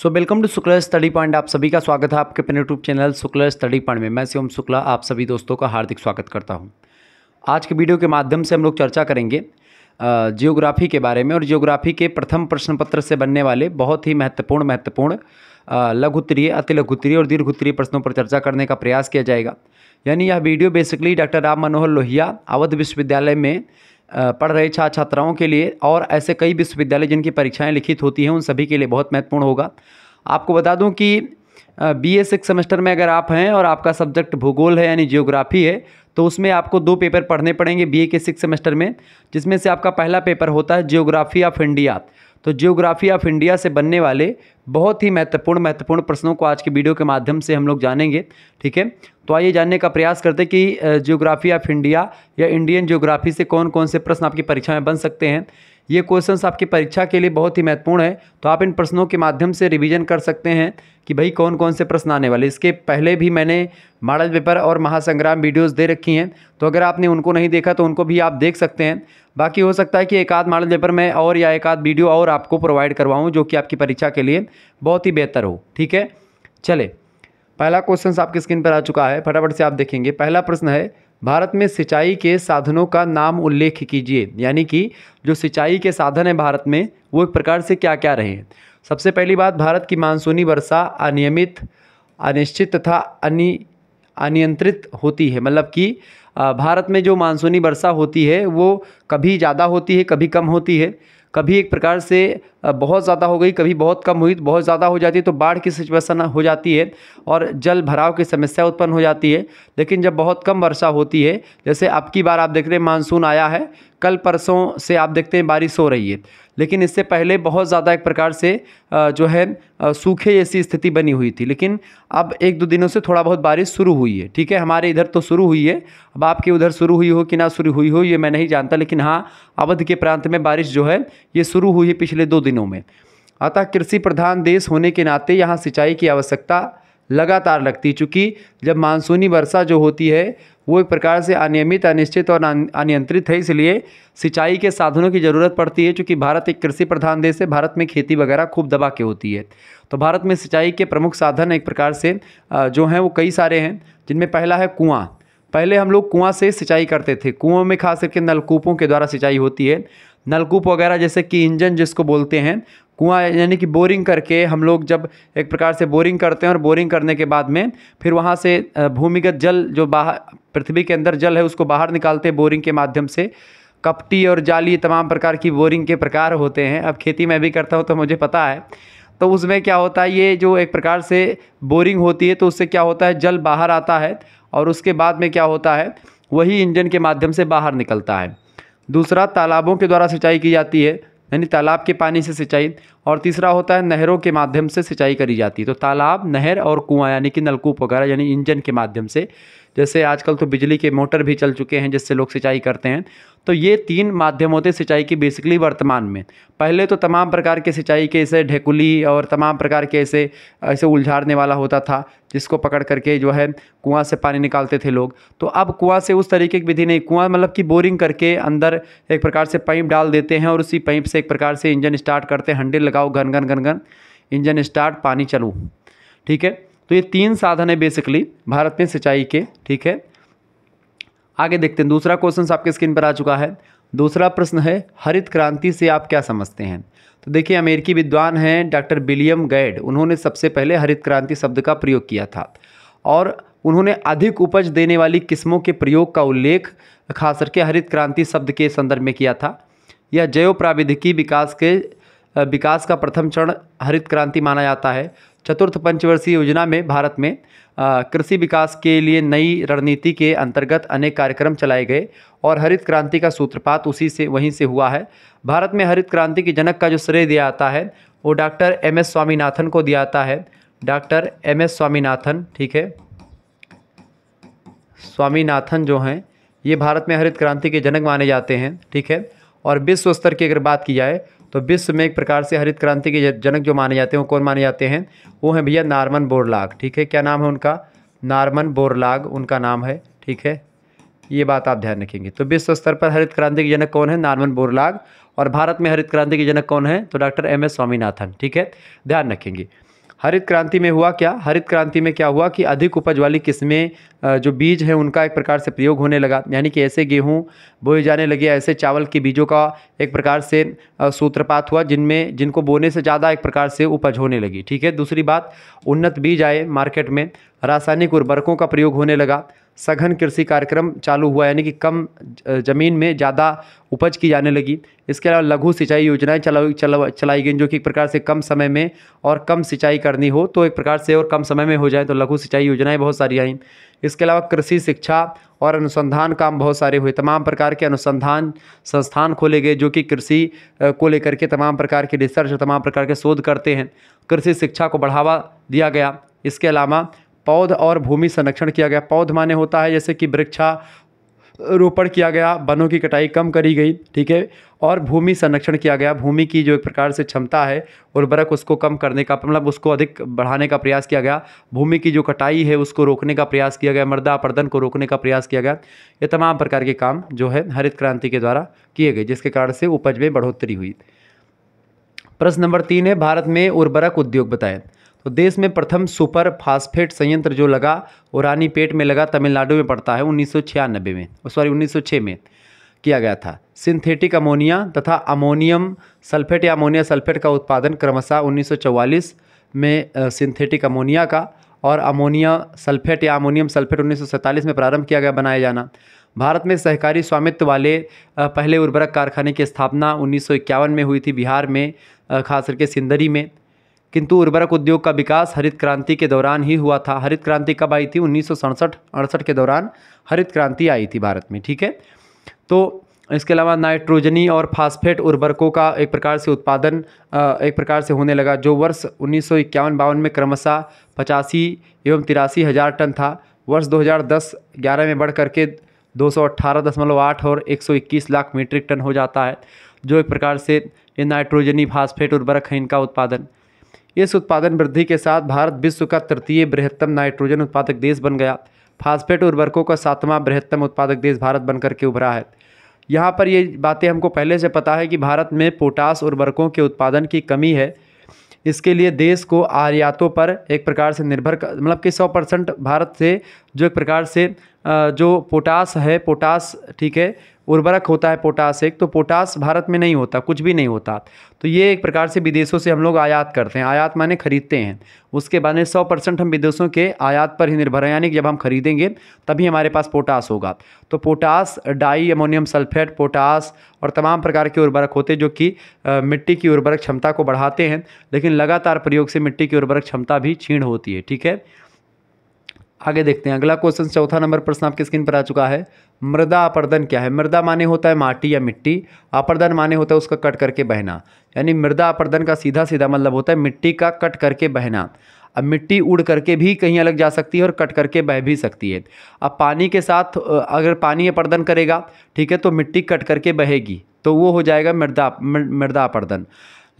so welcome to Shukla study point आप सभी का स्वागत है आपके अपने YouTube channel Shukla study point में मैं शिवम शुक्ला आप सभी दोस्तों का हार्दिक स्वागत करता हूं आज के वीडियो के माध्यम से हम लोग चर्चा करेंगे जियोग्राफी के बारे में और जियोग्राफी के प्रथम प्रश्न पत्र से बनने वाले बहुत ही महत्वपूर्ण महत्वपूर्ण लघु उत्तरीय अति लघु उत्तरीय और दीर्घ उत्तरीय प्रश्नों पर चर्चा करने का प्रयास किया जाएगा यानी यह video basically doctor Ram Manohar Lohia Awadh विश्वविद्यालय में पढ़ रहे छात्र छात्राओं के लिए और ऐसे कई विश्वविद्यालय जिनकी परीक्षाएं लिखित होती हैं उन सभी के लिए बहुत महत्वपूर्ण होगा आपको बता दूं कि बी ए सिक्स सेमेस्टर में अगर आप हैं और आपका सब्जेक्ट भूगोल है यानी जियोग्राफी है तो उसमें आपको दो पेपर पढ़ने पड़ेंगे बी ए के सिक्स सेमेस्टर में जिसमें से आपका पहला पेपर होता है जियोग्राफी ऑफ इंडिया तो जियोग्राफी ऑफ इंडिया से बनने वाले बहुत ही महत्वपूर्ण महत्वपूर्ण प्रश्नों को आज के वीडियो के माध्यम से हम लोग जानेंगे ठीक है तो आइए जानने का प्रयास करते हैं कि जियोग्राफी ऑफ इंडिया या इंडियन जियोग्राफी से कौन कौन से प्रश्न आपकी परीक्षा में बन सकते हैं ये क्वेश्चंस आपकी परीक्षा के लिए बहुत ही महत्वपूर्ण है तो आप इन प्रश्नों के माध्यम से रिवीजन कर सकते हैं कि भाई कौन कौन से प्रश्न आने वाले इसके पहले भी मैंने मॉडल पेपर और महासंग्राम वीडियोस दे रखी हैं तो अगर आपने उनको नहीं देखा तो उनको भी आप देख सकते हैं बाकी हो सकता है कि एक आध मॉडल पेपर में और या एक आध वीडियो और आपको प्रोवाइड करवाऊँ जो कि आपकी परीक्षा के लिए बहुत ही बेहतर हो ठीक है चले पहला क्वेश्चन आपकी स्क्रीन पर आ चुका है फटाफट से आप देखेंगे पहला प्रश्न है भारत में सिंचाई के साधनों का नाम उल्लेख कीजिए यानी कि जो सिंचाई के साधन हैं भारत में वो एक प्रकार से क्या क्या रहे सबसे पहली बात भारत की मानसूनी वर्षा अनियमित अनिश्चित तथा अनि अनियंत्रित होती है मतलब कि भारत में जो मानसूनी वर्षा होती है वो कभी ज़्यादा होती है कभी कम होती है कभी एक प्रकार से बहुत ज़्यादा हो गई कभी बहुत कम हुई बहुत ज़्यादा हो जाती है तो बाढ़ की सिचुएसन हो जाती है और जल भराव की समस्या उत्पन्न हो जाती है लेकिन जब बहुत कम वर्षा होती है जैसे अब की बार आप देख रहे हैं मानसून आया है कल परसों से आप देखते हैं बारिश हो रही है लेकिन इससे पहले बहुत ज़्यादा एक प्रकार से जो है सूखे जैसी स्थिति बनी हुई थी लेकिन अब एक दो दिनों से थोड़ा बहुत बारिश शुरू हुई है ठीक है हमारे इधर तो शुरू हुई है अब आपके उधर शुरू हुई हो कि ना शुरू हुई हो ये मैं नहीं जानता लेकिन हाँ अवध के प्रांत में बारिश जो है ये शुरू हुई है पिछले दो दिनों में अतः कृषि प्रधान देश होने के नाते यहाँ सिंचाई की आवश्यकता लगातार लगती चूँकि जब मानसूनी वर्षा जो होती है वो एक प्रकार से अनियमित अनिश्चित और अनियंत्रित है इसलिए सिंचाई के साधनों की ज़रूरत पड़ती है क्योंकि भारत एक कृषि प्रधान देश है भारत में खेती वगैरह खूब दबा के होती है तो भारत में सिंचाई के प्रमुख साधन एक प्रकार से जो हैं वो कई सारे हैं जिनमें पहला है कुआँ पहले हम लोग कुआँ से सिंचाई करते थे कुओं में खास करके नलकूपों के द्वारा सिंचाई होती है नलकूप वगैरह जैसे कि इंजन जिसको बोलते हैं कुआँ यानी कि बोरिंग करके हम लोग जब एक प्रकार से बोरिंग करते हैं और बोरिंग करने के बाद में फिर वहाँ से भूमिगत जल जो बाहर पृथ्वी के अंदर जल है उसको बाहर निकालते हैं बोरिंग के माध्यम से कपटी और जाली तमाम प्रकार की बोरिंग के प्रकार होते हैं अब खेती मैं भी करता हूँ तो मुझे पता है तो उसमें क्या होता है ये जो एक प्रकार से बोरिंग होती है तो उससे क्या होता है जल बाहर आता है और उसके बाद में क्या होता है वही इंजन के माध्यम से बाहर निकलता है दूसरा तालाबों के द्वारा सिंचाई की जाती है यानी तालाब के पानी से सिंचाई और तीसरा होता है नहरों के माध्यम से सिंचाई करी जाती है तो तालाब नहर और कुआं यानी कि नलकूप वगैरह यानी इंजन के माध्यम से जैसे आजकल तो बिजली के मोटर भी चल चुके हैं जिससे लोग सिंचाई करते हैं तो ये तीन माध्यम होते सिंचाई की बेसिकली वर्तमान में पहले तो तमाम प्रकार के सिंचाई के ऐसे ढेकुली और तमाम प्रकार के ऐसे ऐसे उलझाड़ने वाला होता था जिसको पकड़ करके जो है कुआं से पानी निकालते थे लोग तो अब कुआं से उस तरीके की विधि नहीं कुआं मतलब कि बोरिंग करके अंदर एक प्रकार से पाइप डाल देते हैं और उसी पाइप से एक प्रकार से इंजन स्टार्ट करते हैं हंडे लगाओ घन घन घन घन इंजन स्टार्ट पानी चलूँ ठीक है तो ये तीन साधन है बेसिकली भारत में सिंचाई के ठीक है आगे देखते हैं दूसरा क्वेश्चन आपके स्क्रीन पर आ चुका है दूसरा प्रश्न है हरित क्रांति से आप क्या समझते हैं तो देखिए अमेरिकी विद्वान हैं डॉक्टर विलियम गैड उन्होंने सबसे पहले हरित क्रांति शब्द का प्रयोग किया था और उन्होंने अधिक उपज देने वाली किस्मों के प्रयोग का उल्लेख खास करके हरित क्रांति शब्द के संदर्भ में किया था यह जैव प्राविधिकी विकास के विकास का प्रथम चरण हरित क्रांति माना जाता है चतुर्थ पंचवर्षीय योजना में भारत में कृषि विकास के लिए नई रणनीति के अंतर्गत अनेक कार्यक्रम चलाए गए और हरित क्रांति का सूत्रपात उसी से वहीं से हुआ है भारत में हरित क्रांति के जनक का जो श्रेय दिया जाता है वो डॉक्टर एम एस स्वामीनाथन को दिया जाता है डॉक्टर एम एस स्वामीनाथन ठीक है स्वामीनाथन जो हैं ये भारत में हरित क्रांति के जनक माने जाते हैं ठीक है और विश्व स्तर की अगर बात की जाए तो विश्व में एक प्रकार से हरित क्रांति के जनक जो माने जाते हैं वो कौन माने जाते हैं वो हैं भैया नार्मन बोरलाग ठीक है क्या नाम है उनका नार्मन बोरलाग उनका नाम है ठीक है ये बात आप ध्यान रखेंगे तो विश्व स्तर पर हरित क्रांति के जनक कौन है नार्मन बोरलाग और भारत में हरित क्रांति के जनक कौन है तो डॉक्टर एम एस स्वामीनाथन ठीक है ध्यान रखेंगे हरित क्रांति में हुआ क्या हरित क्रांति में क्या हुआ कि अधिक उपज वाली किस्में जो बीज हैं उनका एक प्रकार से प्रयोग होने लगा यानी कि ऐसे गेहूँ बोए जाने लगे ऐसे चावल के बीजों का एक प्रकार से सूत्रपात हुआ जिनमें जिनको बोने से ज़्यादा एक प्रकार से उपज होने लगी ठीक है दूसरी बात उन्नत बीज आए मार्केट में रासायनिक उर्वरकों का प्रयोग होने लगा सघन कृषि कार्यक्रम चालू हुआ यानी कि कम ज़मीन में ज़्यादा उपज की जाने लगी इसके अलावा लघु सिंचाई योजनाएं चला, चला चलाई गई जो कि एक प्रकार से कम समय में और कम सिंचाई करनी हो तो एक प्रकार से और कम समय में हो जाए तो लघु सिंचाई योजनाएं बहुत सारी आई इसके अलावा कृषि शिक्षा और अनुसंधान काम बहुत सारे हुए तमाम प्रकार के अनुसंधान संस्थान खोले गए जो कि कृषि को लेकर के तमाम प्रकार के रिसर्च और तमाम प्रकार के शोध करते हैं कृषि शिक्षा को बढ़ावा दिया गया इसके अलावा पौध और भूमि संरक्षण किया गया पौध माने होता है जैसे कि वृक्षा रोपण किया गया वनों की कटाई कम करी गई ठीक है और भूमि संरक्षण किया गया भूमि की जो एक प्रकार से क्षमता है उर्वरक उसको कम करने का मतलब उसको अधिक बढ़ाने का प्रयास किया गया भूमि की जो कटाई है उसको रोकने का प्रयास किया गया मृदा अपर्दन को रोकने का प्रयास किया गया ये तमाम प्रकार के काम जो है हरित क्रांति के द्वारा किए गए जिसके कारण से उपज में बढ़ोतरी हुई प्रश्न नंबर तीन है भारत में उर्वरक उद्योग बताएं तो देश में प्रथम सुपर फास्फेट संयंत्र जो लगा वो रानीपेट में लगा तमिलनाडु में पड़ता है उन्नीस में सॉरी उन्नीस में किया गया था सिंथेटिक अमोनिया तथा अमोनियम सल्फेट या अमोनिया सल्फेट का उत्पादन क्रमशः 1944 में सिंथेटिक अमोनिया का और अमोनिया सल्फेट या अमोनियम सल्फेट 1947 में प्रारंभ किया गया बनाया जाना भारत में सहकारी स्वामित्व वाले पहले उर्वरक कारखाने की स्थापना उन्नीस में हुई थी बिहार में खास करके सिंदरी में किंतु उर्वरक उद्योग का विकास हरित क्रांति के दौरान ही हुआ था हरित क्रांति कब आई थी उन्नीस सौ के दौरान हरित क्रांति आई थी भारत में ठीक है तो इसके अलावा नाइट्रोजनी और फास्फेट उर्वरकों का एक प्रकार से उत्पादन एक प्रकार से होने लगा जो वर्ष उन्नीस सौ में क्रमशः पचासी एवं तिरासी हज़ार टन था वर्ष 2010-11 में बढ़ करके 218.8 और 121 लाख मीट्रिक टन हो जाता है जो एक प्रकार से ये नाइट्रोजनी फास्फेट उर्वरक है इनका उत्पादन इस उत्पादन वृद्धि के साथ भारत विश्व का तृतीय बृहत्तम नाइट्रोजन उत्पादक देश बन गया फास्फेट उर्वरकों का सातवां बृहत्तम उत्पादक देश भारत बनकर के उभरा है यहाँ पर ये बातें हमको पहले से पता है कि भारत में पोटास उर्वरकों के उत्पादन की कमी है इसके लिए देश को आयातों पर एक प्रकार से निर्भर मतलब कि सौ परसेंट भारत से जो एक प्रकार से जो पोटास है पोटास ठीक है उर्वरक होता है पोटास एक तो पोटास भारत में नहीं होता कुछ भी नहीं होता तो ये एक प्रकार से विदेशों से हम लोग आयात करते हैं आयात माने खरीदते हैं उसके बाद में सौ परसेंट हम विदेशों के आयात पर ही निर्भर हैं यानी कि जब हम खरीदेंगे तभी हमारे पास पोटास होगा तो potash di ammonium sulphate potash और तमाम प्रकार के उर्वरक होते जो कि मिट्टी की उर्वरक क्षमता को बढ़ाते हैं लेकिन लगातार प्रयोग से मिट्टी की उर्वरक क्षमता भी क्षीण होती है ठीक है आगे देखते हैं अगला क्वेश्चन चौथा नंबर प्रश्न आपकी स्क्रीन पर आ चुका है मृदा अपर्दन क्या है मृदा माने होता है माटी या मिट्टी अपर्दन माने होता है उसका कट करके बहना यानी मृदा अपर्दन का सीधा सीधा मतलब होता है मिट्टी का कट करके बहना अब मिट्टी उड़ करके भी कहीं अलग जा सकती है और कट करके बह भी सकती है अब पानी के साथ अगर पानी अपर्दन करेगा ठीक है तो मिट्टी कट करके बहेगी तो वो हो जाएगा मृदा मृदा अपर्दन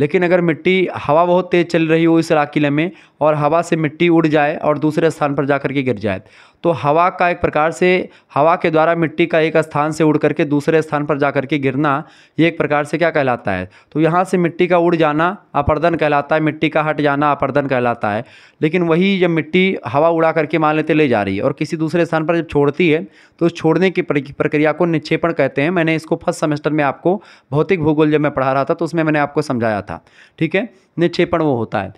लेकिन अगर मिट्टी हवा बहुत तेज़ चल रही हो इस किले में और हवा से मिट्टी उड़ जाए और दूसरे स्थान पर जा के गिर जाए तो हवा का एक प्रकार से हवा के द्वारा मिट्टी का एक स्थान से उड़ करके दूसरे स्थान पर जा करके गिरना ये एक प्रकार से क्या कहलाता है तो यहाँ से मिट्टी का उड़ जाना अपर्दन कहलाता है मिट्टी का हट जाना अपर्दन कहलाता है लेकिन वही जब मिट्टी हवा उड़ा करके मान लेते ले जा रही है और किसी दूसरे स्थान पर जब छोड़ती है तो उस छोड़ने की प्रक्रिया को निक्षेपण कहते हैं मैंने इसको फर्स्ट सेमेस्टर में आपको भौतिक भूगोल जब मैं पढ़ा रहा था तो उसमें मैंने आपको समझाया था ठीक है निक्षेपण वो होता है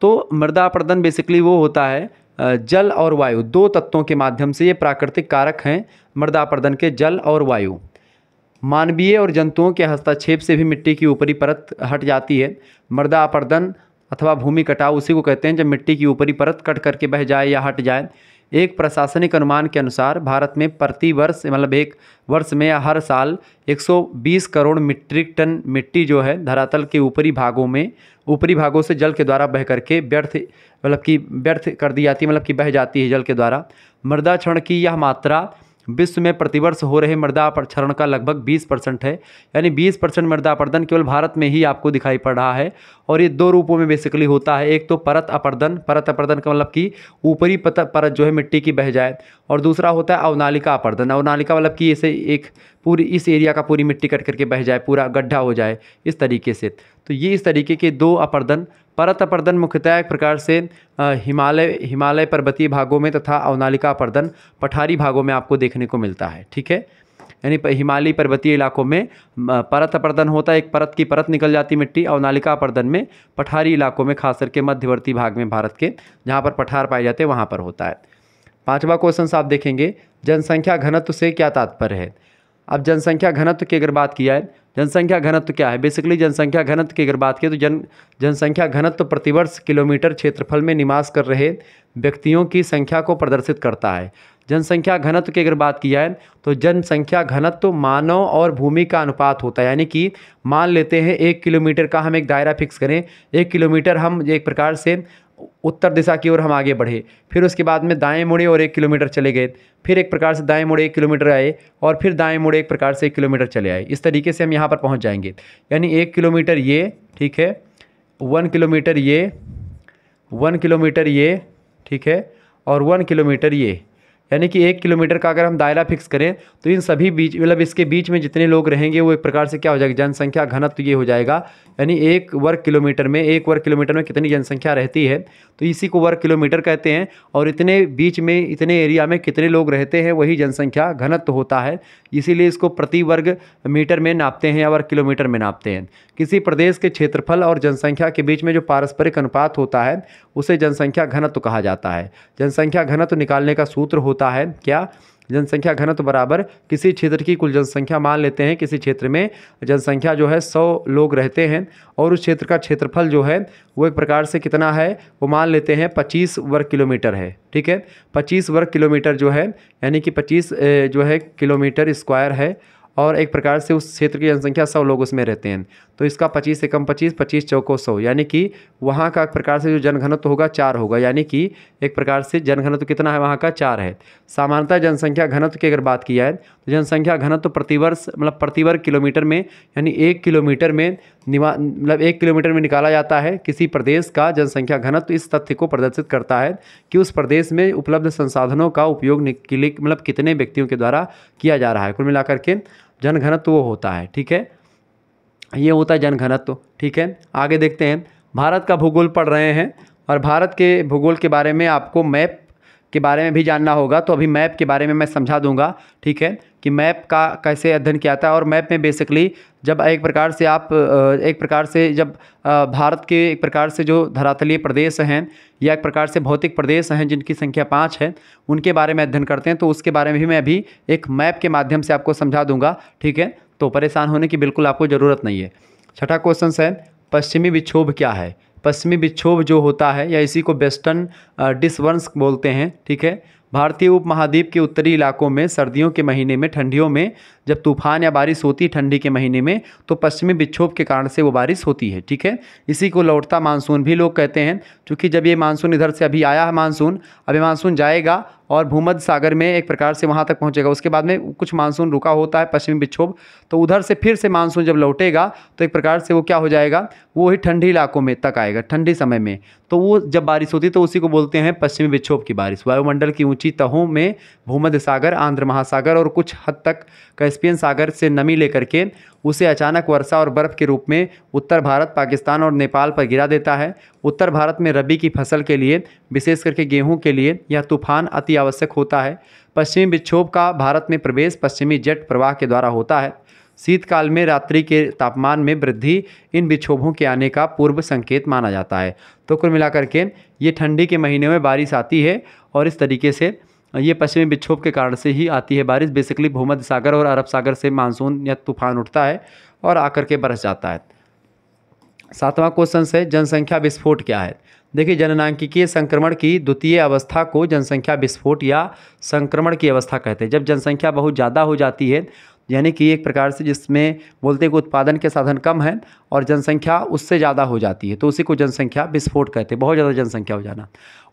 तो मृदा अपर्दन बेसिकली वो होता है जल और वायु दो तत्वों के माध्यम से ये प्राकृतिक कारक हैं मृदा अपरदन के जल और वायु मानवीय और जंतुओं के हस्तक्षेप से भी मिट्टी की ऊपरी परत हट जाती है मृदा अपरदन अथवा भूमि कटाव उसी को कहते हैं जब मिट्टी की ऊपरी परत कट करके बह जाए या हट जाए एक प्रशासनिक अनुमान के अनुसार भारत में प्रति वर्ष मतलब एक वर्ष में या हर साल 120 करोड़ मीट्रिक टन मिट्टी जो है धरातल के ऊपरी भागों में ऊपरी भागों से जल के द्वारा बह करके व्यर्थ मतलब कि व्यर्थ कर दी जाती है मतलब कि बह जाती है जल के द्वारा मृदा क्षण की यह मात्रा विश्व में प्रतिवर्ष हो रहे मृदा अपक्षरण का लगभग 20 परसेंट है यानी 20 परसेंट मृदा अपर्दन केवल भारत में ही आपको दिखाई पड़ रहा है और ये दो रूपों में बेसिकली होता है एक तो परत अपर्दन परत अपर्दन का मतलब कि ऊपरी परत जो है मिट्टी की बह जाए और दूसरा होता है अवनालिका अपर्दन अवनालिका मतलब कि इसे एक पूरी इस एरिया का पूरी मिट्टी कट करके बह जाए पूरा गड्ढा हो जाए इस तरीके से तो ये इस तरीके के दो अपर्दन परत अपर्दन मुख्यतः एक प्रकार से हिमालय हिमालय पर्वतीय भागों में तथा अवनालिका अपर्दन पठारी भागों में आपको देखने को मिलता है ठीक है यानी हिमालयी पर्वतीय इलाकों में परत अपर्दन होता है एक परत की परत निकल जाती मिट्टी और नालिका अपर्दन में पठारी इलाकों में खास करके मध्यवर्ती भाग में भारत के जहाँ पर पठार पाए जाते हैं वहाँ पर होता है पाँचवा क्वेश्चन आप देखेंगे जनसंख्या घनत्व से क्या तात्पर्य है अब जनसंख्या घनत्व की अगर बात किया है जनसंख्या घनत्व क्या है बेसिकली जनसंख्या घनत्व की अगर बात की तो जन जनसंख्या घनत्व प्रतिवर्ष किलोमीटर क्षेत्रफल में निवास कर रहे व्यक्तियों की संख्या को प्रदर्शित करता है जनसंख्या घनत्व की अगर बात की जाए तो जनसंख्या घनत्व मानव और भूमि का अनुपात होता है यानी कि मान लेते हैं एक किलोमीटर का हम एक दायरा फिक्स करें एक किलोमीटर हम एक प्रकार से उत्तर दिशा की ओर हम आगे बढ़े फिर उसके बाद में दाएं मुड़े और एक किलोमीटर चले गए फिर एक प्रकार से दाएं मुड़े एक किलोमीटर आए और फिर दाएं मुड़े एक प्रकार से एक किलोमीटर चले आए इस तरीके से हम यहाँ पर पहुँच जाएंगे यानी एक किलोमीटर ये ठीक है वन किलोमीटर ये वन किलोमीटर ये ठीक है और वन किलोमीटर ये यानी कि एक किलोमीटर का अगर हम दायरा फिक्स करें तो इन सभी बीच मतलब इसके बीच में जितने लोग रहेंगे वो एक प्रकार से क्या हो जाएगा जनसंख्या घनत्व ये हो जाएगा यानी एक वर्ग किलोमीटर में एक वर्ग किलोमीटर में कितनी जनसंख्या रहती है तो इसी को वर्ग किलोमीटर कहते हैं और इतने बीच में इतने एरिया में कितने लोग रहते हैं वही जनसंख्या घनत्व होता है इसीलिए इसको प्रति वर्ग मीटर में नापते हैं या वर्ग किलोमीटर में नापते हैं किसी प्रदेश के क्षेत्रफल और जनसंख्या के बीच में जो पारस्परिक अनुपात होता है उसे जनसंख्या घनत्व कहा जाता है जनसंख्या घनत्व निकालने का सूत्र होता है क्या जनसंख्या घनत्व तो बराबर किसी क्षेत्र की कुल जनसंख्या मान लेते हैं किसी क्षेत्र में जनसंख्या जो है सौ लोग रहते हैं और उस क्षेत्र का क्षेत्रफल जो है वो एक प्रकार से कितना है वो मान लेते हैं पच्चीस वर्ग किलोमीटर है ठीक है पच्चीस वर्ग किलोमीटर जो है यानी कि पच्चीस जो है किलोमीटर स्क्वायर है और एक प्रकार से उस क्षेत्र की जनसंख्या सौ लोग उसमें रहते हैं तो इसका पच्चीस से कम पच्चीस पच्चीस चौको सौ यानी कि वहाँ का एक प्रकार से जो जनघनत्व होगा चार होगा यानी कि एक प्रकार से जनघनत्व कितना है वहाँ का चार है सामान्यतः जनसंख्या घनत्व की अगर बात की जाए तो जनसंख्या घनत्व प्रतिवर्ष मतलब प्रतिवर्ग किलोमीटर में यानी एक किलोमीटर में निवा मतलब एक किलोमीटर में निकाला जाता है किसी प्रदेश का जनसंख्या घनत्व इस तथ्य को प्रदर्शित करता है कि उस प्रदेश में उपलब्ध संसाधनों का उपयोग मतलब कितने व्यक्तियों के द्वारा किया जा रहा है कुल मिलाकर के जनघनत्व वो होता है ठीक है ये होता है जनघनत्व ठीक है आगे देखते हैं भारत का भूगोल पढ़ रहे हैं और भारत के भूगोल के बारे में आपको मैप के बारे में भी जानना होगा तो अभी मैप के बारे में मैं समझा दूंगा ठीक है कि मैप का कैसे अध्ययन किया था और मैप में बेसिकली जब एक प्रकार से आप एक प्रकार से जब भारत के एक प्रकार से जो धरातलीय प्रदेश हैं या एक प्रकार से भौतिक प्रदेश हैं जिनकी संख्या पाँच है उनके बारे में अध्ययन करते हैं तो उसके बारे में भी मैं अभी एक मैप के माध्यम से आपको समझा दूँगा ठीक है तो परेशान होने की बिल्कुल आपको ज़रूरत नहीं है छठा क्वेश्चन है पश्चिमी विक्षोभ क्या है पश्चिमी विक्षोभ जो होता है या इसी को वेस्टर्न डिसवर्स बोलते हैं ठीक है भारतीय उपमहाद्वीप के उत्तरी इलाकों में सर्दियों के महीने में ठंडियों में जब तूफान या बारिश होती है ठंडी के महीने में तो पश्चिमी विक्षोभ के कारण से वो बारिश होती है ठीक है इसी को लौटता मानसून भी लोग कहते हैं क्योंकि जब ये मानसून इधर से अभी आया है मानसून अभी मानसून जाएगा और भूमध्य सागर में एक प्रकार से वहाँ तक पहुँचेगा उसके बाद में कुछ मानसून रुका होता है पश्चिमी विक्षोभ तो उधर से फिर से मानसून जब लौटेगा तो एक प्रकार से वो क्या हो जाएगा वो ही ठंडी इलाकों में तक आएगा ठंडी समय में तो वो जब बारिश होती तो उसी को बोलते हैं पश्चिमी विक्षोभ की बारिश वायुमंडल की ऊँची तहों में भूमध्य सागर आंध्र महासागर और कुछ हद तक कैस्पियन सागर से नमी लेकर के उसे अचानक वर्षा और बर्फ़ के रूप में उत्तर भारत पाकिस्तान और नेपाल पर गिरा देता है उत्तर भारत में रबी की फसल के लिए विशेष करके गेहूं के लिए यह तूफान अति आवश्यक होता है पश्चिमी विक्षोभ का भारत में प्रवेश पश्चिमी जेट प्रवाह के द्वारा होता है शीतकाल में रात्रि के तापमान में वृद्धि इन विक्षोभों के आने का पूर्व संकेत माना जाता है तो कुल मिलाकर के ये ठंडी के महीने में बारिश आती है और इस तरीके से ये पश्चिमी विक्षोभ के कारण से ही आती है बारिश बेसिकली भूमध्य सागर और अरब सागर से मानसून या तूफान उठता है और आकर के बरस जाता है सातवां क्वेश्चन है जनसंख्या विस्फोट क्या है देखिए जननांकिकीय संक्रमण की द्वितीय अवस्था को जनसंख्या विस्फोट या संक्रमण की अवस्था कहते हैं जब जनसंख्या बहुत ज़्यादा हो जाती है यानी कि एक प्रकार से जिसमें बोलते हैं कि उत्पादन के साधन कम हैं और जनसंख्या उससे ज़्यादा हो जाती है तो उसी को जनसंख्या विस्फोट कहते हैं बहुत ज़्यादा जनसंख्या हो जाना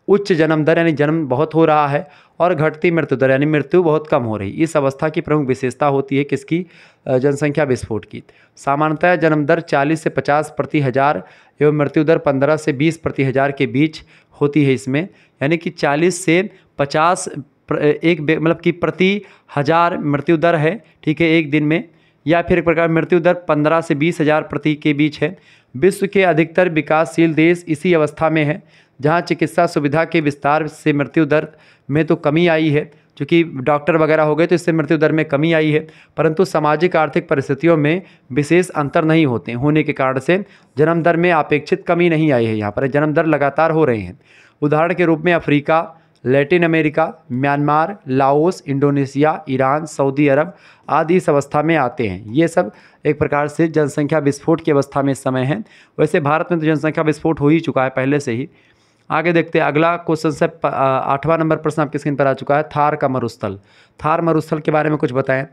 उच्च जन्म दर यानी जन्म बहुत हो रहा है और घटती मृत्यु दर यानी मृत्यु बहुत कम हो रही इस अवस्था की प्रमुख विशेषता होती है किसकी जनसंख्या विस्फोट की सामान्यतः जन्म दर 40 से 50 प्रति हज़ार एवं मृत्यु दर 15 से 20 प्रति हज़ार के बीच होती है इसमें यानी कि 40 से 50 एक मतलब कि प्रति हज़ार मृत्यु दर है ठीक है एक दिन में या फिर एक प्रकार मृत्यु दर पंद्रह से बीस हज़ार प्रति के बीच है विश्व के अधिकतर विकासशील देश इसी अवस्था में है जहाँ चिकित्सा सुविधा के विस्तार से मृत्यु दर में तो कमी आई है चूँकि डॉक्टर वगैरह हो गए तो इससे मृत्यु दर में कमी आई है परंतु सामाजिक आर्थिक परिस्थितियों में विशेष अंतर नहीं होते होने के कारण से जन्म दर में अपेक्षित कमी नहीं आई है यहाँ पर जन्म दर लगातार हो रहे हैं उदाहरण के रूप में Africa Latin America Myanmar Laos Indonesia Iran Saudi Arab आदि इस अवस्था में आते हैं ये सब एक प्रकार से जनसंख्या विस्फोट की अवस्था में इस समय है वैसे भारत में तो जनसंख्या विस्फोट हो ही चुका है पहले से ही आगे देखते हैं अगला क्वेश्चन से आठवां नंबर प्रश्न आपकी स्क्रीन पर आ चुका है थार का मरुस्थल थार मरुस्थल के बारे में कुछ बताएं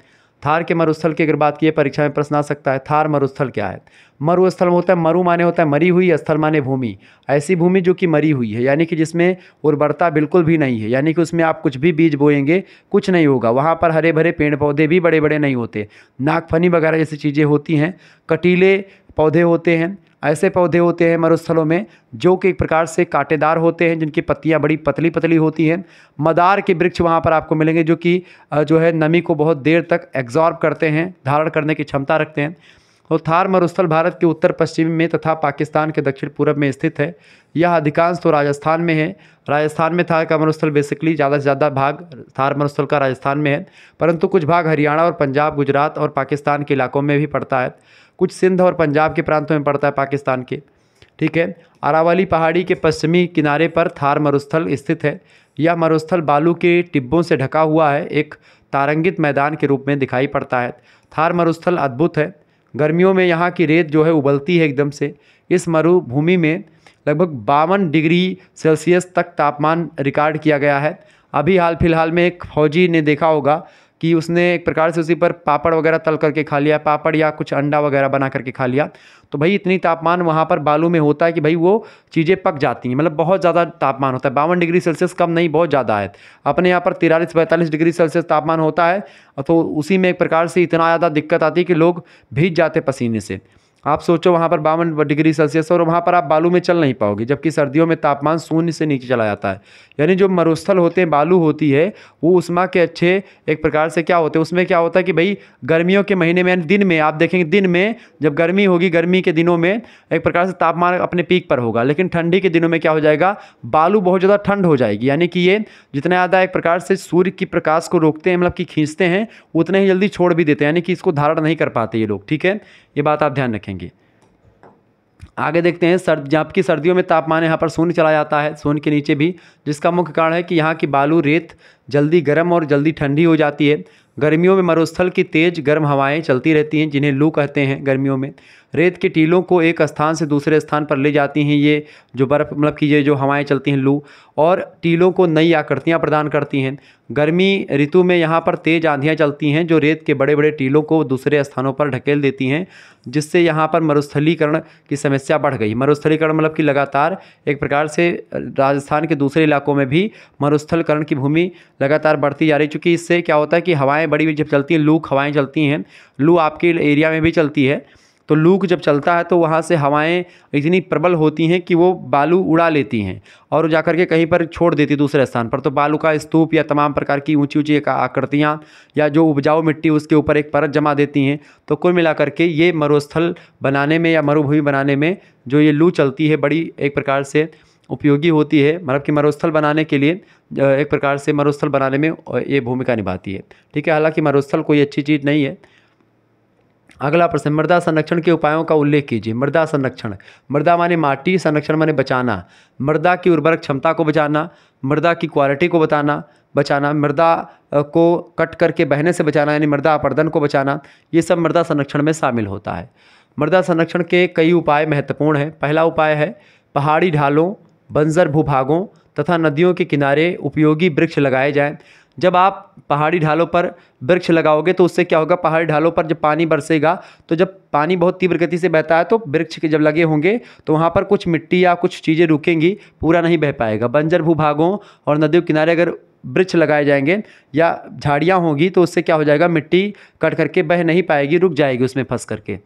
थार के मरुस्थल की अगर बात की परीक्षा में प्रश्न आ सकता है थार मरुस्थल क्या है मरुस्थल में होता है मरु माने होता है मरी हुई स्थल माने भूमि ऐसी भूमि जो कि मरी हुई है यानी कि जिसमें उर्वरता बिल्कुल भी नहीं है यानी कि उसमें आप कुछ भी बीज बोएंगे कुछ नहीं होगा वहाँ पर हरे भरे पेड़ पौधे भी बड़े बड़े नहीं होते नागफनी वगैरह जैसी चीज़ें होती हैं कटीले पौधे होते हैं ऐसे पौधे होते हैं मरुस्थलों में जो कि एक प्रकार से कांटेदार होते हैं जिनकी पत्तियाँ बड़ी पतली पतली होती हैं मदार के वृक्ष वहाँ पर आपको मिलेंगे जो कि जो है नमी को बहुत देर तक एग्जॉर्ब करते हैं धारण करने की क्षमता रखते हैं और थार मरुस्थल भारत के उत्तर पश्चिम में तथा पाकिस्तान के दक्षिण पूर्व में स्थित है यह अधिकांश तो राजस्थान में है राजस्थान में थार का मरुस्थल बेसिकली ज़्यादा से ज़्यादा भाग थार मरुस्थल का राजस्थान में है परंतु कुछ भाग हरियाणा और पंजाब गुजरात और पाकिस्तान के इलाकों में भी पड़ता है कुछ सिंध और पंजाब के प्रांतों में पड़ता है पाकिस्तान के ठीक है अरावली पहाड़ी के पश्चिमी किनारे पर थार मरुस्थल स्थित है यह मरुस्थल बालू के टिब्बों से ढका हुआ है एक तारंगित मैदान के रूप में दिखाई पड़ता है थार मरुस्थल अद्भुत है गर्मियों में यहाँ की रेत जो है उबलती है एकदम से इस मरुभूमि में लगभग बावन डिग्री सेल्सियस तक तापमान रिकॉर्ड किया गया है अभी हाल फिलहाल में एक फौजी ने देखा होगा कि उसने एक प्रकार से उसी पर पापड़ वगैरह तल करके खा लिया पापड़ या कुछ अंडा वगैरह बना करके खा लिया तो भाई इतनी तापमान वहाँ पर बालू में होता है कि भाई वो चीज़ें पक जाती हैं मतलब बहुत ज़्यादा तापमान होता है बावन डिग्री सेल्सियस कम नहीं बहुत ज़्यादा है अपने यहाँ पर तिरालीस पैंतालीस डिग्री सेल्सियस तापमान होता है तो उसी में एक प्रकार से इतना ज़्यादा दिक्कत आती है कि लोग भीग जाते पसीने से आप सोचो वहाँ पर बावन डिग्री सेल्सियस और वहाँ पर आप बालू में चल नहीं पाओगे जबकि सर्दियों में तापमान शून्य से नीचे चला जाता है यानी जो मरुस्थल होते हैं बालू होती है वो उष्मा के अच्छे एक प्रकार से क्या होते हैं उसमें क्या होता है कि भाई गर्मियों के महीने में दिन में आप देखेंगे दिन में जब गर्मी होगी गर्मी के दिनों में एक प्रकार से तापमान अपने पीक पर होगा लेकिन ठंडी के दिनों में क्या हो जाएगा बालू बहुत ज़्यादा ठंड हो जाएगी यानी कि ये जितना ज़्यादा एक प्रकार से सूर्य की प्रकाश को रोकते हैं मतलब कि खींचते हैं उतने ही जल्दी छोड़ भी देते हैं यानी कि इसको धारण नहीं कर पाते ये लोग ठीक है ये बात आप ध्यान रखें देखेंगे आगे देखते हैं सर्द जहाँ की सर्दियों में तापमान यहाँ पर शून्य चला जाता है शून्य के नीचे भी जिसका मुख्य कारण है कि यहाँ की बालू रेत जल्दी गर्म और जल्दी ठंडी हो जाती है गर्मियों में मरुस्थल की तेज़ गर्म हवाएं चलती रहती हैं जिन्हें लू कहते हैं गर्मियों में रेत के टीलों को एक स्थान से दूसरे स्थान पर ले जाती हैं ये जो बर्फ़ मतलब कि ये जो हवाएं चलती हैं लू और टीलों को नई आकृतियाँ प्रदान करती हैं गर्मी ऋतु में यहाँ पर तेज़ आंधियाँ चलती हैं जो रेत के बड़े बड़े टीलों को दूसरे स्थानों पर ढकेल देती हैं जिससे यहाँ पर मरुस्थलीकरण की समस्या बढ़ गई मरुस्थलीकरण मतलब कि लगातार एक प्रकार से राजस्थान के दूसरे इलाकों में भी मरुस्थलकरण की भूमि लगातार बढ़ती जा रही चूँकि इससे क्या होता है कि हवाएँ बड़ी जब चलती हैं लू हवाएँ चलती हैं लू आपके एरिया में भी चलती है तो लूक जब चलता है तो वहाँ से हवाएं इतनी प्रबल होती हैं कि वो बालू उड़ा लेती हैं और जा कर के कहीं पर छोड़ देती दूसरे स्थान पर तो बालू का स्तूप या तमाम प्रकार की ऊंची ऊंची आकृतियाँ या जो उपजाऊ मिट्टी उसके ऊपर एक परत जमा देती हैं तो कुल मिला के ये मरुस्थल बनाने में या मरुभूमि बनाने में जो ये लू चलती है बड़ी एक प्रकार से उपयोगी होती है मतलब कि मरुस्थल बनाने के लिए एक प्रकार से मरुस्थल बनाने में ये भूमिका निभाती है ठीक है हालांकि मरुस्थल कोई अच्छी चीज़ नहीं है अगला प्रश्न मृदा संरक्षण के उपायों का उल्लेख कीजिए मृदा संरक्षण मृदा माने माटी संरक्षण माने बचाना मृदा की उर्वरक क्षमता को बचाना मृदा की क्वालिटी को बताना बचाना मृदा को कट करके बहने से बचाना यानी मृदा अपर्दन को बचाना ये सब मृदा संरक्षण में शामिल होता है मृदा संरक्षण के कई उपाय महत्वपूर्ण हैं पहला उपाय है पहाड़ी ढालों बंजर भूभागों तथा नदियों के किनारे उपयोगी वृक्ष लगाए जाएँ जब आप पहाड़ी ढालों पर वृक्ष लगाओगे तो उससे क्या होगा पहाड़ी ढालों पर जब पानी बरसेगा तो जब पानी बहुत तीव्र गति से बहता है तो वृक्ष के जब लगे होंगे तो वहाँ पर कुछ मिट्टी या कुछ चीज़ें रुकेंगी पूरा नहीं बह पाएगा बंजर भूभागों और नदियों किनारे अगर वृक्ष लगाए जाएंगे या झाड़ियाँ होंगी तो उससे क्या हो जाएगा मिट्टी कट करके बह नहीं पाएगी रुक जाएगी उसमें फंस करके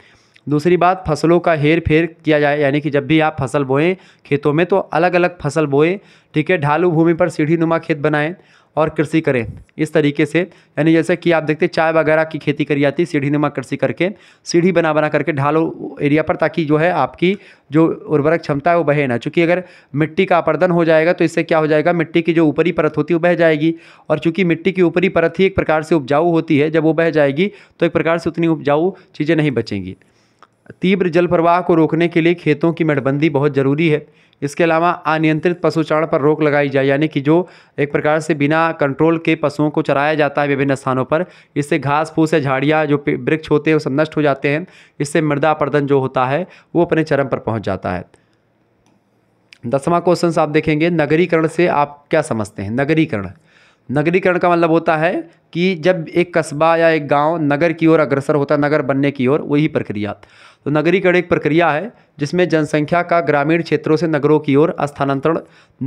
दूसरी बात फसलों का हेर फेर किया जाए यानी कि जब भी आप फसल बोएं खेतों में तो अलग अलग फसल बोएं ठीक है ढालू भूमि पर सीढ़ी नुमा खेत बनाएं और कृषि करें इस तरीके से यानी जैसे कि आप देखते चाय वगैरह की खेती करी जाती है सीढ़ी नुमा कृषि करके सीढ़ी बना बना करके ढालो एरिया पर ताकि जो है आपकी जो उर्वरक क्षमता है वो बहे ना चूँकि अगर मिट्टी का अपर्दन हो जाएगा तो इससे क्या हो जाएगा मिट्टी की जो ऊपरी परत होती है वो बह जाएगी और चूँकि मिट्टी की ऊपरी परत ही एक प्रकार से उपजाऊ होती है जब वो बह जाएगी तो एक प्रकार से उतनी उपजाऊ चीज़ें नहीं बचेंगी तीव्र जल प्रवाह को रोकने के लिए खेतों की मेड़बंदी बहुत ज़रूरी है इसके अलावा अनियंत्रित पशु चारण पर रोक लगाई जाए यानी कि जो एक प्रकार से बिना कंट्रोल के पशुओं को चराया जाता है विभिन्न स्थानों पर इससे घास फूस या झाड़ियाँ जो वृक्ष होते हैं वो सब नष्ट हो जाते हैं इससे मृदा प्रदन जो होता है वो अपने चरम पर पहुँच जाता है दसवां क्वेश्चन आप देखेंगे नगरीकरण से आप क्या समझते हैं नगरीकरण नगरीकरण का मतलब होता है कि जब एक कस्बा या एक गांव नगर की ओर अग्रसर होता है नगर बनने की ओर वही प्रक्रिया तो नगरीकरण एक प्रक्रिया है जिसमें जनसंख्या का ग्रामीण क्षेत्रों से नगरों की ओर स्थानांतरण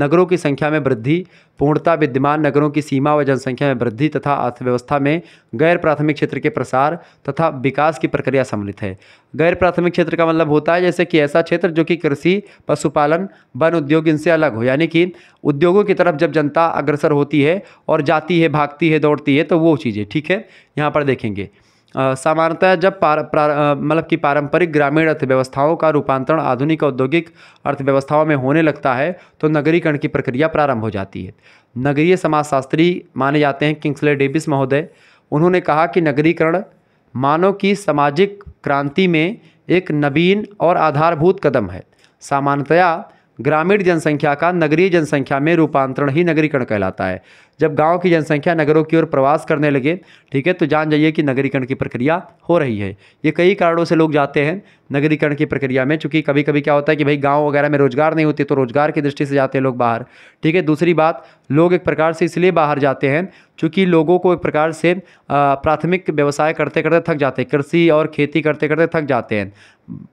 नगरों की संख्या में वृद्धि पूर्णता विद्यमान नगरों की सीमा व जनसंख्या में वृद्धि तथा अर्थव्यवस्था में गैर प्राथमिक क्षेत्र के प्रसार तथा विकास की प्रक्रिया सम्मिलित है गैर प्राथमिक क्षेत्र का मतलब होता है जैसे कि ऐसा क्षेत्र जो कि कृषि पशुपालन वन उद्योग इनसे अलग हो यानी कि उद्योगों की तरफ जब जनता अग्रसर होती है और जाती है भागती है दौड़ती है तो वो चीज़ें ठीक है यहाँ पर देखेंगे सामान्यतः जब मतलब कि पारंपरिक ग्रामीण अर्थव्यवस्थाओं का रूपांतरण आधुनिक औद्योगिक अर्थव्यवस्थाओं में होने लगता है तो नगरीकरण की प्रक्रिया प्रारंभ हो जाती है नगरीय समाजशास्त्री माने जाते हैं किंग्सले डेविस महोदय उन्होंने कहा कि नगरीकरण मानव की सामाजिक क्रांति में एक नवीन और आधारभूत कदम है सामान्यतया ग्रामीण जनसंख्या का नगरीय जनसंख्या में रूपांतरण ही नगरीकरण कहलाता है जब गाँव की जनसंख्या नगरों की ओर प्रवास करने लगे ठीक है तो जान जाइए कि नगरीकरण की प्रक्रिया हो रही है ये कई कारणों से लोग जाते हैं नगरीकरण की प्रक्रिया में चूँकि कभी कभी क्या होता है कि भाई गाँव वगैरह में रोजगार नहीं होते तो रोजगार की दृष्टि से जाते हैं लोग बाहर ठीक है दूसरी बात लोग एक प्रकार से इसलिए बाहर जाते हैं चूँकि लोगों को एक प्रकार से प्राथमिक व्यवसाय करते करते थक जाते हैं कृषि और खेती करते करते थक जाते हैं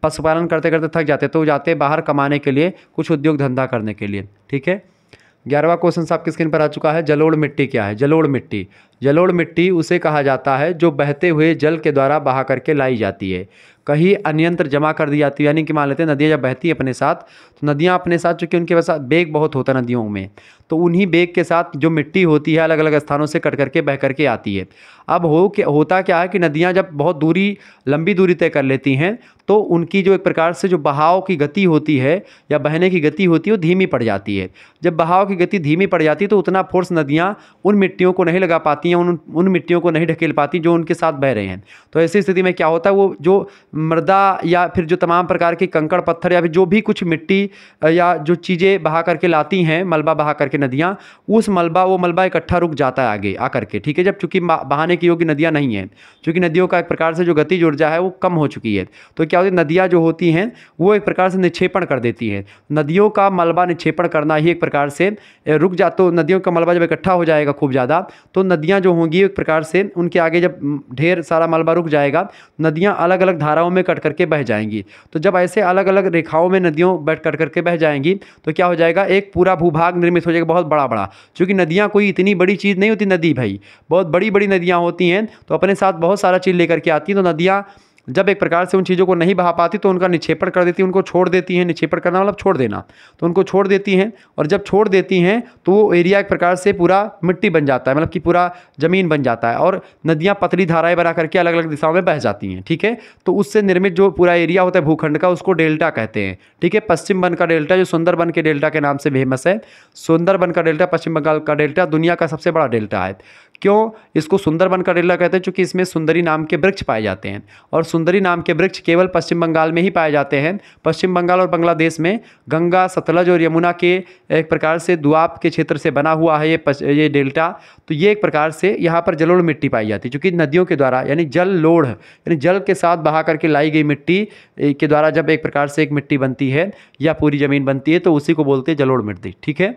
पशुपालन करते करते थक जाते हैं तो जाते हैं बाहर कमाने के लिए कुछ उद्योग धंधा करने के लिए ठीक है ग्यारहवा क्वेश्चन आपकी स्क्रीन पर आ चुका है जलोड़ मिट्टी क्या है जलोड़ मिट्टी जलोढ़ मिट्टी उसे कहा जाता है जो बहते हुए जल के द्वारा बहा करके लाई जाती है कहीं अन्यंत्र जमा कर दी जाती है यानी कि मान लेते हैं नदियाँ जब बहती हैं अपने साथ तो नदियाँ अपने साथ चूँकि उनके पास बेग बहुत होता है नदियों में तो उन्हीं बेग के साथ जो मिट्टी होती है अलग अलग स्थानों से कट करके बह करके आती है अब हो क्या होता क्या है कि नदियाँ जब बहुत दूरी लंबी दूरी तय कर लेती हैं तो उनकी जो एक प्रकार से जो बहाव की गति होती है या बहने की गति होती है वो धीमी पड़ जाती है जब बहाव की गति धीमी पड़ जाती है तो उतना फोर्स नदियाँ उन मिट्टियों को नहीं लगा पाती पाती हैं उन उन मिट्टियों को नहीं ढकेल पाती जो उनके साथ बह रहे हैं तो ऐसी स्थिति में क्या होता है वो जो मृदा या फिर जो तमाम प्रकार के कंकड़ पत्थर या फिर जो भी कुछ मिट्टी या जो चीज़ें बहा करके लाती हैं मलबा बहा करके नदियाँ उस मलबा वो मलबा इकट्ठा रुक जाता है आगे आकर के ठीक है जब चूंकि बहाने की योग्य नदियाँ नहीं हैं चूँकि नदियों का एक प्रकार से जो गति ऊर्जा है वो कम हो चुकी है तो क्या होती है नदियाँ जो होती हैं वो एक प्रकार से निक्षेपण कर देती हैं नदियों का मलबा निक्षेपण करना ही एक प्रकार से रुक जा तो नदियों का मलबा जब इकट्ठा हो जाएगा खूब ज़्यादा तो नदियाँ नदियाँ जो होंगी एक प्रकार से उनके आगे जब ढेर सारा मलबा रुक जाएगा नदियाँ अलग अलग धाराओं में कट करके बह जाएंगी तो जब ऐसे अलग अलग रेखाओं में नदियों बैठ कट करके बह जाएंगी तो क्या हो जाएगा एक पूरा भूभाग निर्मित हो जाएगा बहुत बड़ा बड़ा चूँकि नदियाँ कोई इतनी बड़ी चीज़ नहीं होती नदी भाई बहुत बड़ी बड़ी नदियाँ होती हैं तो अपने साथ बहुत सारा चीज़ लेकर के आती हैं तो नदियाँ जब एक प्रकार से उन चीज़ों को नहीं बहा पाती तो उनका निक्षेपण कर देती हैं उनको छोड़ देती हैं निक्षेपण करना मतलब छोड़ देना तो उनको छोड़ देती हैं और जब छोड़ देती हैं तो वो एरिया एक प्रकार से पूरा मिट्टी बन जाता है मतलब कि पूरा ज़मीन बन जाता है और नदियाँ पतली धाराएँ बना करके अलग अलग दिशाओं में बह जाती हैं ठीक है तो उससे निर्मित जो पूरा एरिया होता है भूखंड का उसको डेल्टा कहते हैं ठीक है पश्चिम बन का डेल्टा जो सुंदरबन के डेल्टा के नाम से फेमस है सुंदरबन का डेल्टा पश्चिम बंगाल का डेल्टा दुनिया का सबसे बड़ा डेल्टा है क्यों इसको सुंदरबन बनकर टिल्ला कहते हैं क्योंकि इसमें सुंदरी नाम के वृक्ष पाए जाते हैं और सुंदरी नाम के वृक्ष केवल पश्चिम बंगाल में ही पाए जाते हैं पश्चिम बंगाल और बांग्लादेश में गंगा सतलज और यमुना के एक प्रकार से दुआब के क्षेत्र से बना हुआ है ये ये डेल्टा तो ये एक प्रकार से यहाँ पर जलोढ़ मिट्टी पाई जाती है चूँकि नदियों के द्वारा यानी जल लोढ़ यानी जल के साथ बहा करके लाई गई मिट्टी के द्वारा जब एक प्रकार से एक मिट्टी बनती है या पूरी ज़मीन बनती है तो उसी को बोलते हैं जलोढ़ मिट्टी ठीक है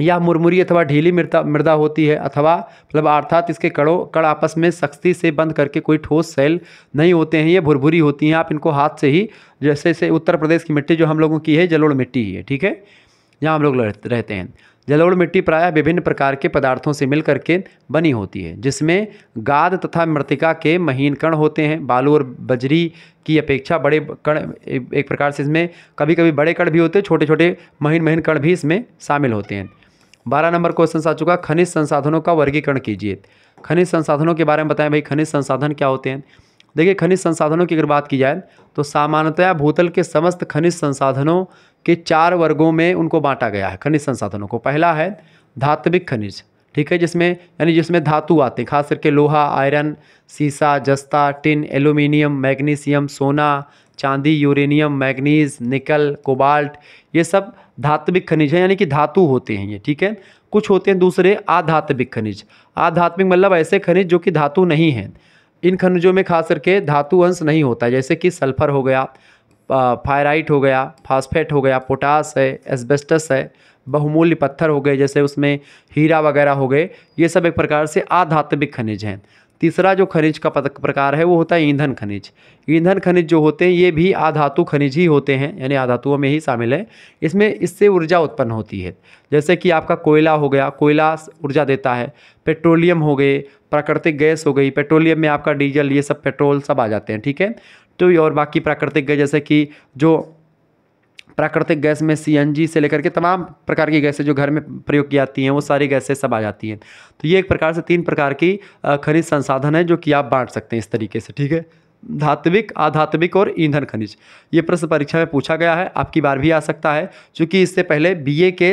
यह मुरमुरी अथवा ढीली मृदा मृदा होती है अथवा मतलब अर्थात इसके कड़ों कड़ आपस में सख्ती से बंद करके कोई ठोस सेल नहीं होते हैं ये भुरभुरी होती हैं आप इनको हाथ से ही जैसे से उत्तर प्रदेश की मिट्टी जो हम लोगों की है जलोड़ मिट्टी ही है ठीक है यहाँ हम लोग रहते हैं जलोड़ मिट्टी प्रायः विभिन्न प्रकार के पदार्थों से मिल करके बनी होती है जिसमें गाद तथा मृतिका के महीन कण होते हैं बालू और बजरी की अपेक्षा बड़े कण एक प्रकार से इसमें कभी कभी बड़े कण भी होते हैं छोटे छोटे महीन महीन कण भी इसमें शामिल होते हैं बारह नंबर क्वेश्चन आ चुका खनिज संसाधनों का वर्गीकरण कीजिए खनिज संसाधनों के बारे में बताएं भाई खनिज संसाधन क्या होते हैं देखिए खनिज संसाधनों की अगर बात की जाए तो सामान्यतया भूतल के समस्त खनिज संसाधनों के चार वर्गों में उनको बांटा गया है खनिज संसाधनों को पहला है धात्विक खनिज ठीक है जिसमें यानी जिसमें धातु आते हैं खास करके लोहा आयरन सीसा जस्ता टिन एल्यूमिनियम मैग्नीशियम सोना चांदी यूरेनियम मैग्नीज निकल कोबाल्ट ये सब धात्विक खनिज है यानी कि धातु होते हैं ये ठीक है कुछ होते हैं दूसरे आधात्विक खनिज आध्यात्मिक मतलब ऐसे खनिज जो कि धातु नहीं हैं इन खनिजों में खास करके धातु अंश नहीं होता जैसे कि सल्फर हो गया फायराइट हो गया फास्फेट हो गया पोटास है एस्बेस्टस है बहुमूल्य पत्थर हो गए जैसे उसमें हीरा वगैरह हो गए ये सब एक प्रकार से आध्यात्मिक खनिज हैं तीसरा जो खनिज का प्रकार है वो होता है ईंधन खनिज ईंधन खनिज जो होते हैं ये भी आधातु खनिज ही होते हैं यानी आधातुओं में ही शामिल है इसमें इससे ऊर्जा उत्पन्न होती है जैसे कि आपका कोयला हो गया कोयला ऊर्जा देता है पेट्रोलियम हो गए प्राकृतिक गैस हो गई पेट्रोलियम में आपका डीजल ये सब पेट्रोल सब आ जाते हैं ठीक है तो और बाकी प्राकृतिक गैस जैसे कि जो प्राकृतिक गैस में सी से लेकर के तमाम प्रकार की गैसें जो घर में प्रयोग की जाती हैं वो सारी गैसें सब आ जाती हैं तो ये एक प्रकार से तीन प्रकार की खनिज संसाधन है जो कि आप बांट सकते हैं इस तरीके से ठीक है धात्विक आधात्विक और ईंधन खनिज ये प्रश्न परीक्षा में पूछा गया है आपकी बार भी आ सकता है क्योंकि इससे पहले बीए के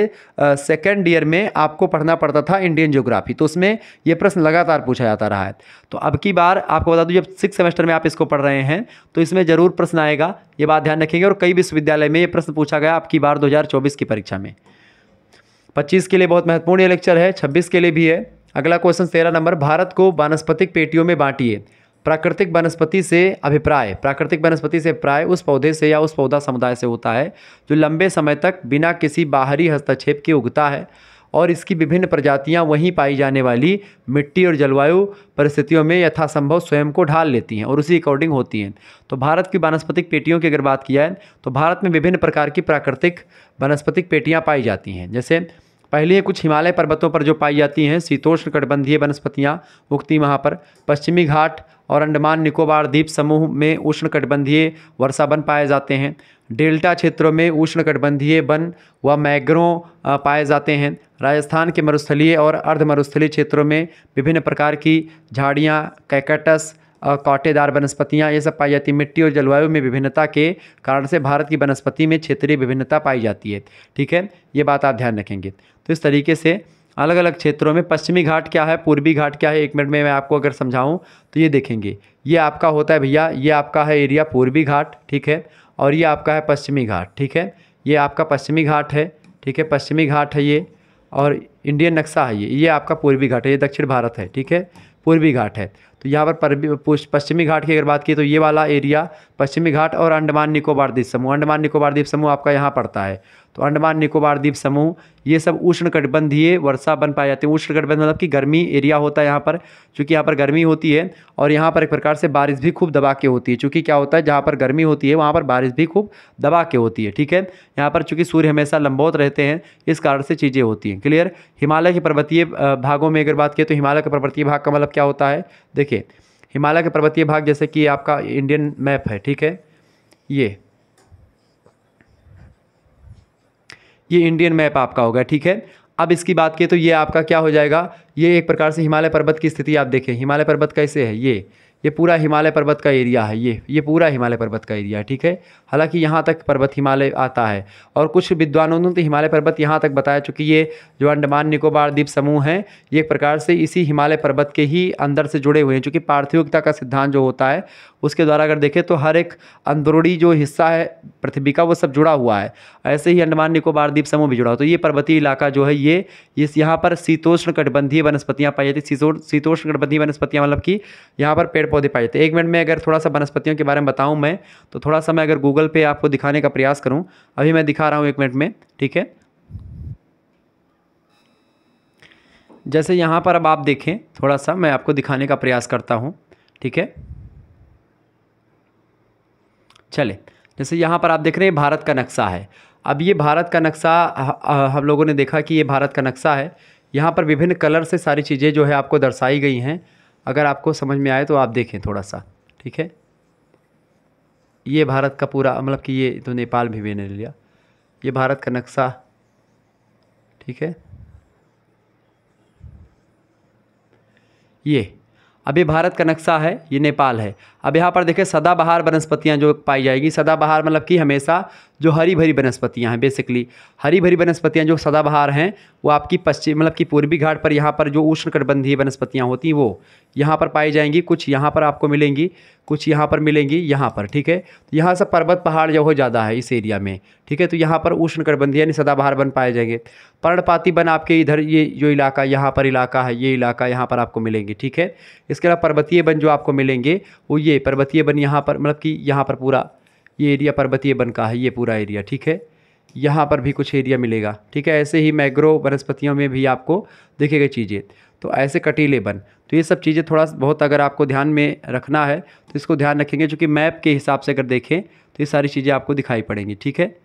सेकेंड ईयर में आपको पढ़ना पड़ता था इंडियन ज्योग्राफी तो उसमें ये प्रश्न लगातार पूछा जाता रहा है तो अब की बार आपको बता दूँ जब सिक्स सेमेस्टर में आप इसको पढ़ रहे हैं तो इसमें ज़रूर प्रश्न आएगा ये बात ध्यान रखेंगे और कई विश्वविद्यालय में ये प्रश्न पूछा गया आपकी बार दो की परीक्षा में पच्चीस के लिए बहुत महत्वपूर्ण ये लेक्चर है छब्बीस के लिए भी है अगला क्वेश्चन तेरह नंबर भारत को वानस्पतिक पेटियों में बांटिए प्राकृतिक वनस्पति से अभिप्राय प्राकृतिक वनस्पति से प्राय उस पौधे से या उस पौधा समुदाय से होता है जो लंबे समय तक बिना किसी बाहरी हस्तक्षेप के उगता है और इसकी विभिन्न प्रजातियां वहीं पाई जाने वाली मिट्टी और जलवायु परिस्थितियों में यथासंभव स्वयं को ढाल लेती हैं और उसी अकॉर्डिंग होती हैं तो भारत की वनस्पतिक पेटियों की अगर बात की जाए तो भारत में विभिन्न प्रकार की प्राकृतिक वनस्पतिक पेटियाँ पाई जाती हैं जैसे पहले है कुछ हिमालय पर्वतों पर जो पाई जाती हैं शीतोष्ण कटबंधीय वनस्पतियाँ उगती वहाँ पर पश्चिमी घाट और अंडमान निकोबार द्वीप समूह में उष्णकटिबंधीय वर्षा वन पाए जाते हैं डेल्टा क्षेत्रों में उष्णकटिबंधीय वन व मैग्रों पाए जाते हैं राजस्थान के मरुस्थलीय और अर्ध मरुस्थलीय क्षेत्रों में विभिन्न प्रकार की झाड़ियाँ कैकटस कांटेदार वनस्पतियाँ ये सब पाई जाती हैं मिट्टी और जलवायु में विभिन्नता के कारण से भारत की वनस्पति में क्षेत्रीय विभिन्नता पाई जाती है ठीक है ये बात आप ध्यान रखेंगे तो इस तरीके से अलग अलग क्षेत्रों में पश्चिमी घाट क्या है पूर्वी घाट क्या है एक मिनट में मैं आपको अगर समझाऊं तो ये देखेंगे ये आपका होता है भैया ये आपका है एरिया पूर्वी घाट ठीक है और ये आपका है पश्चिमी घाट ठीक है ये आपका पश्चिमी घाट है ठीक है पश्चिमी घाट है ये और इंडियन नक्शा है ये ये आपका पूर्वी घाट है ये दक्षिण भारत है ठीक है पूर्वी घाट है तो यहाँ पर पश्चिमी घाट की अगर बात की तो ये वाला एरिया पश्चिमी घाट और अंडमान निकोबार द्वीप समूह अंडमान निकोबार द्वीप समूह आपका यहाँ पड़ता है तो अंडमान निकोबार द्वीप समूह ये सब उष्णकटिबंधीय वर्षा बन पाए जाते हैं उष्णकटिबंध मतलब कि गर्मी एरिया होता है यहाँ पर चूँकि यहाँ पर गर्मी होती है और यहाँ पर एक प्रकार से बारिश भी खूब दबा के होती है चूँकि क्या होता है जहाँ पर गर्मी होती है वहाँ पर बारिश भी खूब दबा के होती है ठीक है यहाँ पर चूँकि सूर्य हमेशा लंबौत रहते हैं इस कारण से चीज़ें होती हैं क्लियर हिमालय के पर्वतीय भागों में अगर बात की तो हिमालय के पर्वतीय भाग का मतलब क्या होता है देखिए हिमालय के पर्वतीय भाग जैसे कि आपका इंडियन मैप है ठीक है ये ये इंडियन मैप आपका होगा ठीक है अब इसकी बात की तो ये आपका क्या हो जाएगा ये एक प्रकार से हिमालय पर्वत की स्थिति आप देखें हिमालय पर्वत कैसे है ये ये पूरा हिमालय पर्वत का एरिया है ये ये पूरा हिमालय पर्वत का एरिया है ठीक है हालांकि यहाँ तक पर्वत हिमालय आता है और कुछ विद्वानों ने तो हिमालय पर्वत यहाँ तक बताया चूँकि ये जो अंडमान निकोबार द्वीप समूह हैं ये एक प्रकार से इसी हिमालय पर्वत के ही अंदर से जुड़े हुए हैं चूँकि पार्थिविकता का सिद्धांत जो होता है उसके द्वारा अगर देखें तो हर एक अंदरूनी जो हिस्सा है पृथ्वी का वो सब जुड़ा हुआ है ऐसे ही अंडमान निकोबार द्वीप समूह भी जुड़ा हुआ तो ये पर्वतीय इलाका जो है ये इस यहाँ पर शीतोष्ण कटबंधीय वनस्पतियाँ पाई जाती शीतोष्ण कटबंधीय वनस्पतियाँ मतलब कि यहाँ पर पेड़ पेड़ पौधे पाए जाते हैं एक मिनट में अगर थोड़ा सा वनस्पतियों के बारे में बताऊँ मैं तो थोड़ा सा मैं अगर गूगल पे आपको दिखाने का प्रयास करूँ अभी मैं दिखा रहा हूँ एक मिनट में ठीक है जैसे यहाँ पर अब आप देखें थोड़ा सा मैं आपको दिखाने का प्रयास करता हूँ ठीक है चले जैसे यहाँ पर आप देख रहे हैं भारत का नक्शा है अब ये भारत का नक्शा हम लोगों ने देखा कि ये भारत का नक्शा है यहाँ पर विभिन्न कलर से सारी चीज़ें जो है आपको दर्शाई गई हैं अगर आपको समझ में आए तो आप देखें थोड़ा सा ठीक है ये भारत का पूरा मतलब कि ये तो नेपाल भी मैंने लिया ये भारत का नक्शा ठीक है ये अब ये भारत का नक्शा है ये नेपाल है अब यहाँ पर देखें सदाबहार वनस्पतियाँ जो पाई जाएगी सदाबहार मतलब कि हमेशा जो हरी भरी वनस्पतियाँ हैं बेसिकली हरी भरी वनस्पतियाँ जो सदाबहार हैं वो आपकी पश्चिम मतलब कि पूर्वी घाट पर यहाँ पर जो उष्णकटिबंधीय वनस्पतियाँ होती हैं वो यहाँ पर पाई जाएंगी कुछ यहाँ पर आपको मिलेंगी कुछ यहाँ पर मिलेंगी यहाँ पर ठीक है तो यहाँ से पर्वत पहाड़ जो हो ज़्यादा है इस एरिया में ठीक है तो यहाँ पर उष्णकटिबंधीय यानी सदाबहार वन पाए जाएंगे पर्णपाती वन आपके इधर ये जो इलाका यहाँ पर इलाका है ये इलाका यहाँ पर आपको मिलेंगे ठीक है इसके अलावा पर्वतीय वन जो आपको मिलेंगे वो ये ये पर्वतीय बन यहाँ पर मतलब कि यहाँ पर पूरा ये एरिया पर्वतीय बन का है ये पूरा एरिया ठीक है यहाँ पर भी कुछ एरिया मिलेगा ठीक है ऐसे ही मैग्रो वनस्पतियों में भी आपको दिखेगी चीज़ें तो ऐसे कटीले बन तो ये सब चीज़ें थोड़ा बहुत अगर आपको ध्यान में रखना है तो इसको ध्यान रखेंगे चूँकि मैप के हिसाब से अगर देखें तो ये सारी चीज़ें आपको दिखाई पड़ेंगी ठीक है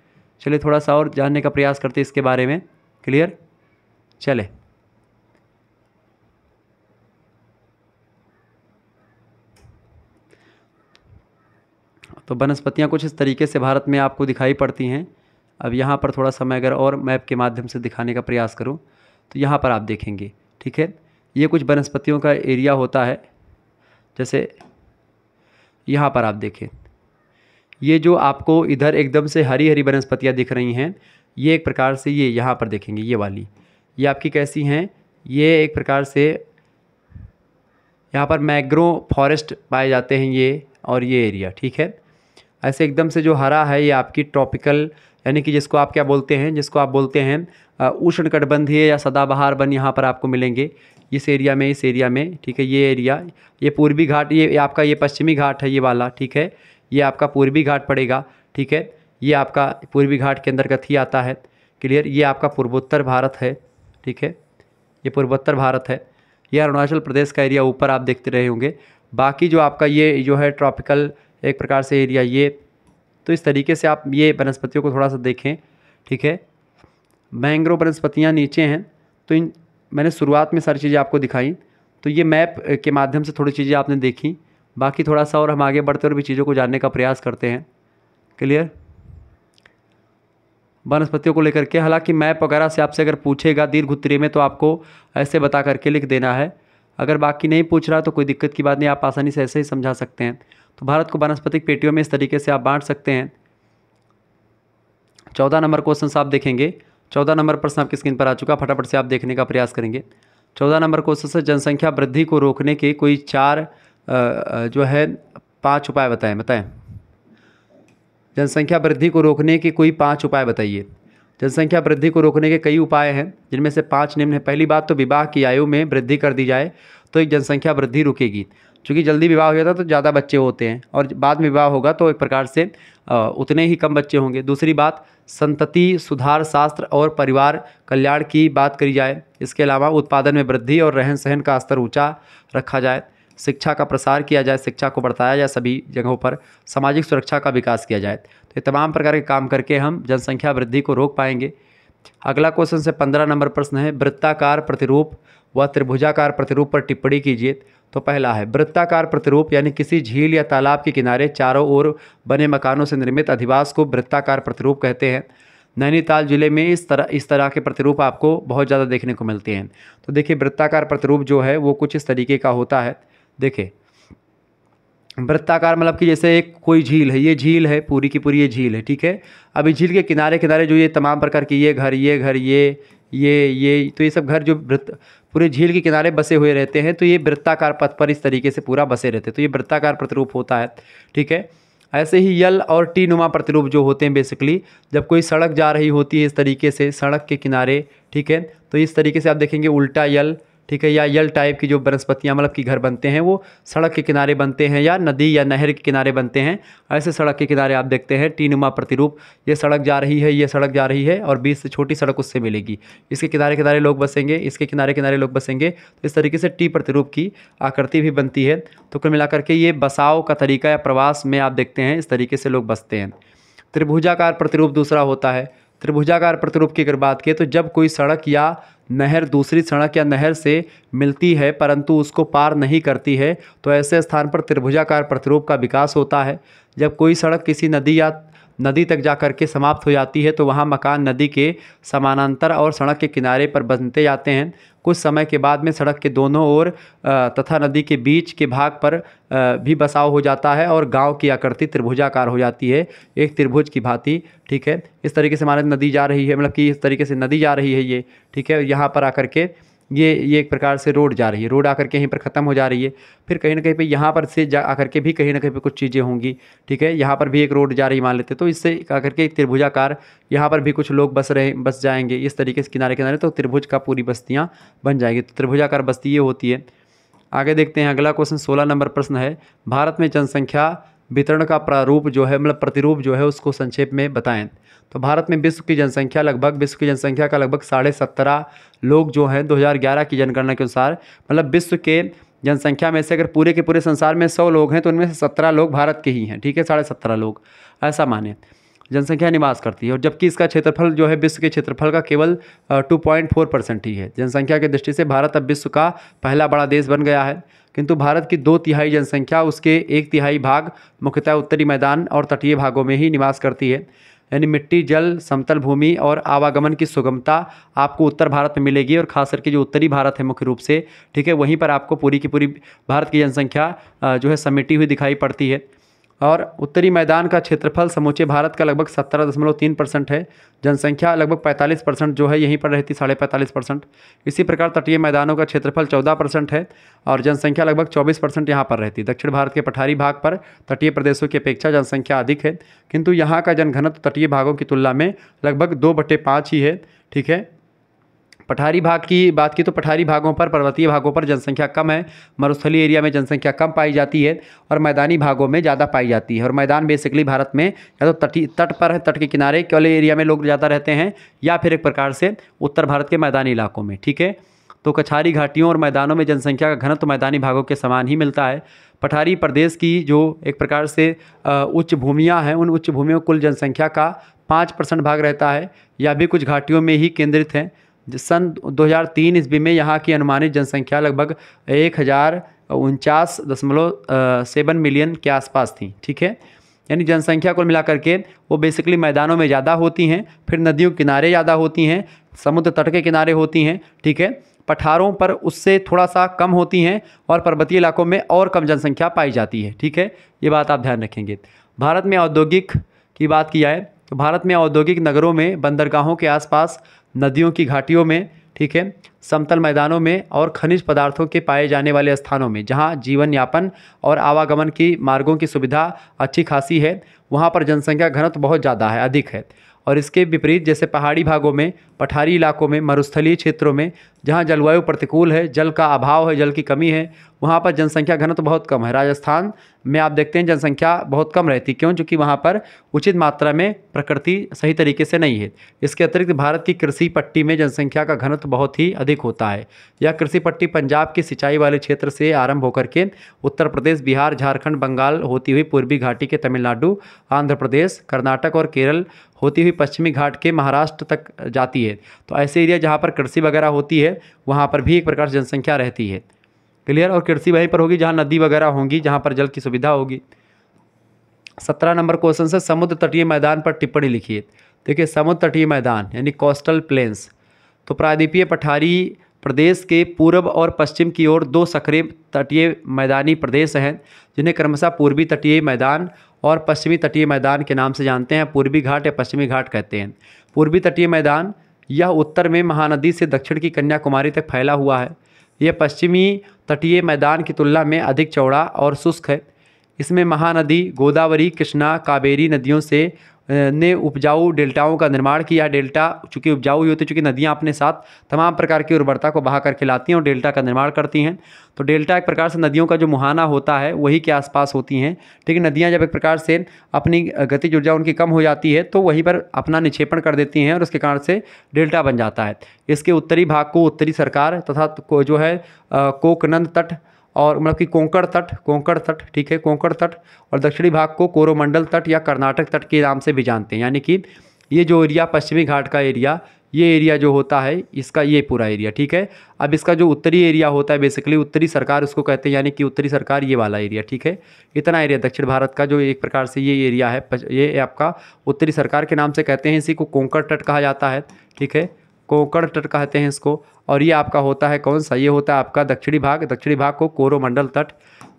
चलिए थोड़ा सा और जानने का प्रयास करते इसके बारे में क्लियर चले तो वनस्पतियाँ कुछ इस तरीके से भारत में आपको दिखाई पड़ती हैं अब यहाँ पर थोड़ा समय अगर और मैप के माध्यम से दिखाने का प्रयास करूँ तो यहाँ पर आप देखेंगे ठीक है ये कुछ वनस्पतियों का एरिया होता है जैसे यहाँ पर आप देखें ये जो आपको इधर एकदम से हरी हरी वनस्पतियाँ दिख रही हैं ये एक प्रकार से ये यहाँ पर देखेंगे ये वाली ये आपकी कैसी हैं ये एक प्रकार से यहाँ पर मैग्रो फॉरेस्ट पाए जाते हैं ये और ये एरिया ठीक है ऐसे एकदम से जो हरा है ये आपकी ट्रॉपिकल यानी कि जिसको आप क्या बोलते हैं जिसको आप बोलते हैं उष्णकटबंधीय या सदाबहार वन यहाँ पर आपको मिलेंगे इस एरिया में इस एरिया में ठीक है ये एरिया ये पूर्वी घाट ये आपका ये पश्चिमी घाट है ये वाला ठीक है ये आपका पूर्वी घाट पड़ेगा ठीक है ये आपका पूर्वी घाट के अंतर्गत ही आता है क्लियर ये आपका पूर्वोत्तर भारत है ठीक है ये पूर्वोत्तर भारत है ये अरुणाचल प्रदेश का एरिया ऊपर आप देखते रहे होंगे बाकी जो आपका ये जो है ट्रॉपिकल एक प्रकार से एरिया ये तो इस तरीके से आप ये वनस्पतियों को थोड़ा सा देखें ठीक है मैंग्रोव वनस्पतियाँ नीचे हैं तो इन मैंने शुरुआत में सारी चीज़ें आपको दिखाई तो ये मैप के माध्यम से थोड़ी चीज़ें आपने देखी बाकी थोड़ा सा और हम आगे बढ़ते और भी चीज़ों को जानने का प्रयास करते हैं क्लियर वनस्पतियों को लेकर के हालांकि मैप वगैरह से आपसे अगर पूछेगा दीर्घ उत्तरी में तो आपको ऐसे बता करके लिख देना है अगर बाकी नहीं पूछ रहा तो कोई दिक्कत की बात नहीं आप आसानी से ऐसे ही समझा सकते हैं तो भारत को वनस्पतिक पेटियों में इस तरीके से आप बांट सकते हैं चौदह नंबर क्वेश्चन आप देखेंगे चौदह नंबर प्रश्न आपकी स्क्रीन पर आ चुका फटाफट से आप देखने का प्रयास करेंगे चौदह नंबर क्वेश्चन से जनसंख्या वृद्धि को रोकने के कोई चार जो है पाँच उपाय बताएं बताएं जनसंख्या वृद्धि को रोकने के कोई पाँच उपाय बताइए जनसंख्या वृद्धि को रोकने के कई उपाय हैं जिनमें से पाँच निम्न है पहली बात तो विवाह की आयु में वृद्धि कर दी जाए तो एक जनसंख्या वृद्धि रुकेगी चूँकि जल्दी विवाह हो जाता है तो ज़्यादा बच्चे होते हैं और बाद में विवाह होगा तो एक प्रकार से उतने ही कम बच्चे होंगे दूसरी बात संतति सुधार शास्त्र और परिवार कल्याण की बात करी जाए इसके अलावा उत्पादन में वृद्धि और रहन सहन का स्तर ऊँचा रखा जाए शिक्षा का प्रसार किया जाए शिक्षा को बढ़ाया जाए सभी जगहों पर सामाजिक सुरक्षा का विकास किया जाए तो ये तमाम प्रकार के काम करके हम जनसंख्या वृद्धि को रोक पाएंगे अगला क्वेश्चन से पंद्रह नंबर प्रश्न है वृत्ताकार प्रतिरूप व त्रिभुजाकार प्रतिरूप पर टिप्पणी कीजिए तो पहला है वृत्ताकार प्रतिरूप यानी किसी झील या तालाब के किनारे चारों ओर बने मकानों से निर्मित अधिवास को वृत्ताकार प्रतिरूप कहते हैं नैनीताल जिले में इस तरह इस तरह के प्रतिरूप आपको बहुत ज़्यादा देखने को मिलते हैं तो देखिए वृत्ताकार प्रतिरूप जो है वो कुछ इस तरीके का होता है देखिए वृत्ताकार मतलब कि जैसे एक कोई झील है ये झील है पूरी की पूरी ये झील है ठीक है अब झील के किनारे किनारे जो ये तमाम प्रकार के ये घर ये घर ये ये ये तो ये सब घर जो वृत्त पूरे झील के किनारे बसे हुए रहते हैं तो ये वृत्ताकार पथ पर इस तरीके से पूरा बसे रहते हैं तो ये वृत्ताकार प्रतिरूप होता है ठीक है ऐसे ही यल और टी नुमा प्रतिरूप जो होते हैं बेसिकली जब कोई सड़क जा रही होती है इस तरीके से सड़क के किनारे ठीक है तो इस तरीके से आप देखेंगे उल्टा यल ठीक है या यल टाइप की जो वनस्पतियाँ मतलब कि घर बनते हैं वो सड़क के किनारे बनते हैं या नदी या नहर के किनारे बनते हैं ऐसे सड़क के किनारे आप देखते हैं टीनुमा प्रतिरूप ये सड़क जा रही है ये सड़क जा रही है और बीच से छोटी सड़क उससे मिलेगी इसके किनारे किनारे लोग बसेंगे इसके किनारे किनारे लोग बसेंगे तो इस तरीके से टी प्रतिरूप की आकृति भी बनती है तो कुल मिलाकर के ये बसाव का तरीका या प्रवास में आप देखते हैं इस तरीके से लोग बसते हैं त्रिभुजाकार प्रतिरूप दूसरा होता है त्रिभुजाकार प्रतिरूप की अगर बात करें तो जब कोई सड़क या नहर दूसरी सड़क या नहर से मिलती है परंतु उसको पार नहीं करती है तो ऐसे स्थान पर त्रिभुजाकार प्रतिरूप का विकास होता है जब कोई सड़क किसी नदी या नदी तक जा के समाप्त हो जाती है तो वहाँ मकान नदी के समानांतर और सड़क के किनारे पर बनते जाते हैं कुछ समय के बाद में सड़क के दोनों ओर तथा नदी के बीच के भाग पर भी बसाव हो जाता है और गांव की आकृति त्रिभुजाकार हो जाती है एक त्रिभुज की भांति ठीक है इस तरीके से हमारे नदी जा रही है मतलब कि इस तरीके से नदी जा रही है ये ठीक है यहाँ पर आकर के ये ये एक प्रकार से रोड जा रही है रोड आकर के यहीं पर ख़त्म हो जा रही है फिर कहीं ना कहीं पे यहाँ पर से जा आकर के भी कहीं ना कहीं पे कुछ चीज़ें होंगी ठीक है यहाँ पर भी एक रोड जा रही मान लेते तो इससे आकर के त्रिभुजाकार यहाँ पर भी कुछ लोग बस रहे बस जाएंगे इस तरीके से किनारे किनारे तो त्रिभुज का पूरी बस्तियाँ बन जाएगी तो त्रिभुजाकार बस्ती ये होती है आगे देखते हैं अगला क्वेश्चन सोलह नंबर प्रश्न है भारत में जनसंख्या वितरण का प्रारूप जो है मतलब प्रतिरूप जो है उसको संक्षेप में बताएँ तो भारत में विश्व की जनसंख्या लगभग विश्व की जनसंख्या का लगभग साढ़े सत्रह लोग जो हैं 2011 की जनगणना के अनुसार मतलब विश्व के जनसंख्या में से अगर पूरे के पूरे संसार में सौ लोग हैं तो उनमें से सत्रह लोग भारत के ही हैं ठीक है साढ़े सत्रह लोग ऐसा माने जनसंख्या निवास करती है और जबकि इसका क्षेत्रफल जो है विश्व के क्षेत्रफल का केवल 2.4 परसेंट ही है जनसंख्या की दृष्टि से भारत अब विश्व का पहला बड़ा देश बन गया है किंतु भारत की दो तिहाई जनसंख्या उसके एक तिहाई भाग मुख्यतः उत्तरी मैदान और तटीय भागों में ही निवास करती है यानी मिट्टी जल समतल भूमि और आवागमन की सुगमता आपको उत्तर भारत में मिलेगी और खास करके जो उत्तरी भारत है मुख्य रूप से ठीक है वहीं पर आपको पूरी की पूरी भारत की जनसंख्या जो है समेटी हुई दिखाई पड़ती है और उत्तरी मैदान का क्षेत्रफल समूचे भारत का लगभग सत्रह दशमलव तीन परसेंट है जनसंख्या लगभग पैंतालीस परसेंट जो है यहीं पर रहती साढ़े पैंतालीस परसेंट इसी प्रकार तटीय मैदानों का क्षेत्रफल चौदह परसेंट है और जनसंख्या लगभग चौबीस परसेंट यहाँ पर रहती दक्षिण भारत के पठारी भाग पर तटीय प्रदेशों की अपेक्षा जनसंख्या अधिक है किंतु यहाँ का जनघनत्व तटीय भागों की तुलना में लगभग दो बटे पाँच ही है ठीक है पठारी भाग की बात की तो पठारी भागों पर पर्वतीय भागों पर जनसंख्या कम है मरुस्थली एरिया में जनसंख्या कम पाई जाती है और मैदानी भागों में ज़्यादा पाई जाती है और मैदान बेसिकली भारत में या तो तटी तट पर है तट के किनारे केवले एरिया में लोग ज़्यादा रहते हैं या फिर एक प्रकार से उत्तर भारत के मैदानी इलाकों में ठीक है तो कछारी घाटियों और मैदानों में जनसंख्या का घनत्व तो मैदानी भागों के समान ही मिलता है पठारी प्रदेश की जो एक प्रकार से उच्च भूमियाँ हैं उन उच्च भूमियों कुल जनसंख्या का पाँच परसेंट भाग रहता है या भी कुछ घाटियों में ही केंद्रित हैं सन 2003 ईस्वी में यहाँ की अनुमानित जनसंख्या लगभग एक हज़ार उनचास दशमलव सेवन मिलियन के आसपास थी ठीक है यानी जनसंख्या को मिलाकर के वो बेसिकली मैदानों में ज़्यादा होती हैं फिर नदियों के किनारे ज़्यादा होती हैं समुद्र तट के किनारे होती हैं ठीक है पठारों पर उससे थोड़ा सा कम होती हैं और पर्वतीय इलाकों में और कम जनसंख्या पाई जाती है ठीक है ये बात आप ध्यान रखेंगे भारत में औद्योगिक की बात की जाए तो भारत में औद्योगिक नगरों में बंदरगाहों के आसपास नदियों की घाटियों में ठीक है समतल मैदानों में और खनिज पदार्थों के पाए जाने वाले स्थानों में जहाँ जीवन यापन और आवागमन की मार्गों की सुविधा अच्छी खासी है वहाँ पर जनसंख्या घनत्व बहुत ज़्यादा है अधिक है और इसके विपरीत जैसे पहाड़ी भागों में पठारी इलाकों में मरुस्थलीय क्षेत्रों में जहाँ जलवायु प्रतिकूल है जल का अभाव है जल की कमी है वहाँ पर जनसंख्या घनत्व तो बहुत कम है राजस्थान में आप देखते हैं जनसंख्या बहुत कम रहती क्यों चूँकि वहाँ पर उचित मात्रा में प्रकृति सही तरीके से नहीं है इसके अतिरिक्त भारत की कृषि पट्टी में जनसंख्या का घनत्व तो बहुत ही अधिक होता है यह कृषि पट्टी पंजाब की सिंचाई वाले क्षेत्र से आरंभ होकर के उत्तर प्रदेश बिहार झारखंड बंगाल होती हुई पूर्वी घाटी के तमिलनाडु आंध्र प्रदेश कर्नाटक और केरल होती हुई पश्चिमी घाट के महाराष्ट्र तक जाती है तो ऐसे एरिया जहाँ पर कृषि वगैरह होती है वहाँ पर भी एक प्रकार से जनसंख्या रहती है क्लियर और कृषि वहीं पर होगी जहाँ नदी वगैरह होंगी जहाँ पर जल की सुविधा होगी सत्रह नंबर क्वेश्चन से समुद्र तटीय मैदान पर टिप्पणी लिखिए देखिए समुद्र तटीय मैदान यानी कोस्टल प्लेन्स तो प्रायद्वीपीय पठारी प्रदेश के पूर्व और पश्चिम की ओर दो सक्रिय तटीय मैदानी प्रदेश हैं जिन्हें क्रमशः पूर्वी तटीय मैदान और पश्चिमी तटीय मैदान के नाम से जानते हैं पूर्वी घाट या पश्चिमी घाट कहते हैं पूर्वी तटीय मैदान यह उत्तर में महानदी से दक्षिण की कन्याकुमारी तक फैला हुआ है यह पश्चिमी तटीय मैदान की तुलना में अधिक चौड़ा और शुष्क है इसमें महानदी गोदावरी कृष्णा कावेरी नदियों से ने उपजाऊ डेल्टाओं का निर्माण किया डेल्टा चूँकि उपजाऊ ही होते चूँकि नदियाँ अपने साथ तमाम प्रकार की उर्वरता को बहा करके लाती हैं और डेल्टा का निर्माण करती हैं तो डेल्टा एक प्रकार से नदियों का जो मुहाना होता है वही के आसपास होती हैं ठीक है नदियाँ जब एक प्रकार से अपनी गति ऊर्जा उनकी कम हो जाती है तो वहीं पर अपना निक्षेपण कर देती हैं और उसके कारण से डेल्टा बन जाता है इसके उत्तरी भाग को उत्तरी सरकार तथा जो है कोकनंद तट और मतलब कि कोंकण तट कोंकण तट ठीक है कोंकण तट और दक्षिणी भाग को कोरोमंडल तट या कर्नाटक तट के नाम से भी जानते हैं यानी कि ये जो एरिया पश्चिमी घाट का एरिया ये एरिया जो होता है इसका ये पूरा एरिया ठीक है अब इसका जो उत्तरी एरिया होता है बेसिकली उत्तरी सरकार उसको कहते हैं यानी कि उत्तरी सरकार ये वाला एरिया ठीक है इतना एरिया दक्षिण भारत का जो एक प्रकार से ये एरिया है ये आपका उत्तरी सरकार के नाम से कहते हैं इसी को कोंकण तट कहा जाता है ठीक है कोकण तट कहते हैं इसको और ये आपका होता है कौन सा ये होता है आपका दक्षिणी भाग दक्षिणी भाग को कोरोमंडल तट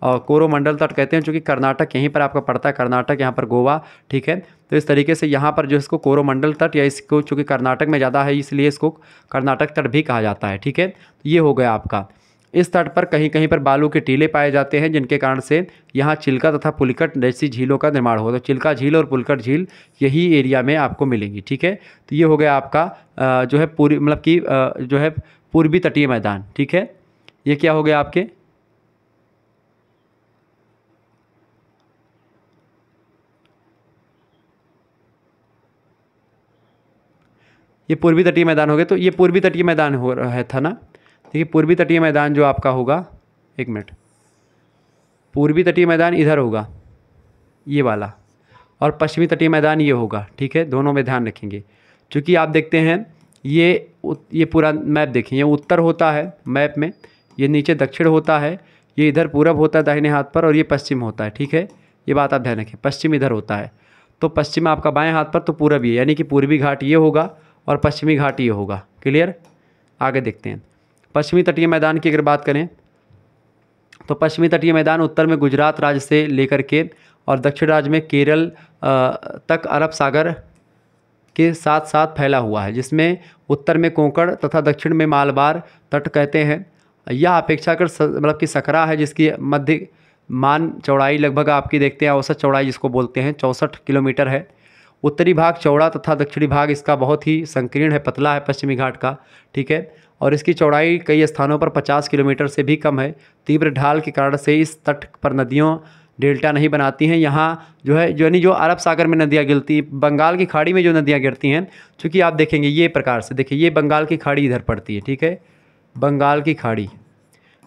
और कोरोमंडल तट कहते हैं चूँकि कर्नाटक यहीं पर आपका पड़ता है कर्नाटक यहाँ पर गोवा ठीक है तो इस तरीके से यहाँ पर जो इसको कोरोमंडल तट या इसको चूँकि कर्नाटक में ज़्यादा है इसलिए इसको कर्नाटक तट भी कहा जाता है ठीक है तो ये हो गया आपका इस तट पर कहीं कहीं पर बालू के टीले पाए जाते हैं जिनके कारण से यहाँ चिल्का तथा पुलकट जैसी झीलों का निर्माण होता तो चिल्का झील और पुलकट झील यही एरिया में आपको मिलेंगी ठीक है तो ये हो गया आपका जो है पूरी मतलब कि जो है पूर्वी तटीय मैदान ठीक है ये क्या हो गया आपके ये पूर्वी तटीय मैदान हो गए तो ये पूर्वी तटीय मैदान हो रहा है था ना देखिए पूर्वी तटीय मैदान जो आपका होगा एक मिनट पूर्वी तटीय मैदान इधर होगा ये वाला और पश्चिमी तटीय मैदान ये होगा ठीक है दोनों में ध्यान रखेंगे क्योंकि आप देखते हैं ये ये पूरा मैप देखिए ये उत्तर होता है मैप में ये नीचे दक्षिण होता है ये इधर पूरब होता है दाहिने हाथ पर और ये पश्चिम होता है ठीक है ये बात आप ध्यान रखें पश्चिम इधर होता है तो पश्चिम आपका बाएं हाथ पर तो पूरब ये यानी कि पूर्वी घाट ये होगा और पश्चिमी घाट ये होगा क्लियर आगे देखते हैं पश्चिमी तटीय मैदान की अगर बात करें तो पश्चिमी तटीय मैदान उत्तर में गुजरात राज्य से लेकर के और दक्षिण राज्य में केरल तक अरब सागर के साथ साथ फैला हुआ है जिसमें उत्तर में कोंकण तथा दक्षिण में मालबार तट कहते हैं यह अपेक्षाकृत मतलब कि सकरा है जिसकी मध्य मान चौड़ाई लगभग आपकी देखते हैं औसत चौड़ाई जिसको बोलते हैं चौंसठ किलोमीटर है उत्तरी भाग चौड़ा तथा दक्षिणी भाग इसका बहुत ही संकीर्ण है पतला है पश्चिमी घाट का ठीक है और इसकी चौड़ाई कई स्थानों पर 50 किलोमीटर से भी कम है तीव्र ढाल के कारण से इस तट पर नदियों डेल्टा नहीं बनाती हैं यहाँ जो है जो यानी जो अरब सागर में नदियाँ गिरती बंगाल की खाड़ी में जो नदियाँ गिरती हैं चूँकि आप देखेंगे ये प्रकार से देखिए ये बंगाल की खाड़ी इधर पड़ती है ठीक है बंगाल की खाड़ी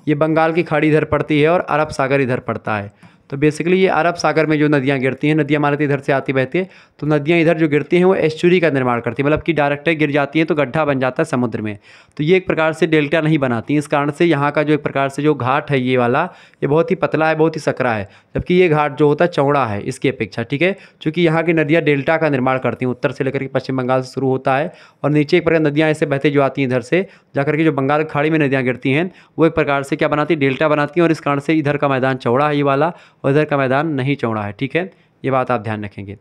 ये बंगाल की खाड़ी इधर पड़ती है और अरब सागर इधर पड़ता है तो बेसिकली ये अरब सागर में जो नदियाँ गिरती हैं नदियाँ हमारे इधर से आती बहती है तो नदियाँ इधर जो गिरती हैं वो एस्चुरी का निर्माण करती है मतलब कि डायरेक्ट गिर जाती हैं तो गड्ढा बन जाता है समुद्र में तो ये एक प्रकार से डेल्टा नहीं बनाती इस कारण से यहाँ का जो एक प्रकार से जो घाट है ये वाला ये बहुत ही पतला है बहुत ही सकरा है जबकि ये घाट जो होता है चौड़ा है इसकी अपेक्षा ठीक है चूँकि यहाँ की नदियाँ डेल्टा का निर्माण करती हैं उत्तर से लेकर के पश्चिम बंगाल से शुरू होता है और नीचे एक प्रकार नदियाँ ऐसे बहते जो आती हैं इधर से जाकर के जो बंगाल खाड़ी में नदियाँ गिरती हैं वो एक प्रकार से क्या बनाती है डेल्टा बनाती हैं और इस कारण से इधर का मैदान चौड़ा है ये वाला और इधर का मैदान नहीं चौड़ा है ठीक है ये बात आप ध्यान रखेंगे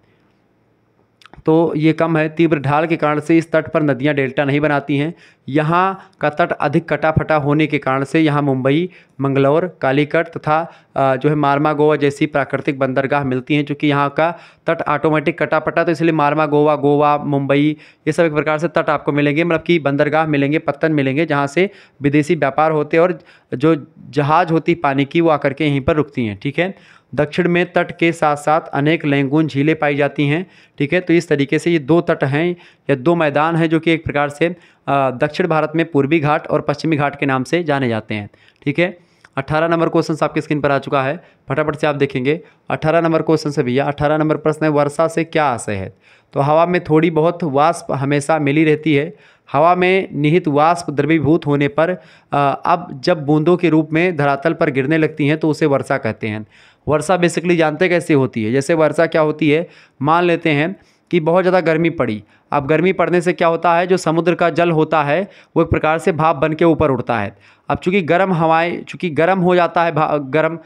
तो ये कम है तीव्र ढाल के कारण से इस तट पर नदियां डेल्टा नहीं बनाती हैं यहाँ का तट अधिक कटाफटा होने के कारण से यहाँ मुंबई मंगलौर कालीकट तथा जो है मारमा गोवा जैसी प्राकृतिक बंदरगाह मिलती हैं चूँकि यहाँ का तट ऑटोमेटिक कटाफटा तो इसलिए मारमा गोवा गोवा मुंबई ये सब एक प्रकार से तट आपको मिलेंगे मतलब कि बंदरगाह मिलेंगे पत्तन मिलेंगे जहाँ से विदेशी व्यापार होते और जो जहाज़ होती पानी की वो आकर के यहीं पर रुकती हैं ठीक है दक्षिण में तट के साथ साथ अनेक लैंगून झीलें पाई जाती हैं ठीक है तो इस तरीके से ये दो तट हैं या दो मैदान हैं जो कि एक प्रकार से दक्षिण भारत में पूर्वी घाट और पश्चिमी घाट के नाम से जाने जाते हैं ठीक है अट्ठारह नंबर क्वेश्चन आपके स्क्रीन पर आ चुका है फटाफट से आप देखेंगे अट्ठारह नंबर क्वेश्चन से भैया अट्ठारह नंबर प्रश्न है वर्षा से क्या आशय है तो हवा में थोड़ी बहुत वाष्प हमेशा मिली रहती है हवा में निहित वाष्प द्रवीभूत होने पर अब जब बूंदों के रूप में धरातल पर गिरने लगती हैं तो उसे वर्षा कहते हैं वर्षा बेसिकली जानते कैसे होती है जैसे वर्षा क्या होती है मान लेते हैं कि बहुत ज़्यादा गर्मी पड़ी अब गर्मी पड़ने से क्या होता है जो समुद्र का जल होता है वो एक प्रकार से भाप बन के ऊपर उड़ता है अब चूँकि गर्म हवाएँ चूँकि गर्म हो जाता है गर्म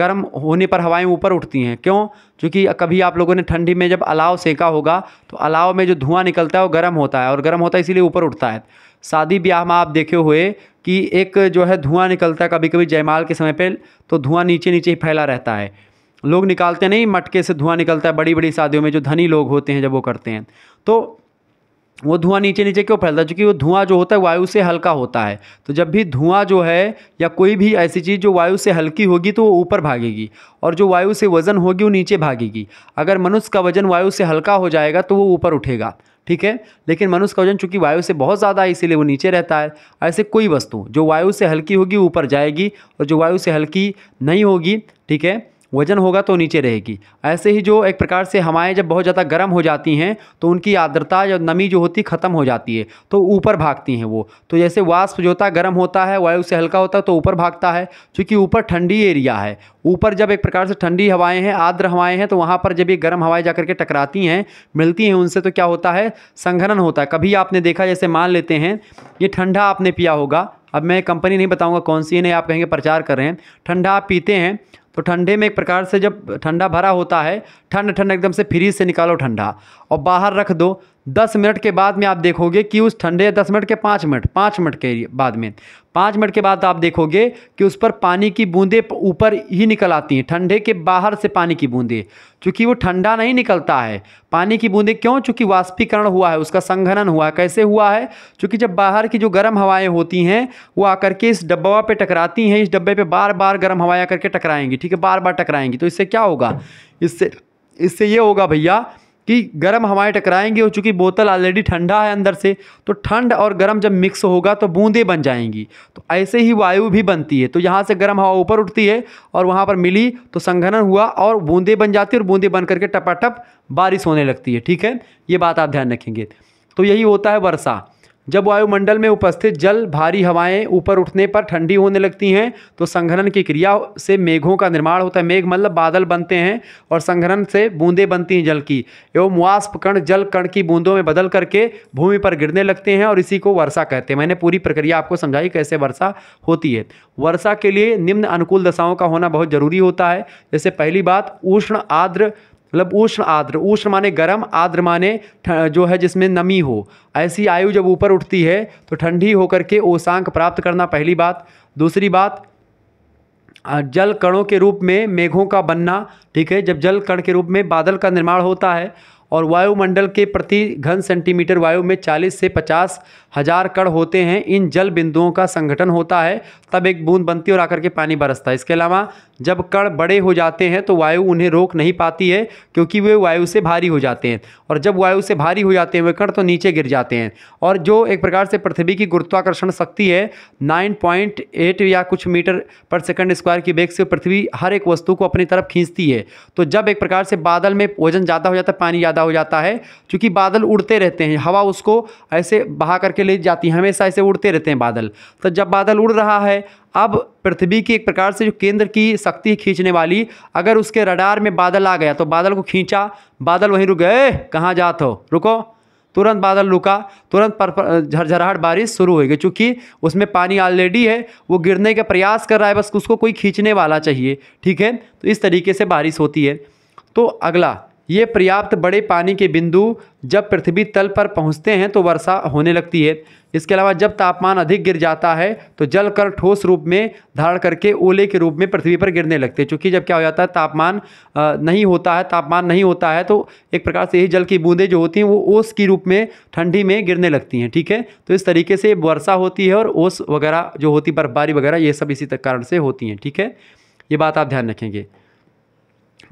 गर्म होने पर हवाएं ऊपर उठती हैं क्यों क्योंकि कभी आप लोगों ने ठंडी में जब अलाव सेंका होगा तो अलाव में जो धुआं निकलता है वो गर्म होता है और गर्म होता है इसीलिए ऊपर उठता है शादी ब्याह में आप देखे हुए कि एक जो है धुआं निकलता है कभी कभी जयमाल के समय पे तो धुआं नीचे नीचे ही फैला रहता है लोग निकालते नहीं मटके से धुआं निकलता है बड़ी बड़ी शादियों में जो धनी लोग होते हैं जब वो करते हैं तो वो धुआं नीचे नीचे क्यों फैलता है क्योंकि वो धुआं जो होता है वायु से हल्का होता है तो जब भी धुआं जो है या कोई भी ऐसी चीज़ जो वायु से हल्की होगी तो वो ऊपर भागेगी और जो वायु से वज़न होगी वो नीचे भागेगी अगर मनुष्य का वज़न वायु से हल्का हो जाएगा तो वो ऊपर उठेगा ठीक है लेकिन मनुष्य का वजन चूंकि वायु से बहुत ज़्यादा है इसीलिए वो नीचे रहता है ऐसे कोई वस्तु जो वायु से हल्की होगी ऊपर जाएगी और जो वायु से हल्की नहीं होगी ठीक है वजन होगा तो नीचे रहेगी ऐसे ही जो एक प्रकार से हवाएं जब बहुत ज़्यादा गर्म हो जाती हैं तो उनकी आर्द्रता या नमी जो होती ख़त्म हो जाती है तो ऊपर भागती हैं वो तो जैसे वाष्प जो होता है गर्म होता है वायु से हल्का होता है तो ऊपर भागता है चूँकि ऊपर ठंडी एरिया है ऊपर जब एक प्रकार से ठंडी हवाएँ हैं आर्द्र हवाएँ हैं तो वहाँ पर जब ये गर्म हवाएँ जा करके टकराती हैं मिलती हैं उनसे तो क्या होता है संघनन होता है कभी आपने देखा जैसे मान लेते हैं ये ठंडा आपने पिया होगा अब मैं कंपनी नहीं बताऊंगा कौन सी है नहीं आप कहेंगे प्रचार कर रहे हैं ठंडा आप पीते हैं तो ठंडे में एक प्रकार से जब ठंडा भरा होता है ठंड ठंड एकदम से फ्रीज से निकालो ठंडा और बाहर रख दो दस मिनट के बाद में आप देखोगे कि उस ठंडे दस मिनट के पाँच मिनट पाँच मिनट के बाद में पाँच मिनट के बाद आप देखोगे कि उस पर पानी की बूंदें ऊपर ही निकल आती हैं ठंडे के बाहर से पानी की बूंदें चूँकि वो ठंडा नहीं निकलता है पानी की बूंदें क्यों चूँकि वाष्पीकरण हुआ है उसका संघनन हुआ है कैसे हुआ है चूँकि जब बाहर की जो गर्म हवाएं होती हैं वो आकर के इस डब्बा पे टकराती हैं इस डब्बे पे बार बार गर्म हवाएँ आकर के टकराएंगी ठीक है बार बार टकराएंगी तो इससे क्या होगा इससे इससे ये होगा भैया कि गर्म हवाएं टकराएंगी और चूँकि बोतल ऑलरेडी ठंडा है अंदर से तो ठंड और गर्म जब मिक्स होगा तो बूंदें बन जाएंगी तो ऐसे ही वायु भी बनती है तो यहाँ से गर्म हवा ऊपर उठती है और वहाँ पर मिली तो संघनन हुआ और बूंदें बन जाती है और बूंदें बन करके टपाटप बारिश होने लगती है ठीक है ये बात आप ध्यान रखेंगे तो यही होता है वर्षा जब वायुमंडल में उपस्थित जल भारी हवाएं ऊपर उठने पर ठंडी होने लगती हैं तो संघनन की क्रिया से मेघों का निर्माण होता है मेघ मतलब बादल बनते हैं और संघनन से बूंदें बनती हैं जल की एवं वाष्प कण जल कण की बूंदों में बदल करके भूमि पर गिरने लगते हैं और इसी को वर्षा कहते हैं मैंने पूरी प्रक्रिया आपको समझाई कैसे वर्षा होती है वर्षा के लिए निम्न अनुकूल दशाओं का होना बहुत ज़रूरी होता है जैसे पहली बात उष्ण आर्द्र मतलब उष्ण आद्र उष्ण माने गर्म आद्र माने जो है जिसमें नमी हो ऐसी आयु जब ऊपर उठती है तो ठंडी होकर के ओसांक प्राप्त करना पहली बात दूसरी बात जल कणों के रूप में मेघों का बनना ठीक है जब जल कण के रूप में बादल का निर्माण होता है और वायुमंडल के प्रति घन सेंटीमीटर वायु में 40 से हजार कण होते हैं इन जल बिंदुओं का संगठन होता है तब एक बूंद बनती और आकर के पानी बरसता है इसके अलावा जब कण बड़े हो जाते हैं तो वायु उन्हें रोक नहीं पाती है क्योंकि वे वायु से भारी हो जाते हैं और जब वायु से भारी हो जाते हैं वे कण तो नीचे गिर जाते हैं और जो एक प्रकार से पृथ्वी की गुरुत्वाकर्षण शक्ति है नाइन पॉइंट एट या कुछ मीटर पर सेकंड स्क्वायर की वेग से पृथ्वी हर एक वस्तु को अपनी तरफ खींचती है तो जब एक प्रकार से बादल में वजन ज़्यादा हो जाता है पानी ज़्यादा हो जाता है चूँकि बादल उड़ते रहते हैं हवा उसको ऐसे बहा करके के लिए जाती हैं हमेशा ऐसे उड़ते रहते हैं बादल तो जब बादल उड़ रहा है अब पृथ्वी की एक प्रकार से जो केंद्र की शक्ति खींचने वाली अगर उसके रडार में बादल आ गया तो बादल को खींचा बादल वहीं रुक गए कहाँ जात हो रुको तुरंत बादल रुका तुरंत झरझराहट बारिश शुरू हो गई क्योंकि उसमें पानी ऑलरेडी है वो गिरने का प्रयास कर रहा है बस उसको कोई खींचने वाला चाहिए ठीक है तो इस तरीके से बारिश होती है तो अगला ये पर्याप्त बड़े पानी के बिंदु जब पृथ्वी तल पर पहुंचते हैं तो वर्षा होने लगती है इसके अलावा जब तापमान अधिक गिर जाता है तो जल कर ठोस रूप में धारण करके ओले के रूप में पृथ्वी पर गिरने लगते हैं चूँकि जब क्या हो जाता है तापमान नहीं होता है तापमान नहीं होता है तो एक प्रकार से यही जल की बूंदें जो होती हैं वो ओस की रूप में ठंडी में गिरने लगती हैं ठीक है तो इस तरीके से वर्षा होती है और ओस वगैरह जो होती बर्फबारी वगैरह ये सब इसी कारण से होती हैं ठीक है ये बात आप ध्यान रखेंगे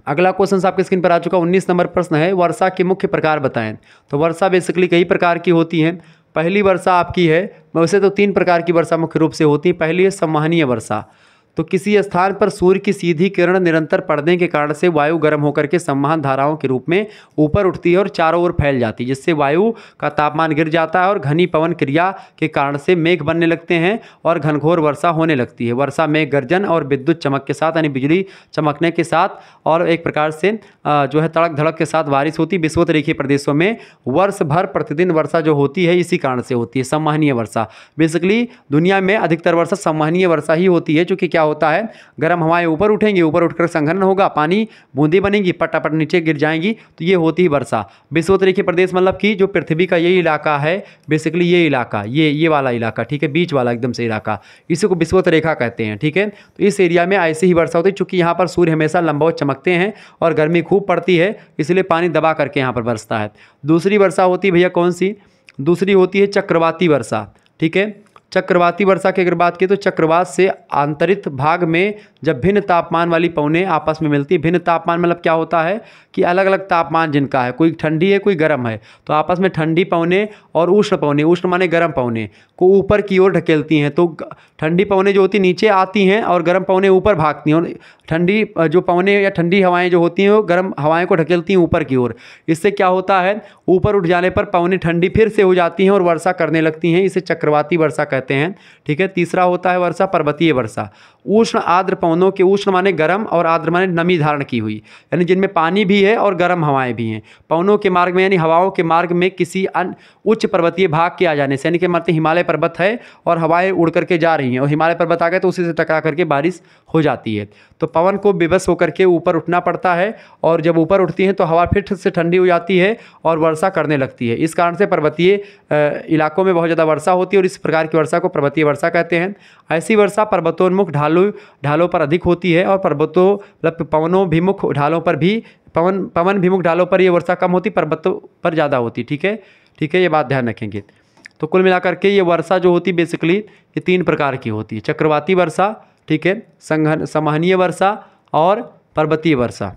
अगला क्वेश्चन आपके स्क्रीन पर आ चुका उन्नीस नंबर प्रश्न है वर्षा के मुख्य प्रकार बताएं तो वर्षा बेसिकली कई प्रकार की होती हैं पहली वर्षा आपकी है वैसे तो तीन प्रकार की वर्षा मुख्य रूप से होती है पहली है सम्मानीय वर्षा तो किसी स्थान पर सूर्य की सीधी किरण निरंतर पड़ने के कारण से वायु गर्म होकर के सम्मान धाराओं के रूप में ऊपर उठती है और चारों ओर फैल जाती है जिससे वायु का तापमान गिर जाता है और घनी पवन क्रिया के कारण से मेघ बनने लगते हैं और घनघोर वर्षा होने लगती है वर्षा में गर्जन और विद्युत चमक के साथ यानी बिजली चमकने के साथ और एक प्रकार से जो है तड़क धड़क के साथ बारिश होती है रेखी प्रदेशों में वर्ष भर प्रतिदिन वर्षा जो होती है इसी कारण से होती है सम्मानीय वर्षा बेसिकली दुनिया में अधिकतर वर्षा सम्मानीय वर्षा ही होती है चूँकि क्या क्या होता है गर्म हवाएं ऊपर उठेंगी ऊपर उठकर संघन होगा पानी बूंदी बनेगी पटापट नीचे गिर जाएंगी तो ये होती ही वर्षा विश्वोत्तरीखी प्रदेश मतलब कि जो पृथ्वी का ये इलाका है बेसिकली ये इलाका ये ये वाला इलाका ठीक है बीच वाला एकदम से इलाका इसी को विश्वोत्तर रेखा कहते हैं ठीक है तो इस एरिया में ऐसी ही वर्षा होती है चूंकि यहाँ पर सूर्य हमेशा लंबा चमकते हैं और गर्मी खूब पड़ती है इसलिए पानी दबा करके यहाँ पर बरसता है दूसरी वर्षा होती है भैया कौन सी दूसरी होती है चक्रवाती वर्षा ठीक है चक्रवाती वर्षा की अगर बात की तो चक्रवात से आंतरित भाग में जब भिन्न तापमान वाली पौने आपस में मिलती भिन्न तापमान मतलब क्या होता है कि अलग अलग तापमान जिनका है कोई ठंडी है कोई गर्म है तो आपस में ठंडी पौने और उष्ण पौने उष्ण माने गर्म पौने को ऊपर की ओर ढकेलती हैं तो ठंडी पौने जो होती नीचे आती हैं और गर्म पौने ऊपर भागती हैं ठंडी जो पौने या ठंडी हवाएँ जो होती हैं वो गर्म हवाएँ को ढकेलती हैं ऊपर की ओर इससे क्या होता है ऊपर उठ जाने पर पौने ठंडी फिर से हो जाती हैं और वर्षा करने लगती हैं इसे चक्रवाती वर्षा कहते हैं ठीक है तीसरा होता है वर्षा पर्वतीय वर्षा उष्ण आर्द्र पवनों के उष्ण माने गर्म और आर्द्र माने नमी धारण की हुई यानी जिनमें पानी भी है और गर्म हवाएं भी हैं पवनों के मार्ग में यानी हवाओं के मार्ग में किसी अन्य उच्च पर्वतीय भाग के आ जाने से यानी कि मतलब हिमालय पर्वत है और हवाएं उड़ करके जा रही हैं और हिमालय पर्वत आ गए तो उसी से टकरा करके बारिश हो जाती है तो पवन को बेबस होकर के ऊपर उठना पड़ता है और जब ऊपर उठती हैं तो हवा फिर से ठंडी हो जाती है और वर्षा करने लगती है इस कारण से पर्वतीय इलाकों में बहुत ज़्यादा वर्षा होती है और इस प्रकार की वर्षा को पर्वतीय वर्षा कहते हैं ऐसी वर्षा पर्वतोन्मुख ढालू ढालों पर पर अधिक होती है और पर्वतों मतलब पवनों भीमुख ढालों पर भी पवन पवन भीमुख ढालों पर ये वर्षा कम होती पर्वतों पर ज़्यादा होती ठीक है ठीक है ये बात ध्यान रखेंगे तो कुल मिलाकर के ये वर्षा जो होती बेसिकली ये तीन प्रकार की होती है चक्रवाती वर्षा ठीक है संघन समाहनीय वर्षा और पर्वतीय वर्षा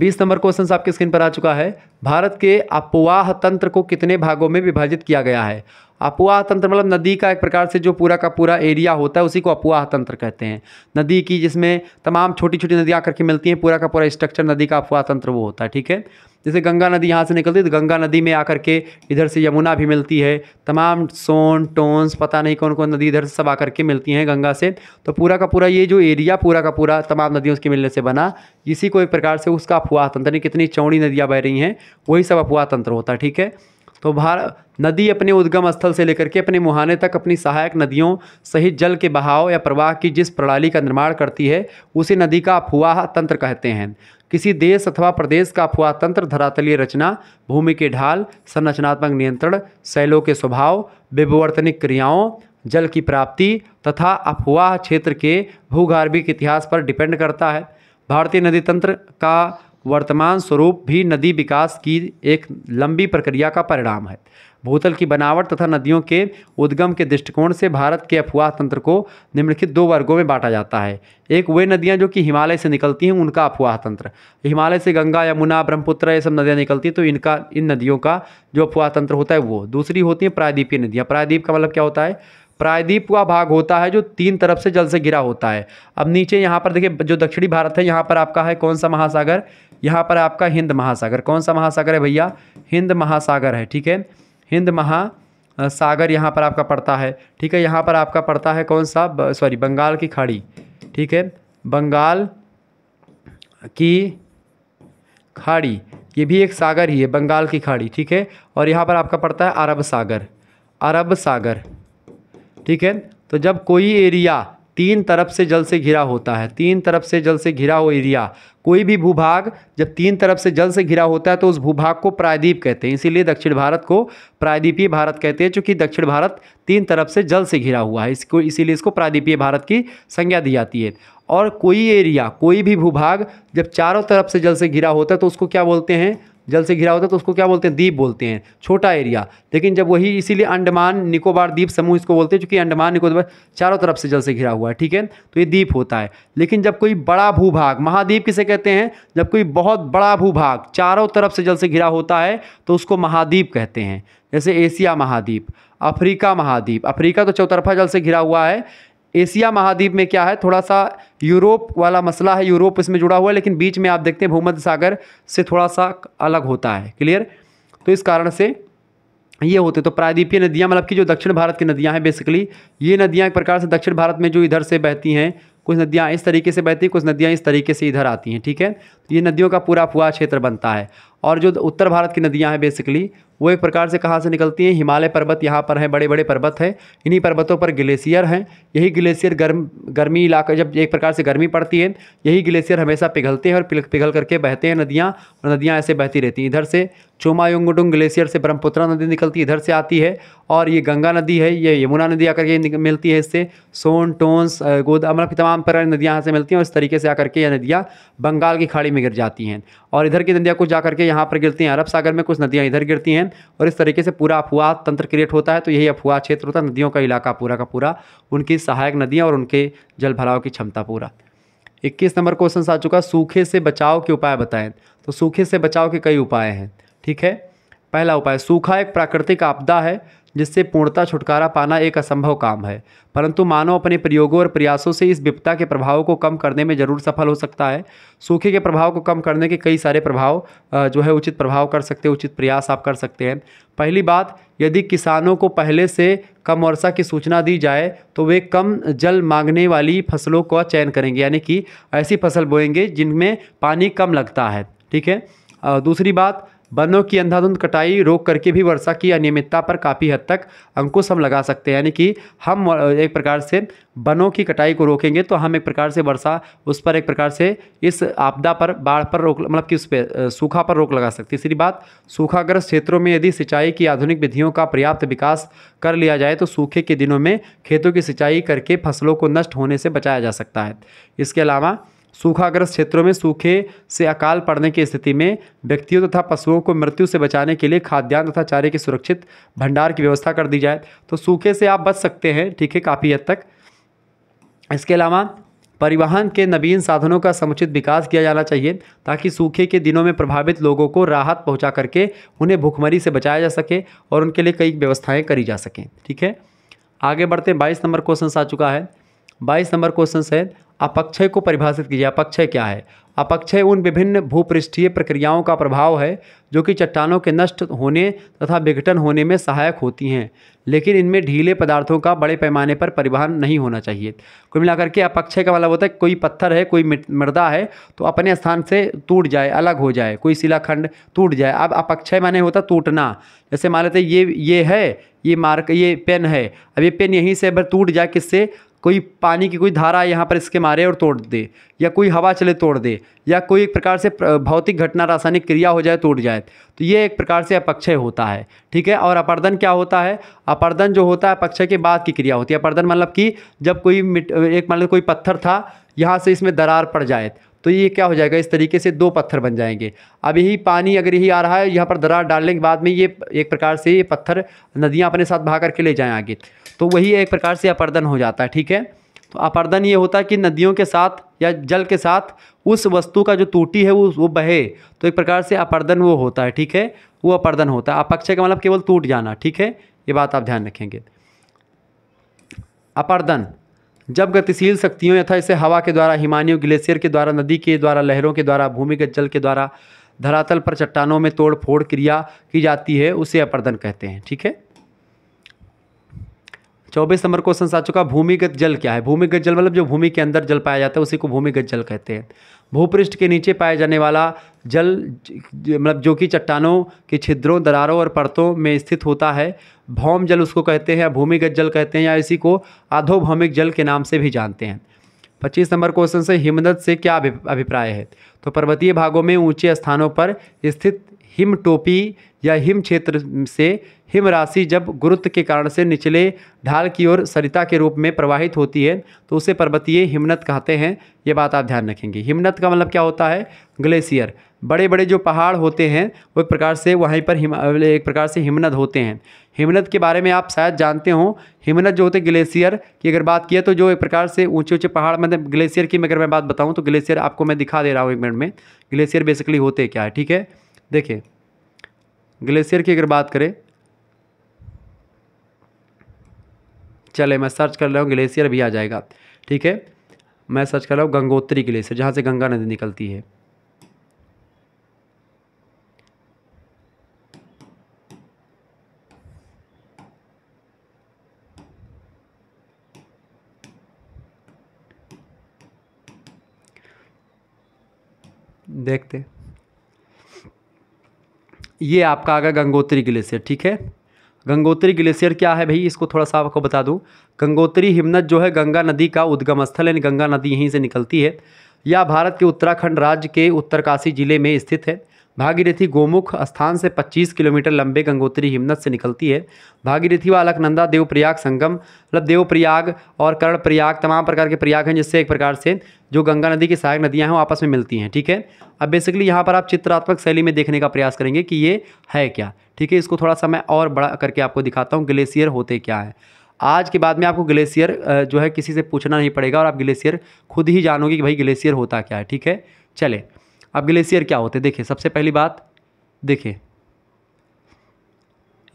बीस नंबर क्वेश्चन आपके स्क्रीन पर आ चुका है भारत के अपवाह तंत्र को कितने भागों में विभाजित किया गया है अपवाह तंत्र मतलब नदी का एक प्रकार से जो पूरा का पूरा एरिया होता है उसी को अपवाह तंत्र कहते हैं नदी की जिसमें तमाम छोटी छोटी नदियाँ आकर के मिलती हैं पूरा का पूरा स्ट्रक्चर नदी का अपवाह तंत्र वो होता है ठीक है जैसे गंगा नदी यहाँ से निकलती है तो गंगा नदी में आकर के इधर से यमुना भी मिलती है तमाम सोन टोन्स पता नहीं कौन कौन नदी इधर से सब आकर के मिलती हैं गंगा से तो पूरा का पूरा ये जो एरिया पूरा का पूरा तमाम नदियों के मिलने से बना इसी को एक प्रकार से उसका अफवाह तंत्र यानी कितनी चौड़ी नदियाँ बह रही हैं वही सब अफवाह तंत्र होता है ठीक है तो भार नदी अपने उद्गम स्थल से लेकर के अपने मुहाने तक अपनी सहायक नदियों सहित जल के बहाव या प्रवाह की जिस प्रणाली का निर्माण करती है उसे नदी का अफवाह तंत्र कहते हैं किसी देश अथवा प्रदेश का अफवाह तंत्र धरातलीय रचना भूमि के ढाल संरचनात्मक नियंत्रण शैलों के स्वभाव विवर्तनिक क्रियाओं जल की प्राप्ति तथा अफवाह क्षेत्र के भूगार्भिक इतिहास पर डिपेंड करता है भारतीय नदी तंत्र का वर्तमान स्वरूप भी नदी विकास की एक लंबी प्रक्रिया का परिणाम है भूतल की बनावट तथा नदियों के उद्गम के दृष्टिकोण से भारत के अफवाह तंत्र को निम्नलिखित दो वर्गों में बांटा जाता है एक वे नदियां जो कि हिमालय से निकलती हैं उनका अफवाह तंत्र हिमालय से गंगा यमुना ब्रह्मपुत्र ये सब नदियां निकलती हैं तो इनका इन नदियों का जो अफवाह तंत्र होता है वो दूसरी होती हैं प्रायद्वीपीय नदियाँ प्रायद्वीप का मतलब क्या होता है प्रायद्वीप का भाग होता है जो तीन तरफ से जल से घिरा होता है अब नीचे यहाँ पर देखिए जो दक्षिणी भारत है यहाँ पर आपका है कौन सा महासागर यहाँ पर आपका हिंद महासागर कौन सा महासागर है भैया हिंद महासागर है ठीक है हिंद महा सागर यहाँ पर आपका पड़ता है ठीक है यहाँ पर आपका पड़ता है कौन सा सॉरी बंगाल की खाड़ी ठीक है बंगाल की खाड़ी ये भी एक सागर ही है बंगाल की खाड़ी ठीक है और यहाँ पर आपका पड़ता है अरब सागर अरब सागर ठीक है तो जब कोई एरिया तीन तरफ से जल से घिरा होता है तीन तरफ से जल से घिरा हुआ एरिया कोई भी भूभाग जब तीन तरफ से जल से घिरा होता है तो उस भूभाग को प्रायद्वीप कहते हैं इसीलिए दक्षिण भारत को प्रायद्वीपीय भारत कहते हैं चूँकि दक्षिण भारत तीन तरफ से जल से घिरा हुआ है इसको इसीलिए इसको प्रायद्वीपीय भारत की संज्ञा दी जाती है और कोई एरिया कोई भी भूभाग जब चारों तरफ से जल से घिरा होता है तो उसको क्या बोलते हैं जल से घिरा होता है तो उसको क्या बोलते हैं द्वीप बोलते हैं छोटा एरिया लेकिन जब वही इसीलिए अंडमान निकोबार द्वीप समूह इसको बोलते हैं क्योंकि अंडमान निकोबार चारों तरफ से जल से घिरा हुआ है ठीक है तो ये द्वीप होता है लेकिन जब कोई बड़ा भूभाग महाद्वीप किसे कहते हैं जब कोई बहुत बड़ा भूभाग चारों तरफ से जल से घिरा होता है तो उसको महाद्वीप कहते हैं जैसे एशिया महाद्वीप अफ्रीका महाद्वीप अफ्रीका तो चौतरफा जल से घिरा हुआ है एशिया महाद्वीप में क्या है थोड़ा सा यूरोप वाला मसला है यूरोप इसमें जुड़ा हुआ है लेकिन बीच में आप देखते हैं भूमध्य सागर से थोड़ा सा अलग होता है क्लियर तो इस कारण से ये होते तो प्रायद्वीपीय नदियाँ मतलब कि जो दक्षिण भारत की नदियाँ हैं बेसिकली ये नदियाँ एक प्रकार से दक्षिण भारत में जो इधर से बहती हैं कुछ नदियाँ इस तरीके से बहती हैं कुछ नदियाँ इस तरीके से इधर आती हैं ठीक है तो ये नदियों का पूरा फुआ क्षेत्र बनता है और जो उत्तर भारत की नदियाँ हैं बेसिकली वो एक प्रकार से कहाँ से निकलती हैं हिमालय पर्वत यहाँ पर हैं बड़े बड़े पर्वत हैं इन्हीं पर्वतों पर ग्लेशियर हैं यही ग्लेशियर गर्म गर्मी इलाका जब एक प्रकार से गर्मी पड़ती है यही ग्लेशियर हमेशा पिघलते हैं और पिघल करके बहते हैं नदियाँ और नदियाँ ऐसे बहती रहती हैं इधर से चोमायुंगडुंग ग्लेशियर से ब्रह्मपुत्रा नदी निकलती है इधर से आती है और ये गंगा नदी है ये यमुना नदी आकर के मिलती है इससे सोन टोंस गोदा की तमाम प्रकार नदियाँ यहाँ से मिलती हैं और इस तरीके से आकर के ये नदियाँ बंगाल की खाड़ी में गिर जाती हैं और इधर की नदियाँ कुछ जा करके यहाँ पर गिरती हैं अरब सागर में कुछ नदियाँ इधर गिरती हैं और इस तरीके से पूरा अफवाह तंत्र क्रिएट होता है तो यही अफवाह क्षेत्र होता है नदियों का इलाका पूरा का पूरा उनकी सहायक नदियाँ और उनके जल भराव की क्षमता पूरा इक्कीस नंबर क्वेश्चन आ चुका सूखे से बचाव के उपाय बताएँ तो सूखे से बचाव के कई उपाय हैं ठीक है पहला उपाय सूखा एक प्राकृतिक आपदा है जिससे पूर्णता छुटकारा पाना एक असंभव काम है परंतु मानव अपने प्रयोगों और प्रयासों से इस विपता के प्रभाव को कम करने में जरूर सफल हो सकता है सूखे के प्रभाव को कम करने के कई सारे प्रभाव जो है उचित प्रभाव कर सकते हैं उचित प्रयास आप कर सकते हैं पहली बात यदि किसानों को पहले से कम वर्षा की सूचना दी जाए तो वे कम जल मांगने वाली फसलों का चयन करेंगे यानी कि ऐसी फसल बोएंगे जिनमें पानी कम लगता है ठीक है दूसरी बात वनों की अंधाधुंध कटाई रोक करके भी वर्षा की अनियमितता पर काफ़ी हद तक अंकुश हम लगा सकते हैं यानी कि हम एक प्रकार से वनों की कटाई को रोकेंगे तो हम एक प्रकार से वर्षा उस पर एक प्रकार से इस आपदा पर बाढ़ पर रोक मतलब कि उस पर सूखा पर रोक लगा सकते तीसरी बात सूखाग्रस्त क्षेत्रों में यदि सिंचाई की आधुनिक विधियों का पर्याप्त विकास कर लिया जाए तो सूखे के दिनों में खेतों की सिंचाई करके फसलों को नष्ट होने से बचाया जा सकता है इसके अलावा सूखाग्रस्त क्षेत्रों में सूखे से अकाल पड़ने की स्थिति में व्यक्तियों तथा पशुओं को मृत्यु से बचाने के लिए खाद्यान्न तथा चारे के सुरक्षित भंडार की व्यवस्था कर दी जाए तो सूखे से आप बच सकते हैं ठीक है काफ़ी हद तक इसके अलावा परिवहन के नवीन साधनों का समुचित विकास किया जाना चाहिए ताकि सूखे के दिनों में प्रभावित लोगों को राहत पहुंचा करके उन्हें भुखमरी से बचाया जा सके और उनके लिए कई व्यवस्थाएं करी जा सकें ठीक है आगे बढ़ते बाईस नंबर क्वेश्चन आ चुका है बाईस नंबर क्वेश्चन है अपक्षय को परिभाषित कीजिए अपक्षय क्या है अपक्षय उन विभिन्न भूपृष्ठीय प्रक्रियाओं का प्रभाव है जो कि चट्टानों के नष्ट होने तथा विघटन होने में सहायक होती हैं लेकिन इनमें ढीले पदार्थों का बड़े पैमाने पर परिवहन नहीं होना चाहिए कुल मिलाकर के अपक्षय का मतलब होता है कोई पत्थर है कोई मृदा है तो अपने स्थान से टूट जाए अलग हो जाए कोई शिलाखंड टूट जाए अब अपक्षय माने होता टूटना जैसे मान लेते ये ये है ये मार्क ये पेन है अब ये पेन यहीं से अगर टूट जाए किससे कोई पानी की कोई धारा यहाँ पर इसके मारे और तोड़ दे या कोई हवा चले तोड़ दे या कोई एक प्रकार से भौतिक घटना रासायनिक क्रिया हो जाए तोड़ जाए तो ये एक प्रकार से अपक्षय होता है ठीक है और अपर्दन क्या होता है अपर्दन जो होता है अपक्षय के बाद की क्रिया होती है अपर्दन मतलब कि जब कोई एक मतलब कोई पत्थर था यहाँ से इसमें दरार पड़ जाए तो ये क्या हो जाएगा इस तरीके से दो पत्थर बन जाएंगे अब यही पानी अगर यही आ रहा है यहाँ पर दरार डालने के बाद में ये एक प्रकार से ये पत्थर नदियाँ अपने साथ बहा करके ले जाएँ आगे तो वही एक प्रकार से अपर्दन हो जाता है ठीक है तो अपर्दन ये होता है कि नदियों के साथ या जल के साथ उस वस्तु का जो टूटी है वो वो बहे तो एक प्रकार से अपर्दन वो होता है ठीक है वो अपर्दन होता है अपक्षय का मतलब केवल टूट जाना ठीक है ये बात आप ध्यान रखेंगे अपर्दन जब गतिशील शक्तियों यथा इसे हवा के द्वारा हिमानियों ग्लेशियर के द्वारा नदी के द्वारा लहरों के द्वारा भूमिगत जल के द्वारा धरातल पर चट्टानों में तोड़ फोड़ क्रिया की जाती है उसे अपर्दन कहते हैं ठीक है चौबीस नंबर क्वेश्चन आ चुका भूमिगत जल क्या है भूमिगत जल मतलब जो भूमि के अंदर जल पाया जाता है उसी को भूमिगत जल कहते हैं भूपृष्ठ के नीचे पाया जाने वाला जल मतलब जो कि चट्टानों के छिद्रों दरारों और परतों में स्थित होता है भौम जल उसको कहते हैं या भूमिगत जल कहते हैं या इसी को अधोभौमिक जल के नाम से भी जानते हैं पच्चीस नंबर क्वेश्चन से हिमनद से क्या अभिप्राय है तो पर्वतीय भागों में ऊंचे स्थानों पर स्थित हिम टोपी या हिम क्षेत्र से हिम राशि जब गुरुत्व के कारण से निचले ढाल की ओर सरिता के रूप में प्रवाहित होती है तो उसे पर्वतीय हिमनत कहते हैं ये बात आप ध्यान रखेंगे हिमनत का मतलब क्या होता है ग्लेशियर बड़े बड़े जो पहाड़ होते हैं वो एक प्रकार से वहीं पर हिम एक प्रकार से हिमनद होते हैं हिमनद के बारे में आप शायद जानते हो हिमनद जो होते ग्लेशियर की अगर बात किया तो जो एक प्रकार से ऊंचे ऊंचे पहाड़ मतलब ग्लेशियर की अगर मैं बात बताऊँ तो ग्लेशियर आपको मैं दिखा दे रहा हूँ एक मिनट में ग्लेशियर बेसिकली होते क्या है ठीक है देखिए ग्लेशियर की अगर बात करें चले मैं सर्च कर रहा हूँ ग्लेशियर भी आ जाएगा ठीक है मैं सर्च कर रहा हूँ गंगोत्री ग्लेशियर जहाँ से गंगा नदी निकलती है देखते ये आपका आ गया गंगोत्री ग्लेशियर ठीक है गंगोत्री ग्लेशियर क्या है भाई इसको थोड़ा सा आपको बता दूँ गंगोत्री हिमनद जो है गंगा नदी का उद्गम स्थल यानी गंगा नदी यहीं से निकलती है यह भारत के उत्तराखंड राज्य के उत्तरकाशी जिले में स्थित है भागीरथी गोमुख स्थान से 25 किलोमीटर लंबे गंगोत्री हिमनद से निकलती है भागीरथी व अलकनंदा देवप्रयाग संगम मतलब देवप्रयाग और कर्ण प्रयाग तमाम प्रकार के प्रयाग हैं जिससे एक प्रकार से जो गंगा नदी की सहायक नदियां हैं वो आपस में मिलती हैं ठीक है अब बेसिकली यहाँ पर आप चित्रात्मक शैली में देखने का प्रयास करेंगे कि ये है क्या ठीक है इसको थोड़ा सा मैं और बड़ा करके आपको दिखाता हूँ ग्लेशियर होते क्या है आज के बाद में आपको ग्लेशियर जो है किसी से पूछना नहीं पड़ेगा और आप ग्लेशियर खुद ही जानोगे कि भाई ग्लेशियर होता क्या है ठीक है चले अब ग्लेशियर क्या होते हैं देखिए सबसे पहली बात देखिए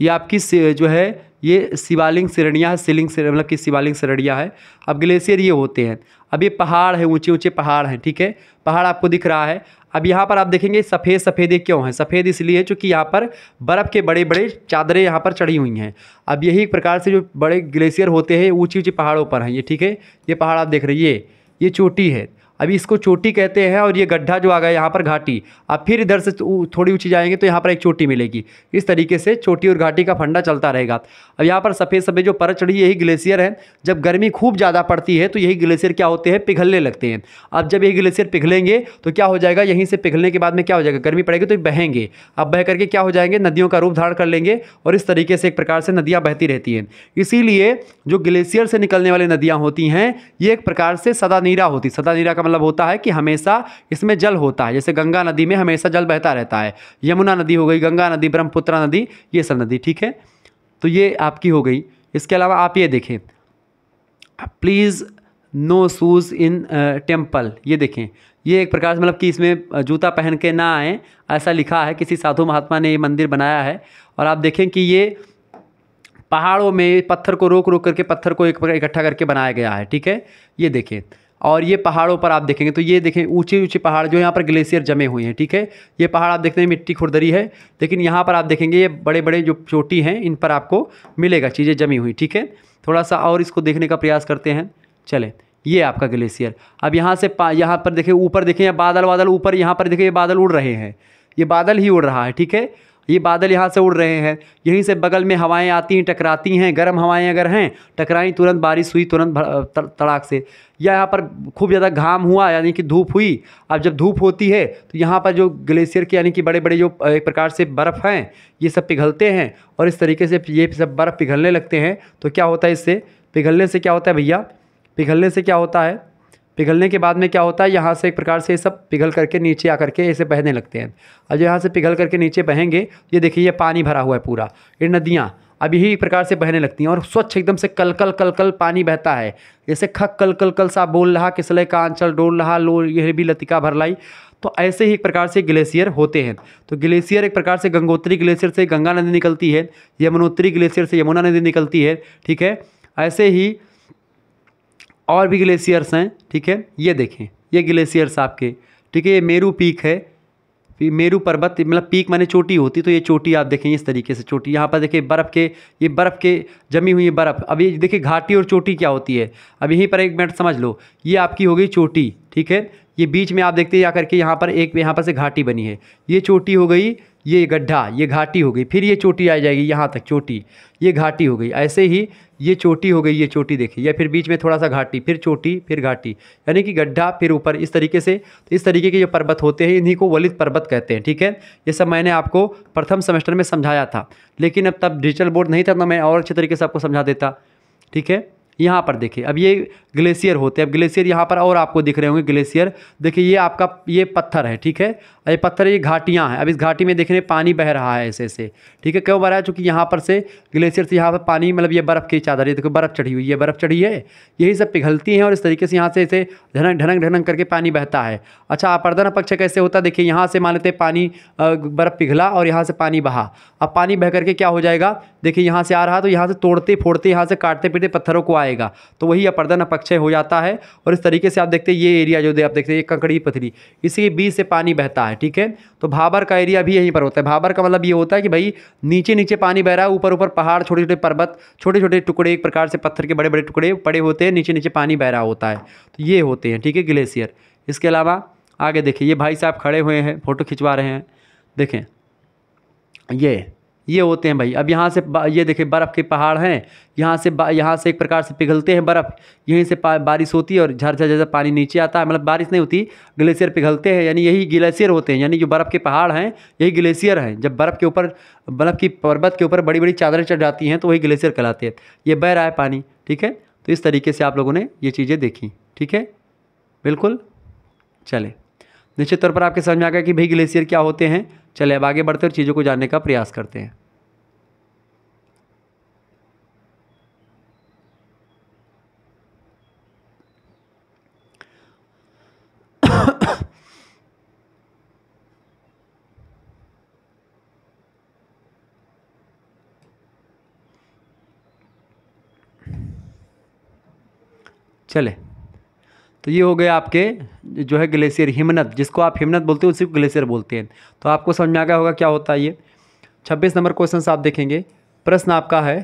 ये आपकी जो है ये शिवालिंग श्रेणियाँ है सिलिंग मतलब कि शिवालिंग श्रेणियाँ है अब ग्लेशियर ये होते हैं अब ये पहाड़ है ऊंचे ऊंचे पहाड़ हैं ठीक है पहाड़ आपको दिख रहा है अब यहाँ पर आप देखेंगे सफ़ेद सफ़ेद ये क्यों हैं सफ़ेद इसलिए क्योंकि यहाँ पर बर्फ़ के बड़े बड़े चादरें यहाँ पर चढ़ी हुई हैं अब यही एक प्रकार से जो बड़े ग्लेशियर होते हैं ऊँची ऊँची पहाड़ों पर हैं ये ठीक है ये पहाड़ आप देख रहे हैं ये ये चोटी है अभी इसको चोटी कहते हैं और ये गड्ढा जो आ गया यहाँ पर घाटी अब फिर इधर से थोड़ी ऊँची जाएंगे तो यहाँ पर एक चोटी मिलेगी इस तरीके से चोटी और घाटी का फंडा चलता रहेगा अब यहाँ पर सफ़ेद सफ़ेद जो परत चढ़ी यही ग्लेशियर है जब गर्मी खूब ज़्यादा पड़ती है तो यही ग्लेशियर क्या होते हैं पिघलने लगते हैं अब जब यही ग्लेशियर पिघलेंगे तो क्या हो जाएगा यहीं से पिघलने के बाद में क्या हो जाएगा गर्मी पड़ेगी तो बहेंगे अब बह करके क्या हो जाएंगे नदियों का रूप धारण कर लेंगे और इस तरीके से एक प्रकार से नदियाँ बहती रहती हैं इसीलिए जो ग्लेशियर से निकलने वाली नदियाँ होती हैं ये एक प्रकार से सदा नीरा होती सदा का मतलब मतलब होता है कि हमेशा इसमें जल होता है जैसे गंगा नदी में हमेशा जल बहता रहता है यमुना नदी हो गई गंगा नदी ब्रह्मपुत्रा नदी ये सब नदी ठीक है तो ये आपकी हो गई इसके अलावा आप ये देखें please no shoes in temple ये देखें ये एक प्रकार से मतलब कि इसमें जूता पहन के ना आए ऐसा लिखा है किसी साधु महात्मा ने ये मंदिर बनाया है और आप देखें कि ये पहाड़ों में पत्थर को रोक रोक करके पत्थर को एक प्रकार इकट्ठा करके बनाया गया है ठीक है ये देखें और ये पहाड़ों पर आप देखेंगे तो ये देखें ऊंचे ऊंचे पहाड़ जो यहाँ पर ग्लेशियर जमे हुए हैं ठीक है ये पहाड़ आप देखते हैं मिट्टी खुरदरी है लेकिन यहाँ पर आप देखेंगे ये बड़े बड़े जो चोटी हैं इन पर आपको मिलेगा चीज़ें जमी हुई ठीक है थोड़ा सा और इसको देखने का प्रयास करते हैं चलें ये आपका ग्लेशियर अब यहाँ से यहाँ पर देखें ऊपर देखें बादल वादल ऊपर यहाँ पर देखें ये बादल उड़ रहे हैं ये बादल ही उड़ रहा है ठीक है ये बादल यहाँ से उड़ रहे हैं यहीं से बगल में हवाएं आती हैं टकराती हैं गर्म हवाएं अगर हैं टकराई तुरंत बारिश हुई तुरंत तड़ाक से या यहाँ पर खूब ज़्यादा घाम हुआ यानी कि धूप हुई अब जब धूप होती है तो यहाँ पर जो ग्लेशियर के यानी कि बड़े बड़े जो एक प्रकार से बर्फ़ हैं ये सब पिघलते हैं और इस तरीके से ये सब बर्फ़ पिघलने लगते हैं तो क्या होता है इससे पिघलने से क्या होता है भैया पिघलने से क्या होता है पिघलने के बाद में क्या होता है यहाँ से एक प्रकार से ये सब पिघल करके नीचे आ करके ऐसे बहने लगते हैं और जो यहाँ से पिघल करके नीचे बहेंगे ये देखिए ये पानी भरा हुआ है पूरा ये नदियाँ अभी ही प्रकार से बहने लगती हैं और स्वच्छ एकदम से कल कल कल कल पानी बहता है जैसे खक कल कल कल सा बोल रहा किसले का आंचल डोल रहा लो यह भी लतिका भरलाई तो ऐसे ही एक प्रकार से ग्लेशियर होते हैं तो ग्लेशियर एक प्रकार से गंगोत्री ग्लेशियर से गंगा नदी निकलती है यमुनोत्री ग्लेशियर से यमुना नदी निकलती है ठीक है ऐसे ही और भी ग्लेशियर्स हैं ठीक है ये देखें ये ग्लेशियर्स आपके ठीक है ये मेरू पीक है मेरू पर्वत मतलब पीक माने चोटी होती तो ये चोटी आप देखें इस तरीके से चोटी यहाँ पर देखिए बर्फ़ के ये बर्फ़ के जमी हुई बर्फ़ अब ये देखिए घाटी और चोटी क्या होती है अब यहीं पर एक मिनट समझ लो ये आपकी हो गई चोटी ठीक है ये बीच में आप देखते हैं जा करके यहाँ पर एक यहाँ पर से घाटी बनी है ये चोटी हो गई ये गड्ढा ये घाटी हो गई फिर ये चोटी आ जाएगी यहाँ तक चोटी ये घाटी हो गई ऐसे ही ये चोटी हो गई ये चोटी देखिए या फिर बीच में थोड़ा सा घाटी फिर चोटी फिर घाटी यानी कि गड्ढा फिर ऊपर इस तरीके से तो इस तरीके के जो पर्वत होते हैं इन्हीं को वलित पर्वत कहते हैं ठीक है ये सब मैंने आपको प्रथम सेमेस्टर में समझाया था लेकिन अब तब डिजिटल बोर्ड नहीं था तो मैं और अच्छे तरीके से आपको समझा देता ठीक है यहाँ पर देखिए अब ये ग्लेशियर होते हैं अब ग्लेशियर यहाँ पर और आपको दिख रहे होंगे ग्लेशियर देखिए ये आपका ये पत्थर है ठीक है ये पत्थर ये घाटियाँ हैं अब इस घाटी में देखने पानी बह रहा है ऐसे ऐसे ठीक है क्यों बह रहा है चूँकि यहाँ पर से ग्लेशियर से यहाँ पर पानी मतलब ये बर्फ़ की चादर ये देखो बर्फ़ चढ़ी हुई है बर्फ़ चढ़ी है यही सब पिघलती हैं और इस तरीके से यहाँ से ऐसे ढनक ढनक ढनक करके पानी बहता है अच्छा आपर्दन पक्ष कैसे होता है देखिए यहाँ से मान लेते हैं पानी बर्फ़ पिघला और यहाँ से पानी बहा अब पानी बह करके क्या हो जाएगा देखिए यहाँ से आ रहा तो यहाँ से तोड़ते फोड़ते यहाँ से काटते पीटते पत्थरों को आएगा तो वही अपर्दन अपक्षय हो जाता है और इस तरीके से आप देखते हैं ये एरिया जो दे आप देखते हैं ये कंकड़ी पथरी इसी बीच से पानी बहता है ठीक है तो भाबर का एरिया भी यहीं पर होता है भाबर का मतलब ये होता है कि भाई नीचे नीचे पानी बह रहा है ऊपर ऊपर पहाड़ छोटे छोटे पर्वत छोटे छोटे टुकड़े एक प्रकार से पत्थर के बड़े बड़े टुकड़े पड़े होते हैं नीचे नीचे पानी बह रहा होता है तो ये होते हैं ठीक है ग्लेशियर इसके अलावा आगे देखिए ये भाई साहब खड़े हुए हैं फ़ोटो खिंचवा रहे हैं देखें ये ये होते हैं भाई अब यहाँ से ये देखिए बर्फ़ के पहाड़ हैं यहाँ से यहाँ से एक प्रकार से पिघलते हैं बर्फ़ यहीं से बारिश होती है और झरझर जैसा पानी नीचे आता है मतलब बारिश नहीं होती ग्लेशियर पिघलते हैं यानी यही ग्लेशियर होते हैं यानी जो बर्फ़ के पहाड़ हैं यही ग्लेशियर हैं जब बर्फ़ के ऊपर बर्फ़ की पर्वत के ऊपर बड़ी बड़ी चादरें चढ़ जाती हैं तो वही ग्लेशियर कहलाते हैं ये बह रहा है पानी ठीक है तो इस तरीके से आप लोगों ने ये चीज़ें देखी ठीक है बिल्कुल चले निश्चित तौर पर आपके समझ में आ गया कि भाई ग्लेशियर क्या होते हैं चले अब आगे बढ़ते और चीज़ों को जानने का प्रयास करते हैं चले तो ये हो गए आपके जो है ग्लेशियर हिमनत जिसको आप हिमनत बोलते हो उसी को ग्लेशियर बोलते हैं तो आपको समझ में आ गया होगा क्या होता है ये छब्बीस नंबर क्वेश्चन आप देखेंगे प्रश्न आपका है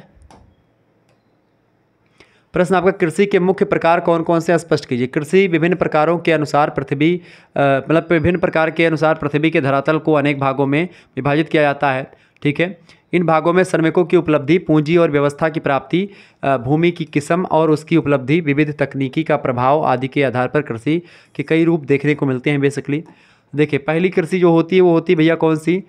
प्रश्न आपका कृषि के मुख्य प्रकार कौन कौन से स्पष्ट कीजिए कृषि विभिन्न प्रकारों के अनुसार पृथ्वी मतलब विभिन्न प्रकार के अनुसार पृथ्वी के धरातल को अनेक भागों में विभाजित किया जाता है ठीक है इन भागों में श्रमिकों की उपलब्धि पूंजी और व्यवस्था की प्राप्ति भूमि की किस्म और उसकी उपलब्धि विविध तकनीकी का प्रभाव आदि के आधार पर कृषि के कई रूप देखने को मिलते हैं बेसिकली देखिए पहली कृषि जो होती है वो होती है भैया कौन सी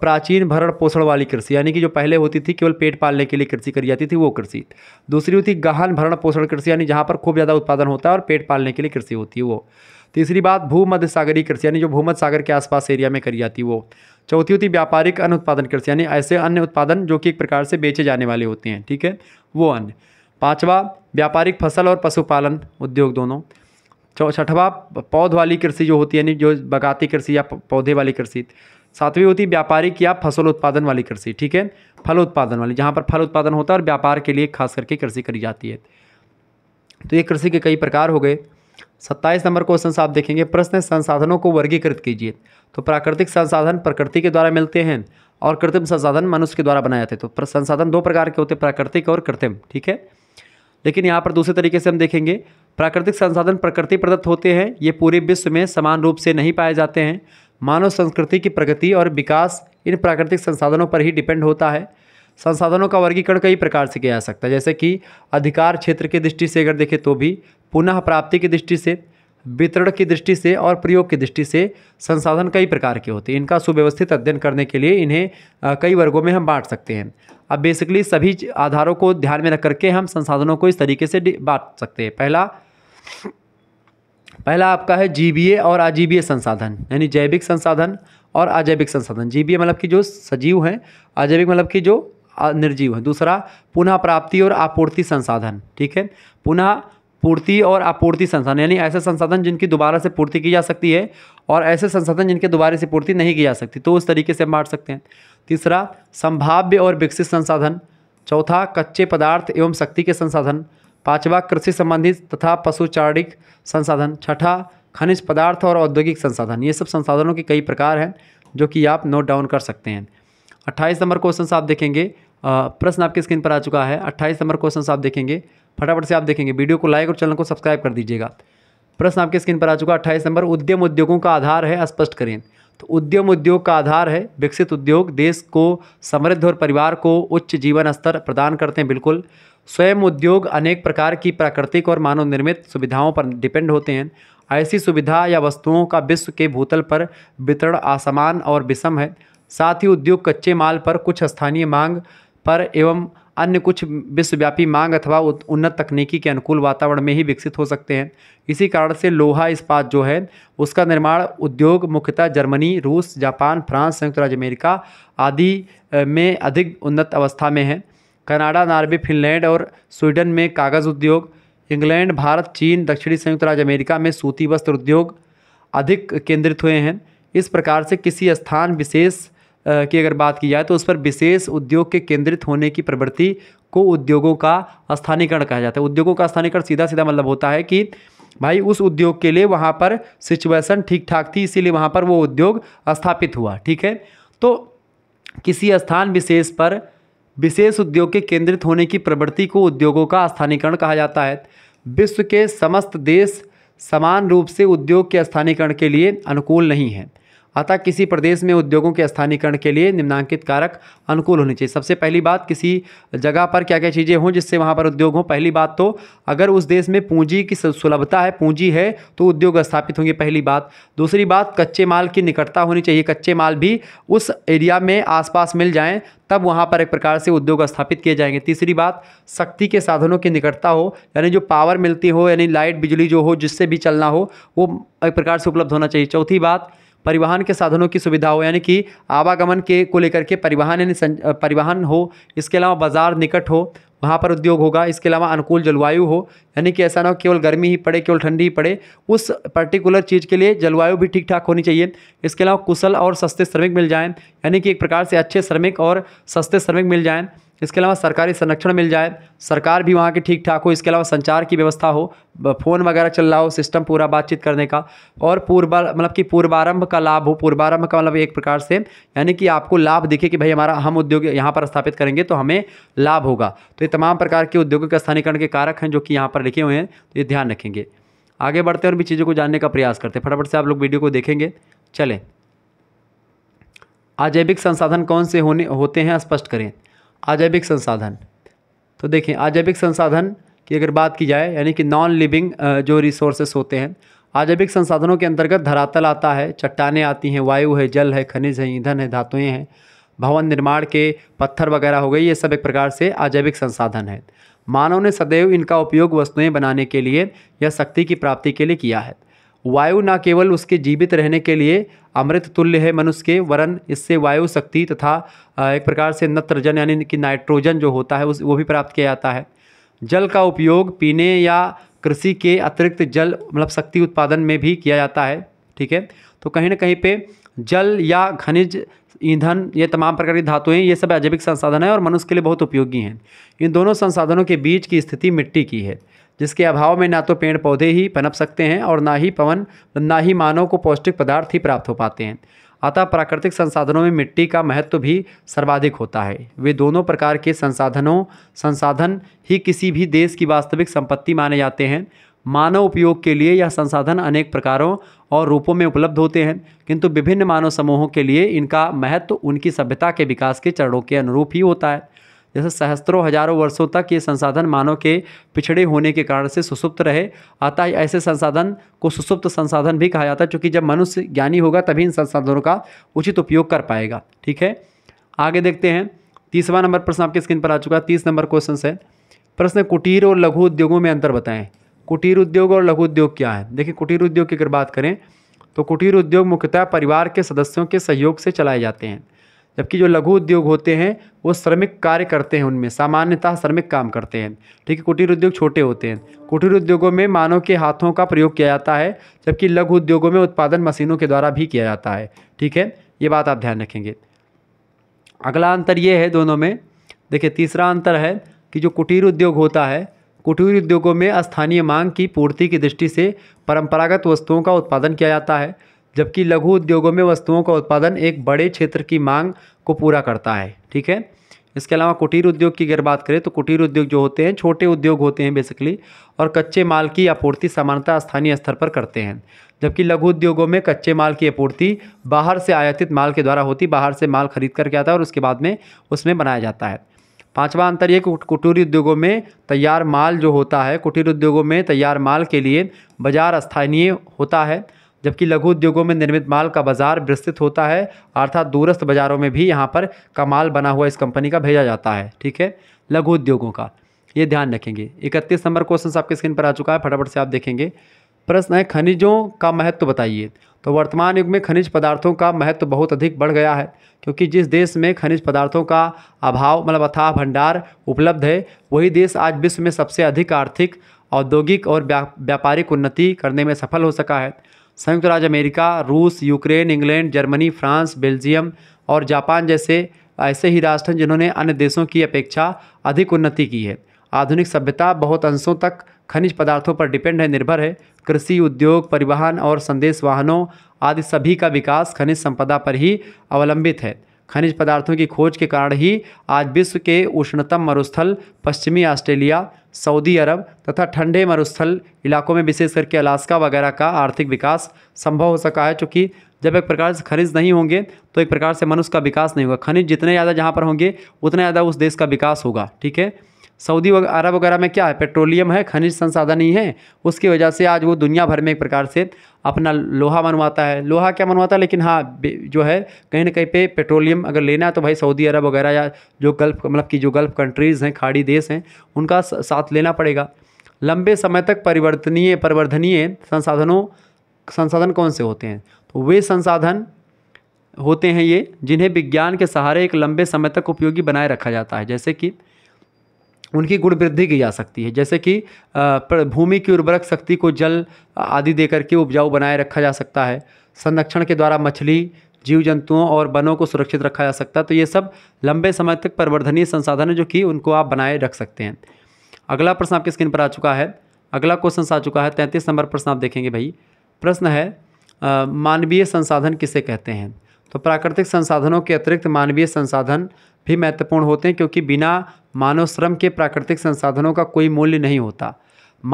प्राचीन भरण पोषण वाली कृषि यानी कि जो पहले होती थी केवल पेट पालने के लिए कृषि करी जाती थी वो कृषि दूसरी होती गहन भरण पोषण कृषि यानी जहाँ पर खूब ज़्यादा उत्पादन होता है और पेट पालने के लिए कृषि होती है वो तीसरी बात भूमध्य सागरी कृषि यानी जो भूमध्य सागर के आसपास एरिया में करी जाती है वो चौथी होती व्यापारिक अन्न उत्पादन कृषि यानी ऐसे अन्य उत्पादन जो कि एक प्रकार से बेचे जाने वाले होते हैं ठीक है वो अन्य पाँचवा व्यापारिक फसल और पशुपालन उद्योग दोनों छठवा पौध वाली कृषि जो होती है यानी जो बगाती कृषि या पौधे वाली कृषि सातवीं होती व्यापारिक या फसल उत्पादन वाली कृषि ठीक है फल उत्पादन वाली जहाँ पर फल उत्पादन होता है और व्यापार के लिए खास करके कृषि करी जाती है तो ये कृषि के कई प्रकार हो गए सत्ताईस नंबर क्वेश्चन आप देखेंगे प्रश्न संसाधनों को वर्गीकृत कीजिए तो प्राकृतिक संसाधन प्रकृति के द्वारा मिलते हैं और कृत्रिम संसाधन मनुष्य के द्वारा बनाए जाते हैं तो संसाधन दो प्रकार के होते हैं प्राकृतिक और कृत्रिम ठीक है लेकिन यहाँ पर दूसरे तरीके से हम देखेंगे प्राकृतिक संसाधन प्रकृति प्रदत्त होते हैं ये पूरे विश्व में समान रूप से नहीं पाए जाते हैं मानव संस्कृति की प्रगति और विकास इन प्राकृतिक संसाधनों पर ही डिपेंड होता है संसाधनों का वर्गीकरण कई प्रकार से किया जा सकता है जैसे कि अधिकार क्षेत्र की दृष्टि से अगर देखें तो भी पुनः प्राप्ति की दृष्टि से वितरण की दृष्टि से और प्रयोग की दृष्टि से संसाधन कई प्रकार के होते हैं इनका सुव्यवस्थित अध्ययन करने के लिए इन्हें कई वर्गों में हम बांट सकते हैं अब बेसिकली सभी आधारों को ध्यान में रख करके हम संसाधनों को इस तरीके से बांट सकते हैं पहला पहला आपका है जीवीए और अजीवीय संसाधन यानी जैविक संसाधन और अजैविक संसाधन जीवीए मतलब कि जो सजीव हैं अजैविक मतलब कि जो निर्जीव हैं दूसरा पुनः प्राप्ति और आपूर्ति संसाधन ठीक है पुनः पूर्ति और आपूर्ति संसाधन यानी ऐसे संसाधन जिनकी दोबारा से पूर्ति की जा सकती है और ऐसे संसाधन जिनके दोबारा से पूर्ति नहीं की जा सकती तो उस तरीके से बांट सकते हैं तीसरा संभाव्य और विकसित संसाधन चौथा कच्चे पदार्थ एवं शक्ति के संसाधन पांचवा कृषि संबंधित तथा पशुचारणिक संसाधन छठा खनिज पदार्थ और औद्योगिक संसाधन ये सब संसाधनों के कई प्रकार हैं जो कि आप नोट डाउन कर सकते हैं अट्ठाईस नंबर क्वेश्चन आप देखेंगे प्रश्न आपके स्क्रीन पर आ चुका है अट्ठाईस नंबर क्वेश्चन आप देखेंगे फटाफट से आप देखेंगे वीडियो को लाइक और चैनल को सब्सक्राइब कर दीजिएगा प्रश्न आपके स्क्रीन पर आ चुका अट्ठाईस नंबर उद्यम उद्योगों का आधार है स्पष्ट करें तो उद्यम उद्योग का आधार है विकसित उद्योग देश को समृद्ध और परिवार को उच्च जीवन स्तर प्रदान करते हैं बिल्कुल स्वयं उद्योग अनेक प्रकार की प्राकृतिक और मानव निर्मित सुविधाओं पर डिपेंड होते हैं ऐसी सुविधा या वस्तुओं का विश्व के भूतल पर वितरण असमान और विषम है साथ ही उद्योग कच्चे माल पर कुछ स्थानीय मांग पर एवं अन्य कुछ विश्वव्यापी मांग अथवा उन्नत तकनीकी के अनुकूल वातावरण में ही विकसित हो सकते हैं इसी कारण से लोहा इस्पात जो है उसका निर्माण उद्योग मुख्यतः जर्मनी रूस जापान फ्रांस संयुक्त राज्य अमेरिका आदि में अधिक उन्नत अवस्था में है कनाडा नॉर्वे फिनलैंड और स्वीडन में कागज़ उद्योग इंग्लैंड भारत चीन दक्षिणी संयुक्त राज्य अमेरिका में सूती वस्त्र उद्योग अधिक केंद्रित हुए हैं इस प्रकार से किसी स्थान विशेष की अगर बात की जाए तो उस पर विशेष उद्योग के केंद्रित होने की प्रवृत्ति को उद्योगों का स्थानीकरण कहा जाता है उद्योगों का स्थानीकरण सीधा सीधा मतलब होता है कि भाई उस उद्योग के लिए वहाँ पर सिचुएशन ठीक ठाक थी इसीलिए वहाँ पर वो उद्योग स्थापित हुआ ठीक है तो किसी स्थान विशेष पर विशेष उद्योग के केंद्रित होने की प्रवृत्ति को उद्योगों का स्थानीकरण कहा जाता है विश्व के समस्त देश समान रूप से उद्योग के स्थानीकरण के लिए अनुकूल नहीं है अतः किसी प्रदेश में उद्योगों के स्थानीकरण के लिए निम्नांकित कारक अनुकूल होने चाहिए सबसे पहली बात किसी जगह पर क्या क्या चीज़ें हों जिससे वहाँ पर उद्योग हों पहली बात तो अगर उस देश में पूंजी की सुलभता है पूंजी है तो उद्योग स्थापित होंगे पहली बात दूसरी बात कच्चे माल की निकटता होनी चाहिए कच्चे माल भी उस एरिया में आसपास मिल जाएँ तब वहाँ पर एक प्रकार से उद्योग स्थापित किए जाएंगे तीसरी बात शक्ति के साधनों की निकटता हो यानी जो पावर मिलती हो यानी लाइट बिजली जो हो जिससे भी चलना हो वो एक प्रकार से उपलब्ध होना चाहिए चौथी बात परिवहन के साधनों की सुविधा हो यानी कि आवागमन के को लेकर के परिवहन यानी परिवहन हो इसके अलावा बाजार निकट हो वहाँ पर उद्योग होगा इसके अलावा अनुकूल जलवायु हो यानी कि ऐसा ना हो केवल गर्मी ही पड़े केवल ठंडी ही पड़े उस पर्टिकुलर चीज़ के लिए जलवायु भी ठीक ठाक होनी चाहिए इसके अलावा कुशल और सस्ते श्रमिक मिल जाएँ यानी कि एक प्रकार से अच्छे श्रमिक और सस्ते श्रमिक मिल जाएँ इसके अलावा सरकारी संरक्षण मिल जाए सरकार भी वहाँ की ठीक ठाक हो इसके अलावा संचार की व्यवस्था हो फ़ोन वगैरह चल रहा हो सिस्टम पूरा बातचीत करने का और पूर्व मतलब कि पूर्वारंभ का लाभ हो पूर्वारंभ का मतलब एक प्रकार से यानी कि आपको लाभ दिखे कि भाई हमारा हम उद्योग यहाँ पर स्थापित करेंगे तो हमें लाभ होगा तो ये तमाम प्रकार के उद्योगों के के कारक हैं जो कि यहाँ पर लिखे हुए हैं तो ये ध्यान रखेंगे आगे बढ़ते हैं और भी चीज़ों को जानने का प्रयास करते हैं फटाफट से आप लोग वीडियो को देखेंगे चलें अजैविक संसाधन कौन से होने होते हैं स्पष्ट करें आजैविक संसाधन तो देखें आजैविक संसाधन की अगर बात की जाए यानी कि नॉन लिविंग जो रिसोर्सेस होते हैं आजैविक संसाधनों के अंतर्गत धरातल आता है चट्टानें आती हैं वायु है जल है खनिज है ईंधन है धातुएँ हैं भवन निर्माण के पत्थर वगैरह हो गए ये सब एक प्रकार से आजैविक संसाधन है मानव ने सदैव इनका उपयोग वस्तुएं बनाने के लिए या शक्ति की प्राप्ति के लिए किया है वायु न केवल उसके जीवित रहने के लिए अमृत तुल्य है मनुष्य के वरन इससे वायु शक्ति तथा एक प्रकार से नत्रजन यानी कि नाइट्रोजन जो होता है उस वो भी प्राप्त किया जाता है जल का उपयोग पीने या कृषि के अतिरिक्त जल मतलब शक्ति उत्पादन में भी किया जाता है ठीक है तो कहीं ना कहीं पे जल या खनिज ईंधन ये तमाम प्रकार की धातुएं ये सब अजैविक संसाधन है और मनुष्य के लिए बहुत उपयोगी हैं इन दोनों संसाधनों के बीच की स्थिति मिट्टी की है जिसके अभाव में ना तो पेड़ पौधे ही पनप सकते हैं और ना ही पवन ना ही मानव को पौष्टिक पदार्थ ही प्राप्त हो पाते हैं अतः प्राकृतिक संसाधनों में मिट्टी का महत्व भी सर्वाधिक होता है वे दोनों प्रकार के संसाधनों संसाधन ही किसी भी देश की वास्तविक संपत्ति माने जाते हैं मानव उपयोग के लिए यह संसाधन अनेक प्रकारों और रूपों में उपलब्ध होते हैं किंतु विभिन्न मानव समूहों के लिए इनका महत्व उनकी सभ्यता के विकास के चरणों के अनुरूप ही होता है जैसे सहस्त्रों हजारों वर्षों तक ये संसाधन मानव के पिछड़े होने के कारण से सुसुप्त रहे अतः ऐसे संसाधन को सुसुप्त संसाधन भी कहा जाता है क्योंकि जब मनुष्य ज्ञानी होगा तभी इन संसाधनों का उचित उपयोग कर पाएगा ठीक है आगे देखते हैं तीसवा नंबर प्रश्न आपकी स्क्रीन पर आ चुका है तीस नंबर क्वेश्चन है प्रश्न कुटीर और लघु उद्योगों में अंतर बताएं कुटीर उद्योग और लघु उद्योग क्या है देखिए कुटीर उद्योग की अगर बात करें तो कुटीर उद्योग मुख्यतः परिवार के सदस्यों के सहयोग से चलाए जाते हैं जबकि जो लघु उद्योग होते हैं वो श्रमिक कार्य करते हैं उनमें सामान्यतः श्रमिक काम करते हैं ठीक है कुटीर उद्योग छोटे होते हैं कुटीर उद्योगों में मानव के हाथों का प्रयोग किया जाता है जबकि लघु उद्योगों में उत्पादन मशीनों के द्वारा भी किया जाता है ठीक है ये बात आप ध्यान रखेंगे अगला अंतर ये है दोनों में देखिए तीसरा अंतर है कि जो कुटीर उद्योग होता है कुटीर उद्योगों में स्थानीय मांग की पूर्ति की दृष्टि से परंपरागत वस्तुओं का उत्पादन किया जाता है जबकि लघु उद्योगों में वस्तुओं का उत्पादन एक बड़े क्षेत्र की मांग को पूरा करता है ठीक है इसके अलावा कुटीर उद्योग की अगर बात करें तो कुटीर उद्योग जो होते हैं छोटे उद्योग होते हैं बेसिकली और कच्चे माल की आपूर्ति सामान्यतः स्थानीय स्तर पर करते हैं जबकि लघु उद्योगों में कच्चे माल की आपूर्ति बाहर से आयातित माल के द्वारा होती बाहर से माल खरीद करके आता है और उसके बाद में उसमें बनाया जाता है पाँचवा अंतर ये कुटीर उद्योगों में तैयार माल जो होता है कुटीर उद्योगों में तैयार माल के लिए बाजार स्थानीय होता है जबकि लघु उद्योगों में निर्मित माल का बाजार विस्तृत होता है अर्थात दूरस्थ बाज़ारों में भी यहाँ पर का माल बना हुआ इस कंपनी का भेजा जाता है ठीक है लघु उद्योगों का ये ध्यान रखेंगे इकतीस नंबर क्वेश्चन आपके स्क्रीन पर आ चुका है फटाफट से आप देखेंगे प्रश्न है खनिजों का महत्व बताइए तो वर्तमान युग में खनिज पदार्थों का महत्व बहुत अधिक बढ़ गया है क्योंकि जिस देश में खनिज पदार्थों का अभाव मतलब अथाह भंडार उपलब्ध है वही देश आज विश्व में सबसे अधिक आर्थिक औद्योगिक और व्यापारिक उन्नति करने में सफल हो सका है संयुक्त राज्य अमेरिका रूस Ukraine England Germany France Belgium और जापान जैसे ऐसे ही राष्ट्र हैं जिन्होंने अन्य देशों की अपेक्षा अधिक उन्नति की है आधुनिक सभ्यता बहुत अंशों तक खनिज पदार्थों पर डिपेंड है निर्भर है कृषि उद्योग परिवहन और संदेश वाहनों आदि सभी का विकास खनिज संपदा पर ही अवलंबित है खनिज पदार्थों की खोज के कारण ही आज विश्व के उष्णतम मरुस्थल पश्चिमी ऑस्ट्रेलिया सऊदी अरब तथा ठंडे मरुस्थल इलाकों में विशेष करके अलास्का वगैरह का आर्थिक विकास संभव हो सका है चूँकि जब एक प्रकार से खनिज नहीं होंगे तो एक प्रकार से मनुष्य का विकास नहीं होगा खनिज जितने ज़्यादा जहाँ पर होंगे उतना ज़्यादा उस देश का विकास होगा ठीक है सऊदी अरब वगैरह में क्या है पेट्रोलियम है खनिज संसाधन ही है उसकी वजह से आज वो दुनिया भर में एक प्रकार से अपना लोहा मनवाता है लोहा क्या मनवाता है लेकिन हाँ जो है कहीं ना कहीं पे पेट्रोलियम अगर लेना है तो भाई सऊदी अरब वगैरह या जो गल्फ मतलब कि जो गल्फ कंट्रीज़ हैं खाड़ी देश हैं उनका साथ लेना पड़ेगा लंबे समय तक परिवर्तनीय परिवर्धनीय संसाधनों संसाधन कौन से होते हैं तो वे संसाधन होते हैं ये जिन्हें विज्ञान के सहारे एक लंबे समय तक उपयोगी बनाए रखा जाता है जैसे कि उनकी गुण वृद्धि की जा सकती है जैसे कि भूमि की उर्वरक शक्ति को जल आदि देकर के उपजाऊ बनाए रखा जा सकता है संरक्षण के द्वारा मछली जीव जंतुओं और वनों को सुरक्षित रखा जा सकता है तो ये सब लंबे समय तक परिवर्धनीय संसाधन है जो कि उनको आप बनाए रख सकते हैं अगला प्रश्न आपके स्क्रीन पर आ चुका है अगला क्वेश्चन आ चुका है तैंतीस नंबर प्रश्न आप देखेंगे भाई प्रश्न है मानवीय संसाधन किसे कहते हैं तो प्राकृतिक संसाधनों के अतिरिक्त मानवीय संसाधन भी महत्वपूर्ण होते हैं क्योंकि बिना मानव श्रम के प्राकृतिक संसाधनों का कोई मूल्य नहीं होता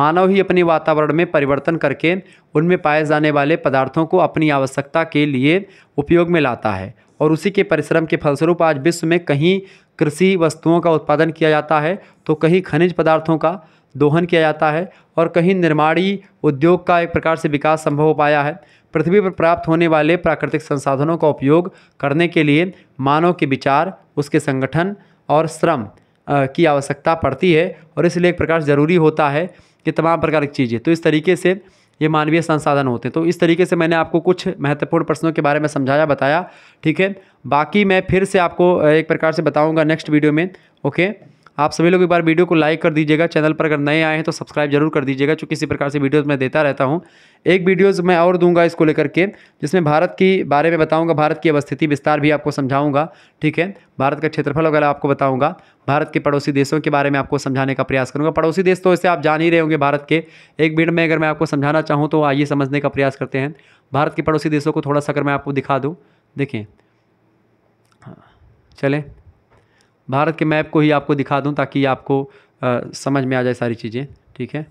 मानव ही अपने वातावरण में परिवर्तन करके उनमें पाए जाने वाले पदार्थों को अपनी आवश्यकता के लिए उपयोग में लाता है और उसी के परिश्रम के फलस्वरूप आज विश्व में कहीं कृषि वस्तुओं का उत्पादन किया जाता है तो कहीं खनिज पदार्थों का दोहन किया जाता है और कहीं निर्माणी उद्योग का एक प्रकार से विकास संभव हो पाया है पृथ्वी पर प्राप्त होने वाले प्राकृतिक संसाधनों का उपयोग करने के लिए मानव के विचार उसके संगठन और श्रम की आवश्यकता पड़ती है और इसलिए एक प्रकार ज़रूरी होता है कि तमाम प्रकार की चीज़ें तो इस तरीके से ये मानवीय संसाधन होते हैं तो इस तरीके से मैंने आपको कुछ महत्वपूर्ण प्रश्नों के बारे में समझाया बताया ठीक है बाकी मैं फिर से आपको एक प्रकार से बताऊँगा नेक्स्ट वीडियो में ओके आप सभी लोग एक बार वीडियो को लाइक कर दीजिएगा चैनल पर अगर नए आए हैं तो सब्सक्राइब जरूर कर दीजिएगा चूँकि किसी प्रकार से वीडियोज़ मैं देता रहता हूँ एक वीडियोज़ मैं और दूंगा इसको लेकर के जिसमें भारत की बारे में बताऊँगा भारत की अवस्थिति विस्तार भी आपको समझाऊँगा ठीक है भारत का क्षेत्रफल वगैरह आपको बताऊँगा भारत के पड़ोसी देशों के बारे में आपको समझाने का प्रयास करूँगा पड़ोसी देश तो इसे आप जान ही रहे होंगे भारत के एक मिनट में अगर मैं आपको समझाना चाहूँ तो आइए समझने का प्रयास करते हैं भारत के पड़ोसी देशों को थोड़ा सा अगर मैं आपको दिखा दूँ देखें हाँ, चलें भारत के मैप को ही आपको दिखा दूँ ताकि आपको समझ में आ जाए सारी चीज़ें ठीक है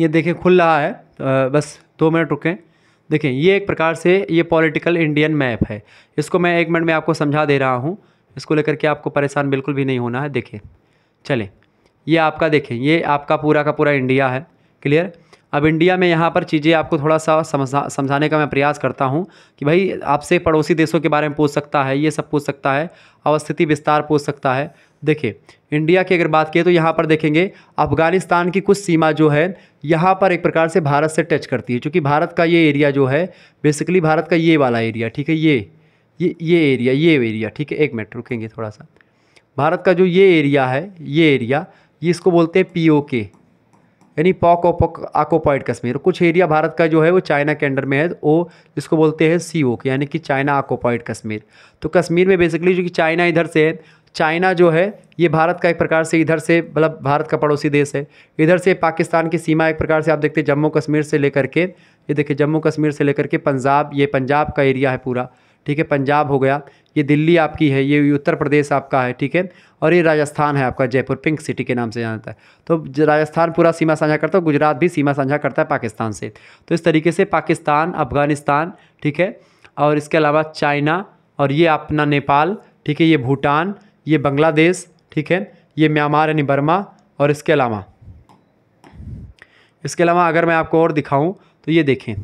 ये देखें खुल रहा है बस दो मिनट रुकें देखें ये एक प्रकार से ये पॉलिटिकल इंडियन मैप है इसको मैं एक मिनट में आपको समझा दे रहा हूँ इसको लेकर के आपको परेशान बिल्कुल भी नहीं होना है देखें चलें ये आपका देखें ये आपका पूरा का पूरा इंडिया है क्लियर अब इंडिया में यहाँ पर चीज़ें आपको थोड़ा सा समझा समझाने का मैं प्रयास करता हूँ कि भाई आपसे पड़ोसी देशों के बारे में पूछ सकता है ये सब पूछ सकता है अवस्थिति विस्तार पूछ सकता है देखिए इंडिया की अगर बात की तो यहाँ पर देखेंगे अफ़गानिस्तान की कुछ सीमा जो है यहाँ पर एक प्रकार से भारत से टच करती है क्योंकि भारत का ये एरिया जो है बेसिकली भारत का ये वाला एरिया ठीक है ये ये ये एरिया ये एरिया ठीक है एक मिनट रुकेंगे थोड़ा सा भारत का जो ये एरिया है ये एरिया ये इसको बोलते हैं पी के यानी पॉक ऑपोक आकोपाइड कश्मीर कुछ एरिया भारत का जो है वो चाइना के अंडर में है वो जिसको बोलते हैं सी ओ के यानी कि चाइना आकोपाइड कश्मीर तो कश्मीर में बेसिकली जो कि चाइना इधर से है चाइना जो है ये भारत का एक प्रकार से इधर से मतलब भारत का पड़ोसी देश है इधर से पाकिस्तान की सीमा एक प्रकार से आप देखते हैं जम्मू कश्मीर से लेकर के ये देखिए जम्मू कश्मीर से लेकर के पंजाब ये पंजाब का एरिया है पूरा ठीक है पंजाब हो गया ये दिल्ली आपकी है ये उत्तर प्रदेश आपका है ठीक है और ये राजस्थान है आपका जयपुर पिंक सिटी के नाम से जाना जाता है तो राजस्थान पूरा सीमा साझा करता है गुजरात भी सीमा साझा करता है पाकिस्तान से तो इस तरीके से पाकिस्तान अफगानिस्तान ठीक है और इसके अलावा चाइना और ये अपना नेपाल ठीक है ये भूटान ये बांग्लादेश ठीक है ये म्यांमार यानी बर्मा और इसके अलावा इसके अलावा अगर मैं आपको और दिखाऊं तो ये देखें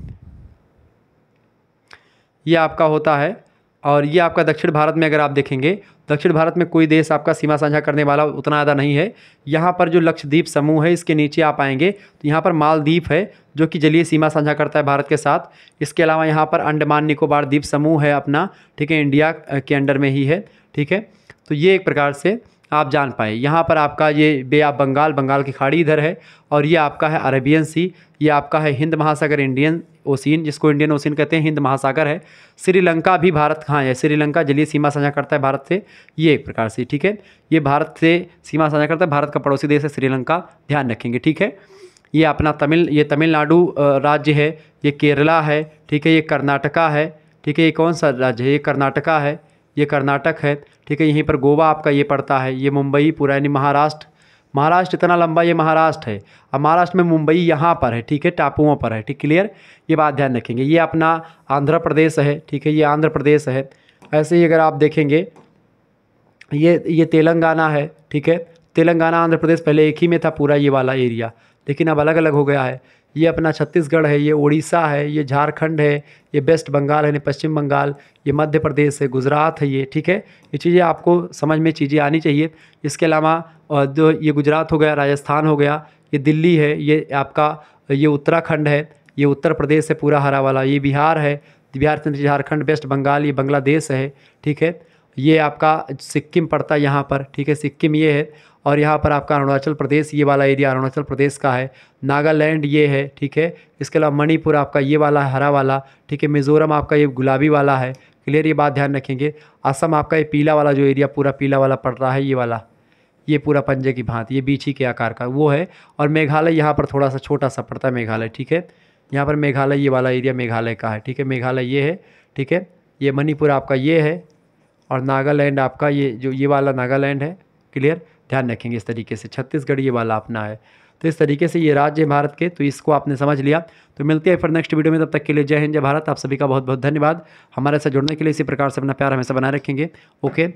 ये आपका होता है और ये आपका दक्षिण भारत में अगर आप देखेंगे दक्षिण भारत में कोई देश आपका सीमा साझा करने वाला उतना ज़्यादा नहीं है यहाँ पर जो लक्षद्वीप समूह है इसके नीचे आप आएंगे तो यहाँ पर मालदीप है जो कि जलीय सीमा साझा करता है भारत के साथ इसके अलावा यहाँ पर अंडमान निकोबार द्वीप समूह है अपना ठीक है इंडिया के अंडर में ही है ठीक है तो ये एक प्रकार से आप जान पाए यहाँ पर आपका ये बे आप बंगाल बंगाल की खाड़ी इधर है और ये आपका है अरेबियन सी ये आपका है हिंद महासागर इंडियन ओसिन जिसको इंडियन ओसिन कहते हैं हिंद महासागर है श्रीलंका भी भारत कहाँ है श्रीलंका जलीय सीमा साझा करता है भारत से ये एक प्रकार से ठीक है ये भारत से सीमा साझा करता है भारत का पड़ोसी देश है श्रीलंका ध्यान रखेंगे ठीक है ये अपना तमिल ये तमिलनाडु राज्य है ये केरला है ठीक है ये कर्नाटका है ठीक है ये कौन सा राज्य है ये कर्नाटका है ये कर्नाटक है ठीक है यहीं पर गोवा आपका ये पड़ता है ये मुंबई पूरा यानी महाराष्ट्र महाराष्ट्र इतना लंबा ये महाराष्ट्र है अब महाराष्ट्र में मुंबई यहाँ पर है ठीक है टापुओं पर है ठीक क्लियर ये बात ध्यान रखेंगे ये अपना आंध्र प्रदेश है ठीक है ये आंध्र प्रदेश है ऐसे ही अगर आप देखेंगे ये ये तेलंगाना है ठीक है तेलंगाना आंध्र प्रदेश पहले एक ही में था पूरा ये वाला एरिया लेकिन अब अलग अलग हो गया है ये अपना छत्तीसगढ़ है ये उड़ीसा है ये झारखंड है ये वेस्ट बंगाल है पश्चिम बंगाल ये मध्य प्रदेश है गुजरात है ये ठीक है ये चीज़ें आपको समझ में चीज़ें आनी चाहिए इसके अलावा जो ये गुजरात हो गया राजस्थान हो गया ये दिल्ली है ये आपका ये उत्तराखंड है ये उत्तर प्रदेश है पूरा हरा वाला ये बिहार है बिहार से झारखंड वेस्ट बंगाल ये बांग्लादेश है ठीक है ये आपका सिक्किम पड़ता है यहाँ पर ठीक है सिक्किम ये है और यहाँ पर आपका अरुणाचल प्रदेश ये वाला एरिया अरुणाचल प्रदेश का है नागालैंड ये है ठीक है इसके अलावा मणिपुर आपका ये वाला हरा वाला ठीक है मिज़ोरम आपका ये गुलाबी वाला है क्लियर ये बात ध्यान रखेंगे असम आपका ये पीला वाला जो एरिया पूरा पीला वाला पड़ रहा है ये वाला ये पूरा पंजे की भांति ये ही के आकार का वो है और मेघालय यहाँ पर थोड़ा सा छोटा सा पड़ता है मेघालय ठीक है यहाँ पर मेघालय ये वाला एरिया मेघालय का है ठीक है मेघालय ये है ठीक है ये मणिपुर आपका ये है और नागालैंड आपका ये जो ये वाला नागालैंड है क्लियर ध्यान रखेंगे इस तरीके से छत्तीसगढ़ ये वाला अपना है तो इस तरीके से ये राज्य है भारत के तो इसको आपने समझ लिया तो मिलते हैं फिर नेक्स्ट वीडियो में तब तक के लिए जय हिंद जय भारत आप सभी का बहुत बहुत धन्यवाद हमारे साथ जुड़ने के लिए इसी प्रकार से अपना प्यार हमेशा बनाए रखेंगे okay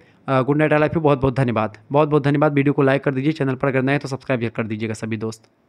good night I life you बहुत बहुत धन्यवाद बहुत बहुत धन्यवाद वीडियो को लाइक कर दीजिए चैनल पर अगर नए तो सब्सक्राइब कर दीजिएगा सभी दोस्त